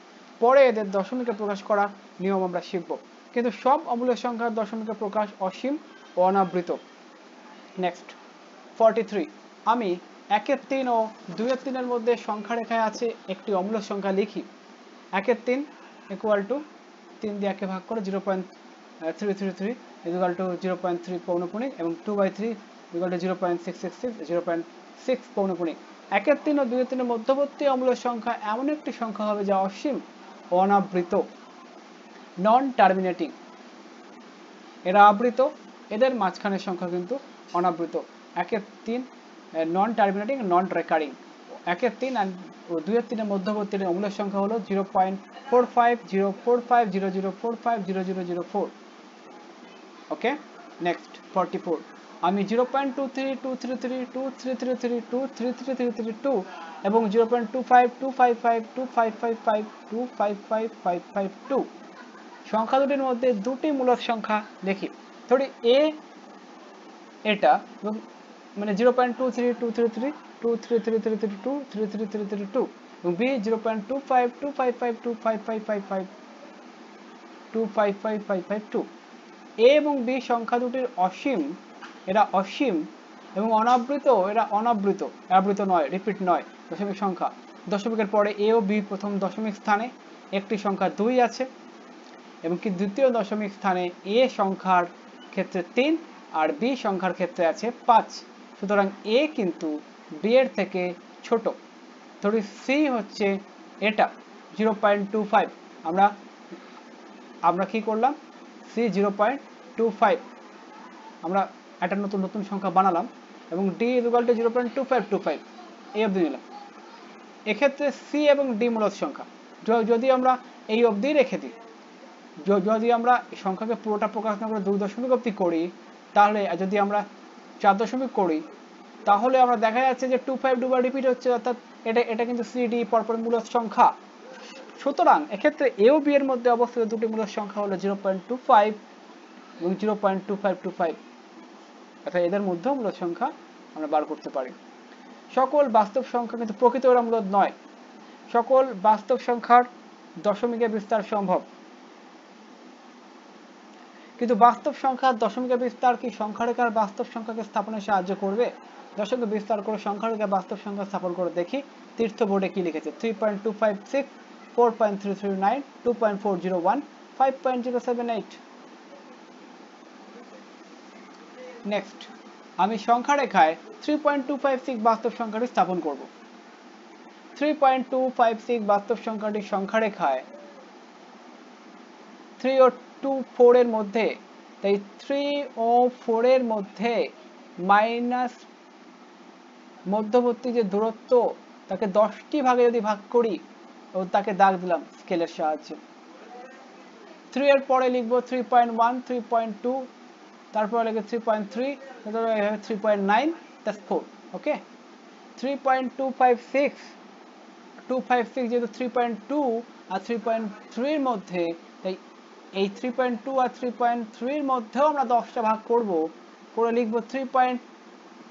পরে এদের দশমিকে প্রকাশ করা নিয়ম আমরা শিখব কিন্তু সব অমূলজ সংখ্যার দশমিকে প্রকাশ অসীম ও অনাবৃত নেক্সট ফর্টি থ্রি আমি একের তিন ও দুইয়ের তিনের মধ্যে সংখ্যা রেখায় আছে একটি অমূলক সংখ্যা লিখি একের তিন ইকুয়াল টু তিন দিয়ে ভাগ করে zero point three three three equal to zero point three পৌনপুণিক এবং two by three equal to zero point six six six zero point six পৌনপুণিক একের তিন ও দুয়ের তিনের মধ্যবর্তী অম্লের সংখ্যা এমন একটি সংখ্যা হবে যা অসীম অনাবৃত নন টার্মিনেটিং এরা আবৃত এদের মাঝখানের সংখ্যা কিন্তু অনাবৃত একের তিন নন টার্মিনেটিং নন রেকারিং একের তিন অ্যান্ড দুই আর তিনের মধ্যবর্তী অমূলের সংখ্যা হলো zero point four five zero four five zero zero four five zero zero zero four okay next forty four আমি zero point two three two three three two three three three two three three three three two এবং zero point two five two five five two five five five two five five five five two সংখ্যা দুটির মধ্যে দুটি মূলক সংখ্যা লিখি ধরি এ এটা মানে zero point two three two three three two three three three three two three three three three two এবং b a এবং b সংখ্যা দুটির অসীম এরা অসীম এবং অনাবৃত এরা অনাবৃত আবৃত নয় রিপিট নয় দশমিক সংখ্যা দশমিকের পরে এ ও বি প্রথম দশমিক স্থানে একটি সংখ্যা দুই আছে এবং কি দ্বিতীয় দশমিক স্থানে এ সংখ্যার ক্ষেত্রে তিন আর বি সংখ্যার ক্ষেত্রে আছে পাঁচ সুতরাং এ কিন্তু বি এর থেকে ছোট ধরি সি হচ্ছে এটা জিরো পয়েন্ট টু ফাইভ আমরা আমরা কি করলাম C zero point two five আমরা একটা নতুন নতুন সংখ্যা বানালাম এবং D equal zero point two five two five এই অবধি নিলাম এক্ষেত্রে সি এবং ডি মূলত সংখ্যা যদি আমরা এই অবধি রেখে দিই যদি আমরা সংখ্যাকে পুরোটা প্রকাশ না করে দুই দশমিক অবধি করি তাহলে যদি আমরা চার দশমিক করি তাহলে আমরা দেখা যাচ্ছে যে টু ফাইভ দুবার রিপিট হচ্ছে অর্থাৎ এটা এটা কিন্তু সিডি পরপর মূলদ সংখ্যা সুতরাং এক্ষেত্রে এ ও বি এর মধ্যে অবস্থিত দুটি মূলদ সংখ্যা হলো জিরো পয়েন্ট টু ফাইভ এবং zero point two five two five অর্থাৎ এদের মধ্যেও মূলদ সংখ্যা আমরা বার করতে পারি সকল বাস্তব সংখ্যা কিন্তু প্রকৃত ওরা মূলদ নয় সকল বাস্তব সংখ্যার দশমিকে বিস্তার সম্ভব কিন্তু বাস্তব সংখ্যার দশমিকে বিস্তার কি সংখ্যারেখার বাস্তব সংখ্যাকে স্থাপনে সাহায্য করবে দর্শক বিস্তার করে সংখ্যাটাকে বাস্তব সংখ্যা স্থাপন করে দেখি তীর্থ বোর্ডে কি লিখেছে three point two five six four point three three nine two point four zero one five point zero seven eight next আমি সংখ্যা রেখায় three point two five six বাস্তব সংখ্যাটি স্থাপন করব three point two five six বাস্তব সংখ্যাটি সংখ্যা রেখায় থ্রি ও টু ফোরের মধ্যে তাই থ্রি ও ফোরের মধ্যে মাইনাস মধ্যবর্তী যে দূরত্ব তাকে দশটি ভাগে যদি ভাগ করি ও তাকে দাগ দিলাম স্কেলের সাহায্যে থ্রি এর পরে লিখবো three point one three point two তারপরে লিখে থ্রি পয়েন্ট থ্রি এভাবে three point nine that's four okay three point two five six two five six যেহেতু থ্রি পয়েন্ট টু আর থ্রি পয়েন্ট থ্রির মধ্যে তাই এই থ্রি পয়েন্ট টু আর থ্রি পয়েন্ট থ্রির মধ্যেও আমরা দশটা ভাগ করব করে লিখবো three point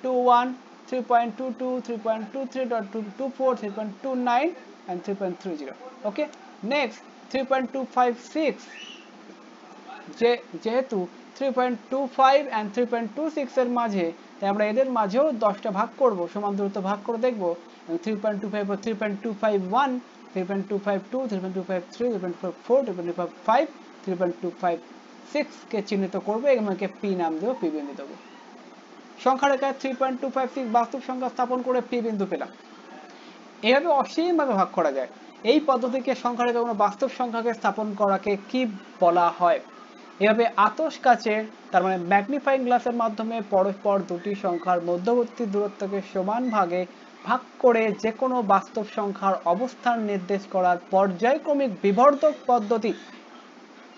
two one 3.22, 3.23.24, 3.29 and 3.30 okay next 3.256 যেহেতু 3.25 and 3.26 এর মাঝে তাই আমরা এদের মাঝেও 10টা ভাগ করব সমান দূরত্ব ভাগ করে দেখব 3.25 ও 3.251 3.252 3.253 3.254 3.255 3.256 কে চিহ্নিত করব এবং একে পি নাম দেব পি বিন্দু দেবো সংখ্যা রেখায় three point two five six বাস্তব সংখ্যা স্থাপন করে পি বিন্দু পেলাম এভাবে অসীমভাবে ভাগ করা যায় এই পদ্ধতিকে সংখ্যা রেখা কোনো বাস্তব সংখ্যাকে স্থাপন করাকে কি বলা হয় এভাবে আতস কাচের তার মানে ম্যাগনিফাইং গ্লাসের মাধ্যমে পরস্পর দুটি সংখ্যার মধ্যবর্তী দূরত্বকে সমান ভাগে ভাগ করে যে কোনো বাস্তব সংখ্যার অবস্থান নির্দেশ করার পর্যায়ক্রমিক বিবর্ধক পদ্ধতি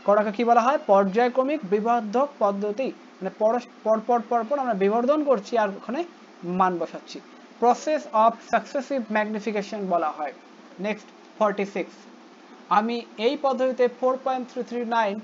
করাকে কি বলা হয় পর্যায়ক্রমিক বিবর্ধক পদ্ধতি মানে পর পর পর পর আমরা বিবর্ধন করছি আর ওখানে মান বসাচ্ছি প্রসেস অফ সাকসেসিভ ম্যাগনিফিকেশন বলা হয় নেক্সট ফর্টি সিক্স আমি এই পদ্ধতিতে four point three three nine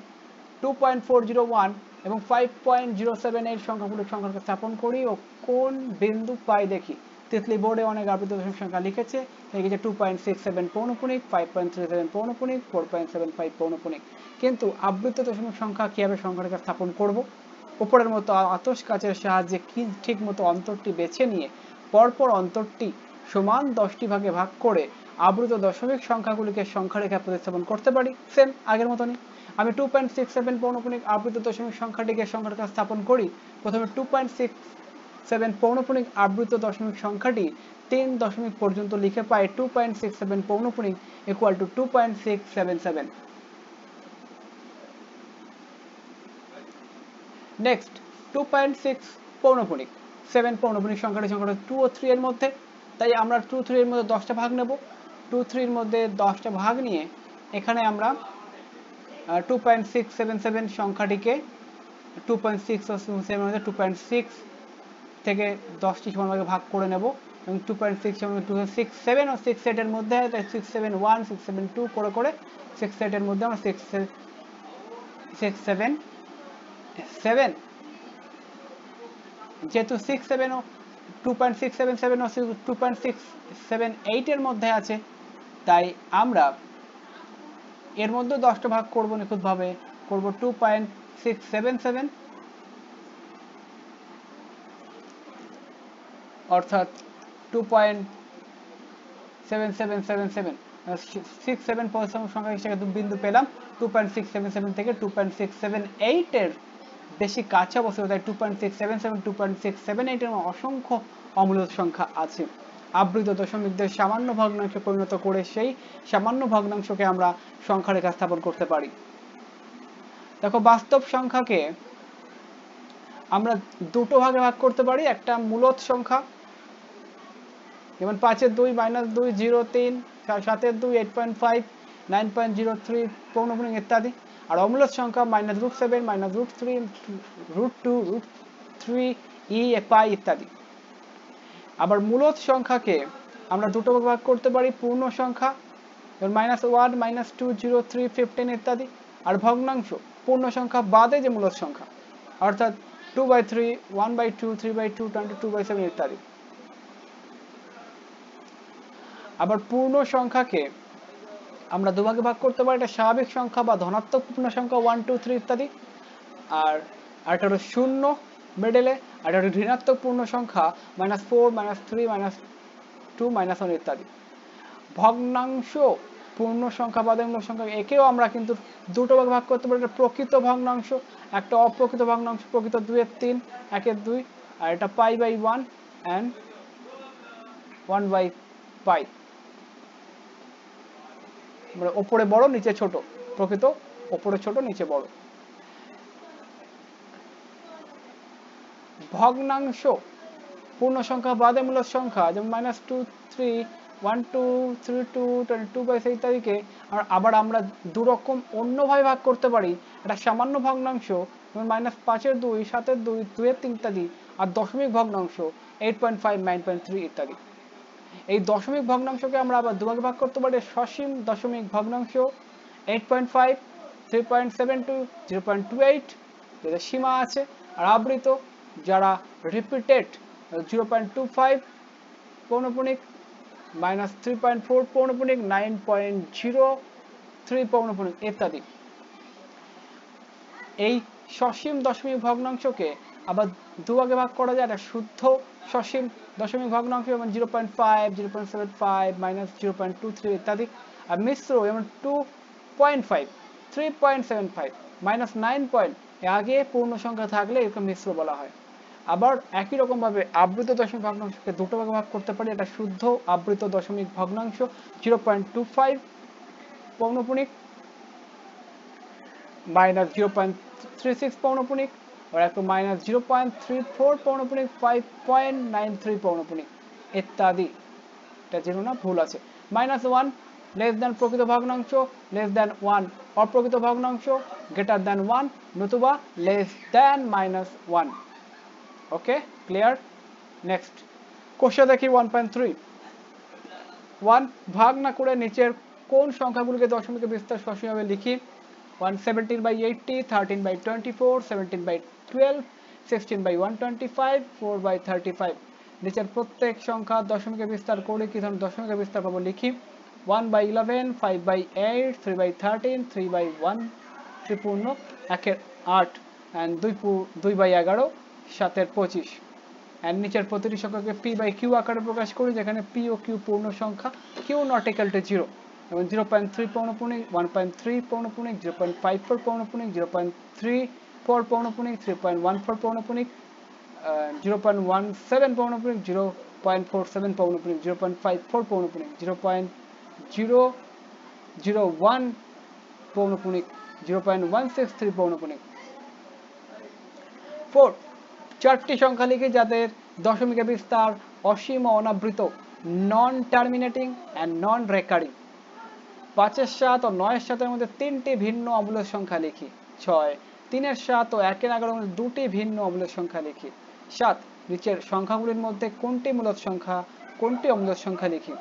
two point four zero one এবং five point zero seven eight সংখ্যাগুলোর সংখ্যাকে স্থাপন করি ও কোন বিন্দু পাই দেখি তিতলি বোর্ডে অনেক আবৃত দশম সংখ্যা লিখেছে লিখেছে টু পয়েন্ট সিক্স সেভেন পৌনপুণিক ফাইভ পয়েন্ট থ্রি সেভেন পৌনপুণিক ফোর পয়েন্ট সেভেন ফাইভ পৌনপুণিক কিন্তু আবৃত দশমিক সংখ্যা কীভাবে সংখ্যাটাকে স্থাপন করবো ওপরের মতো আতস কাচের সাহায্যে কি ঠিক মতো অন্তরটি বেছে নিয়ে পরপর অন্তরটি সমান দশটি ভাগে ভাগ করে আবৃত দশমিক সংখ্যাগুলিকে সংখ্যারেখা প্রতিস্থাপন করতে পারি সেম আগের মতনই আমি টু পয়েন্ট সিক্স সেভেন পৌনপুণিক আবৃত দশমিক সংখ্যাটিকে সংখ্যারেখা স্থাপন করি প্রথমে টু পয়েন্ট সিক্স সেভেন পৌনপুণিক আবৃত দশমিক সংখ্যাটি তিন দশমিক পর্যন্ত লিখে পাই টু পয়েন্ট সিক্স সেভেন পৌনপুণিক equal to two point six seven seven next two point six পৌনপুণিক সেভেন পৌনপুণিক সংখ্যাটি সংখ্যাটা টু ও থ্রি এর মধ্যে তাই আমরা টু থ্রি এর মধ্যে দশটা ভাগ নেব টু থ্রির মধ্যে দশটা ভাগ নিয়ে এখানে আমরা two point six seven seven সংখ্যাটিকে টু পয়েন্ট সিক্স সেভেন মধ্যে টু পয়েন্ট সিক্স থেকে দশটি সমান ভাগে ভাগ করে নেব এবং two point six two six seven ও সিক্স এইটের মধ্যে six seven one six seven two করে করে সিক্স এইটের মধ্যে আমরা সিক্স সিক্স সেভেন সেভেন যেহেতু সিক্স সেভেন ও two point six seven seven ও টু পয়েন্ট সিক্স সেভেন এইটের মধ্যে আছে তাই আমরা এর মধ্যে দশটা ভাগ করব নিখুঁতভাবে করব two point six seven seven অর্থাৎ two point seven seven seven seven six seven সংখ্যা হিসেবে বিন্দু পেলাম two point six seven seven থেকে টু পয়েন্ট সিক্স সেভেন এইটের বেশি কাছে অবস্থিত তাই two point six seven seven two point six seven এরকম অসংখ্য অমূলত সংখ্যা আছে আবৃত দশমিকদের সামান্য ভগ্নাংশে পরিণত করে সেই সামান্য ভগ্নাংশকে আমরা সংখ্যা রেখা স্থাপন করতে পারি দেখো বাস্তব সংখ্যাকে আমরা দুটো ভাগে ভাগ করতে পারি একটা মূলত সংখ্যা যেমন পাঁচের দুই মাইনাস দুই জিরো তিন সাতের দুই eight point five nine point zero three পৌনপুণিক ইত্যাদি আর অম্লের সংখ্যা minus root seven minus root three root two root three e pi ইত্যাদি আবার মূলত সংখ্যাকে আমরা দুটো ভাগ করতে পারি পূর্ণ সংখ্যা minus one minus two zero three fifteen ইত্যাদি আর ভগ্নাংশ পূর্ণ সংখ্যা বাদে যে মূলত সংখ্যা অর্থাৎ two by three one by two three by two twenty two by seven ইত্যাদি আবার পূর্ণ সংখ্যাকে আমরা দুভাগে ভাগ করতে পারি এটা স্বাভাবিক সংখ্যা বা ধনাত্মক পূর্ণ সংখ্যা ওয়ান টু থ্রি ইত্যাদি আর আরেকটা হলো শূন্য মেডেলে আর একটা ঋণাত্মক পূর্ণ সংখ্যা minus four minus three minus two minus one ইত্যাদি ভগ্নাংশ পূর্ণ সংখ্যা বা মূল সংখ্যা একেও আমরা কিন্তু দুটো ভাগে ভাগ করতে পারি একটা প্রকৃত ভগ্নাংশ একটা অপ্রকৃত ভগ্নাংশ প্রকৃত দুয়ের তিন একের দুই আর এটা pi by one and one by pi মানে ওপরে বড় নিচে ছোট প্রকৃত ওপরে ছোট নিচে বড় ভগ্নাংশ পূর্ণ সংখ্যা বাদে মূলক সংখ্যা যেমন minus two three one two three two twenty two by ইত্যাদিকে আর আবার আমরা দুরকম অন্যভাবে ভাগ করতে পারি একটা সামান্য ভগ্নাংশ যেমন মাইনাস পাঁচের দুই সাতের দুই দুইয়ের তিন ইত্যাদি আর দশমিক ভগ্নাংশ eight point five nine point three ইত্যাদি এই দশমিক ভগ্নাংশকে আমরা আবার দুভাগে ভাগ করতে পারি সসীম দশমিক ভগ্নাংশ eight point five three point seven two zero point two eight যাদের সীমা আছে আর আবৃত যারা repeated zero point two five পৌনপুণিক মাইনাস থ্রি পয়েন্ট ফোর পৌনপুণিক নাইন পয়েন্ট জিরো থ্রি পৌনপুণিক ইত্যাদি এই সসীম দশমিক ভগ্নাংশকে আবার দু আগে ভাগ করা যায় একটা শুদ্ধ সসীম দশমিক ভগ্নাংশ যেমন zero point five zero point seven five minus zero point two three ইত্যাদি আর মিশ্র যেমন two point five three point seven five minus nine point আগে পূর্ণ সংখ্যা থাকলে এরকম মিশ্র বলা হয় আবার একই রকমভাবে আবৃত দশমিক ভগ্নাংশকে দুটো ভাগে ভাগ করতে পারি এটা শুদ্ধ আবৃত দশমিক ভগ্নাংশ জিরো পয়েন্ট টু ফাইভ পৌনপুণিক minus zero point three six পৌনপুণিক और आपको minus zero point three four पाउंड ओपनिंग फाइव पॉइंट नाइन थ्री पाउंड ओपनिंग ইত্যাদি এটা যেন না ভুল আছে মাইনাস ওয়ান লেস দ্যান প্রকৃত ভগ্নাংশ লেস দ্যান ওয়ান অপ্রকৃত ভগ্নাংশ গ্রেটার দ্যান ওয়ান নতুবা less than minus one okay clear next question দেখি ওয়ান পয়েন্ট থ্রি ওয়ান ভাগ না করে নিচের কোন সংখ্যাগুলোকে দশমিকে বিস্তার সসীমভাবে লিখি one seventeen by eighty thirteen by twenty four seventeen by 12 16 by 125 4 by 35 নিচের প্রত্যেক সংখ্যা দশমিকে বিস্তার করে কি ধরনের দশমিকে বিস্তার পাবো লিখি 1 by eleven five by eight three by thirteen three by one ত্রিপূর্ণ একের আট অ্যান্ড দুই দুই বাই এগারো সাতের পঁচিশ অ্যান্ড নিচের প্রতিটি সংখ্যাকে পি বাই কিউ আকারে প্রকাশ করি যেখানে পি ও কিউ পূর্ণ সংখ্যা Q not equal to zero এবং জিরো পয়েন্ট থ্রি পৌনপুণিক ওয়ান পয়েন্ট থ্রি পৌনপুণিক জিরো পয়েন্ট ফাইভ ফোর পৌনপুণিক zero point three 4 pornoponic, 3.14 pornoponic, 0.17 pornoponic, 0.47 pornoponic, 0.54 pornoponic, 0.001 pornoponic, 0.163 pornoponic. 4. চারটি সংখ্যা লিখে যাদের দশমিকা বিস্তার অসীম অনাবৃত non terminating and non recurring পাঁচের সাত ও নয়ের সাতের মধ্যে তিনটি ভিন্ন অমূলক সংখ্যা লিখি ছয় তিনের সাত ও একের এগারো দুটি ভিন্ন অমূলক সংখ্যা লিখি সাত নিচের সংখ্যাগুলির মধ্যে কোনটি মূলত সংখ্যা কোনটি অমূলক সংখ্যা লিখি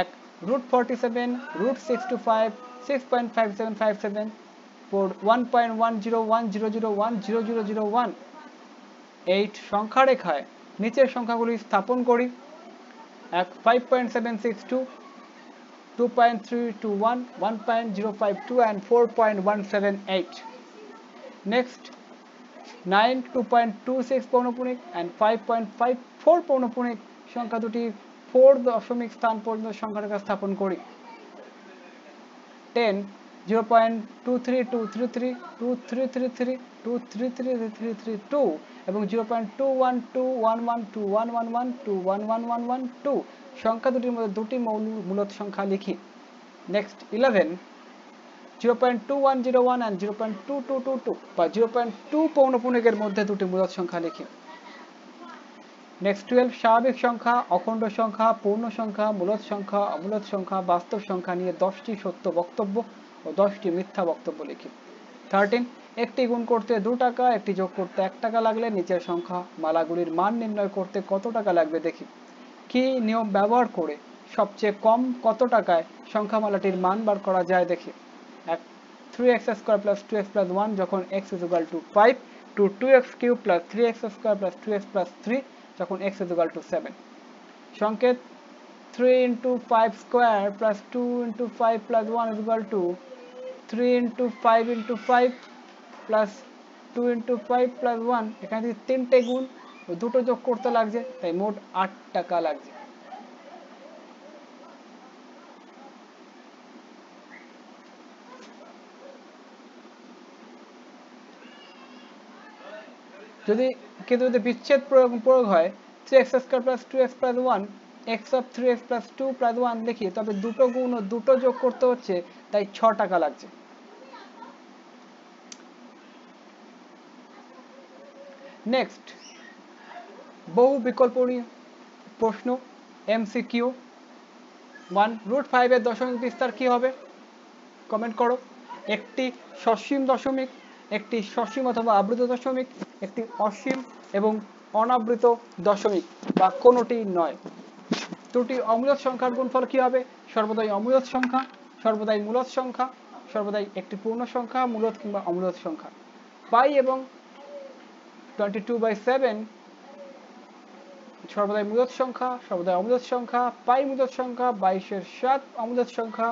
এক root forty seven root six two five six point five seven five seven four one point one zero one zero zero one zero zero zero one eight সংখ্যারেখায় রেখায় নিচের সংখ্যাগুলি স্থাপন করি এক five point seven six two two point three two one one point zero five two and four point one seven eight Next, two six পৌনপুণিক and four পৌনপুণিক সংখ্যা দুটি ফোর দশমিক স্থান পর্যন্ত সংখ্যাটাকে স্থাপন করি 10 থ্রি থ্রি টু এবং টু সংখ্যা দুটির মধ্যে দুটি মৌল মূলত সংখ্যা লিখি নেক্সট 11 0.2101 and 0.2222 বা 0.2 মধ্যে দুটি মূলদ সংখ্যা লিখি নেক্সট 12 স্বাভাবিক সংখ্যা অখণ্ড সংখ্যা পূর্ণ সংখ্যা মূলদ সংখ্যা অমূলদ সংখ্যা বাস্তব সংখ্যা নিয়ে সত্য বক্তব্য ও মিথ্যা বক্তব্য লিখি 13 একটি গুণ করতে 2 টাকা একটি যোগ করতে 1 টাকা লাগলে নিচের সংখ্যা মালাগুলির মান নির্ণয় করতে কত টাকা লাগবে দেখি কি নিয়ম ব্যবহার করে সবচেয়ে কম কত টাকায় সংখ্যা মালাটির মান বার করা যায় দেখি three x square plus two x যখন x is equal to five to two x cube plus three x square plus two যখন x is equal to seven সংকেত three into five square plus two into five plus one is equal to three into five into five plus two into five plus one এখানে তিনটে গুণ দুটো যোগ করতে লাগছে তাই মোট আট টাকা লাগছে যদি যদি বিচ্ছেদ প্রয়োগ প্রয়োগ হয় three x square plus two x plus one x of three x plus two plus one দেখি তবে দুটো গুণ ও দুটো যোগ করতে হচ্ছে তাই ছ টাকা লাগছে নেক্সট বহু বিকল্প নিয়ে প্রশ্ন এমসিকিউ ওয়ান রুট ফাইভের দশমিক বিস্তার কি হবে কমেন্ট করো একটি সসীম দশমিক একটি সসীম অথবা আবৃত দশমিক একটি অসীম এবং অনাবৃত দশমিক বা কোনোটি নয় ত্রুটি অমূলত সংখ্যার গুণফল কি হবে সর্বদাই অমূলত সংখ্যা সর্বদাই মূলত সংখ্যা সর্বদাই একটি পূর্ণ সংখ্যা মূলত কিংবা অমূলত সংখ্যা পাই এবং টোয়েন্টি টু বাই সেভেন সর্বদাই মূলত সংখ্যা সর্বদাই অমূলত সংখ্যা পাই মূলত সংখ্যা বাইশের সাত অমূলত সংখ্যা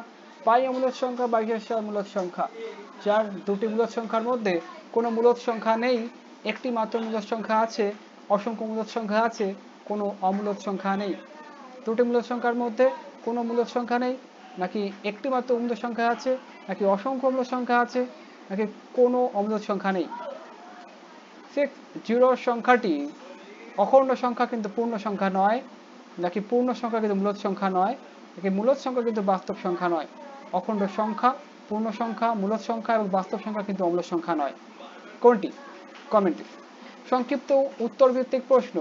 পাই অমূলক সংখ্যা বা হিসাব মূলক সংখ্যা যার দুটি মূলক সংখ্যার মধ্যে কোনো মূলক সংখ্যা নেই একটি মাত্র মূলক সংখ্যা আছে অসংখ্য মূলক সংখ্যা আছে কোনো অমূলক সংখ্যা নেই দুটি মূলক সংখ্যার মধ্যে কোনো মূলক সংখ্যা নেই নাকি একটি মাত্র অমূলক সংখ্যা আছে নাকি অসংখ্য অমূলক সংখ্যা আছে নাকি কোনো অমূলক সংখ্যা নেই সিক্স জিরো সংখ্যাটি অখণ্ড সংখ্যা কিন্তু পূর্ণ সংখ্যা নয় নাকি পূর্ণ সংখ্যা কিন্তু মূলত সংখ্যা নয় নাকি মূলত সংখ্যা কিন্তু বাস্তব সংখ্যা নয় অখণ্ড সংখ্যা পূর্ণ সংখ্যা মূলত সংখ্যা এবং বাস্তব সংখ্যা কিন্তু অম্ল সংখ্যা নয় কোনটি কমেন্টে সংক্ষিপ্ত উত্তর ভিত্তিক প্রশ্ন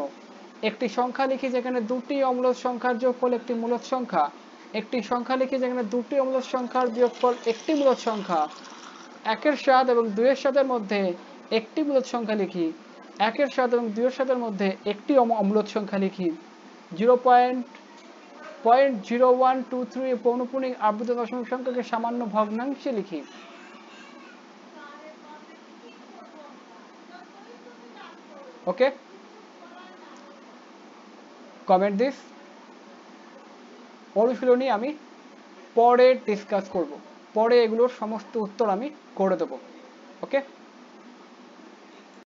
একটি সংখ্যা লিখি যেখানে দুটি অম্ল সংখ্যার যোগফল একটি মূলত সংখ্যা একটি সংখ্যা লিখি যেখানে দুটি অম্ল সংখ্যার যোগফল একটি মূলত সংখ্যা একের স্বাদ এবং দুইয়ের স্বাদের মধ্যে একটি মূলত সংখ্যা লিখি একের স্বাদ এবং দুইয়ের স্বাদের মধ্যে একটি অম্লত সংখ্যা লিখি zero point point zero one two three পৌনপুণিক আবৃত দশমিক সংখ্যাকে সামান্য ভগ্নাংশে লিখি ওকে কমেন্ট দিস অনুশীলনী আমি পরে ডিসকাস করব পরে এগুলোর সমস্ত উত্তর আমি করে দেবো ওকে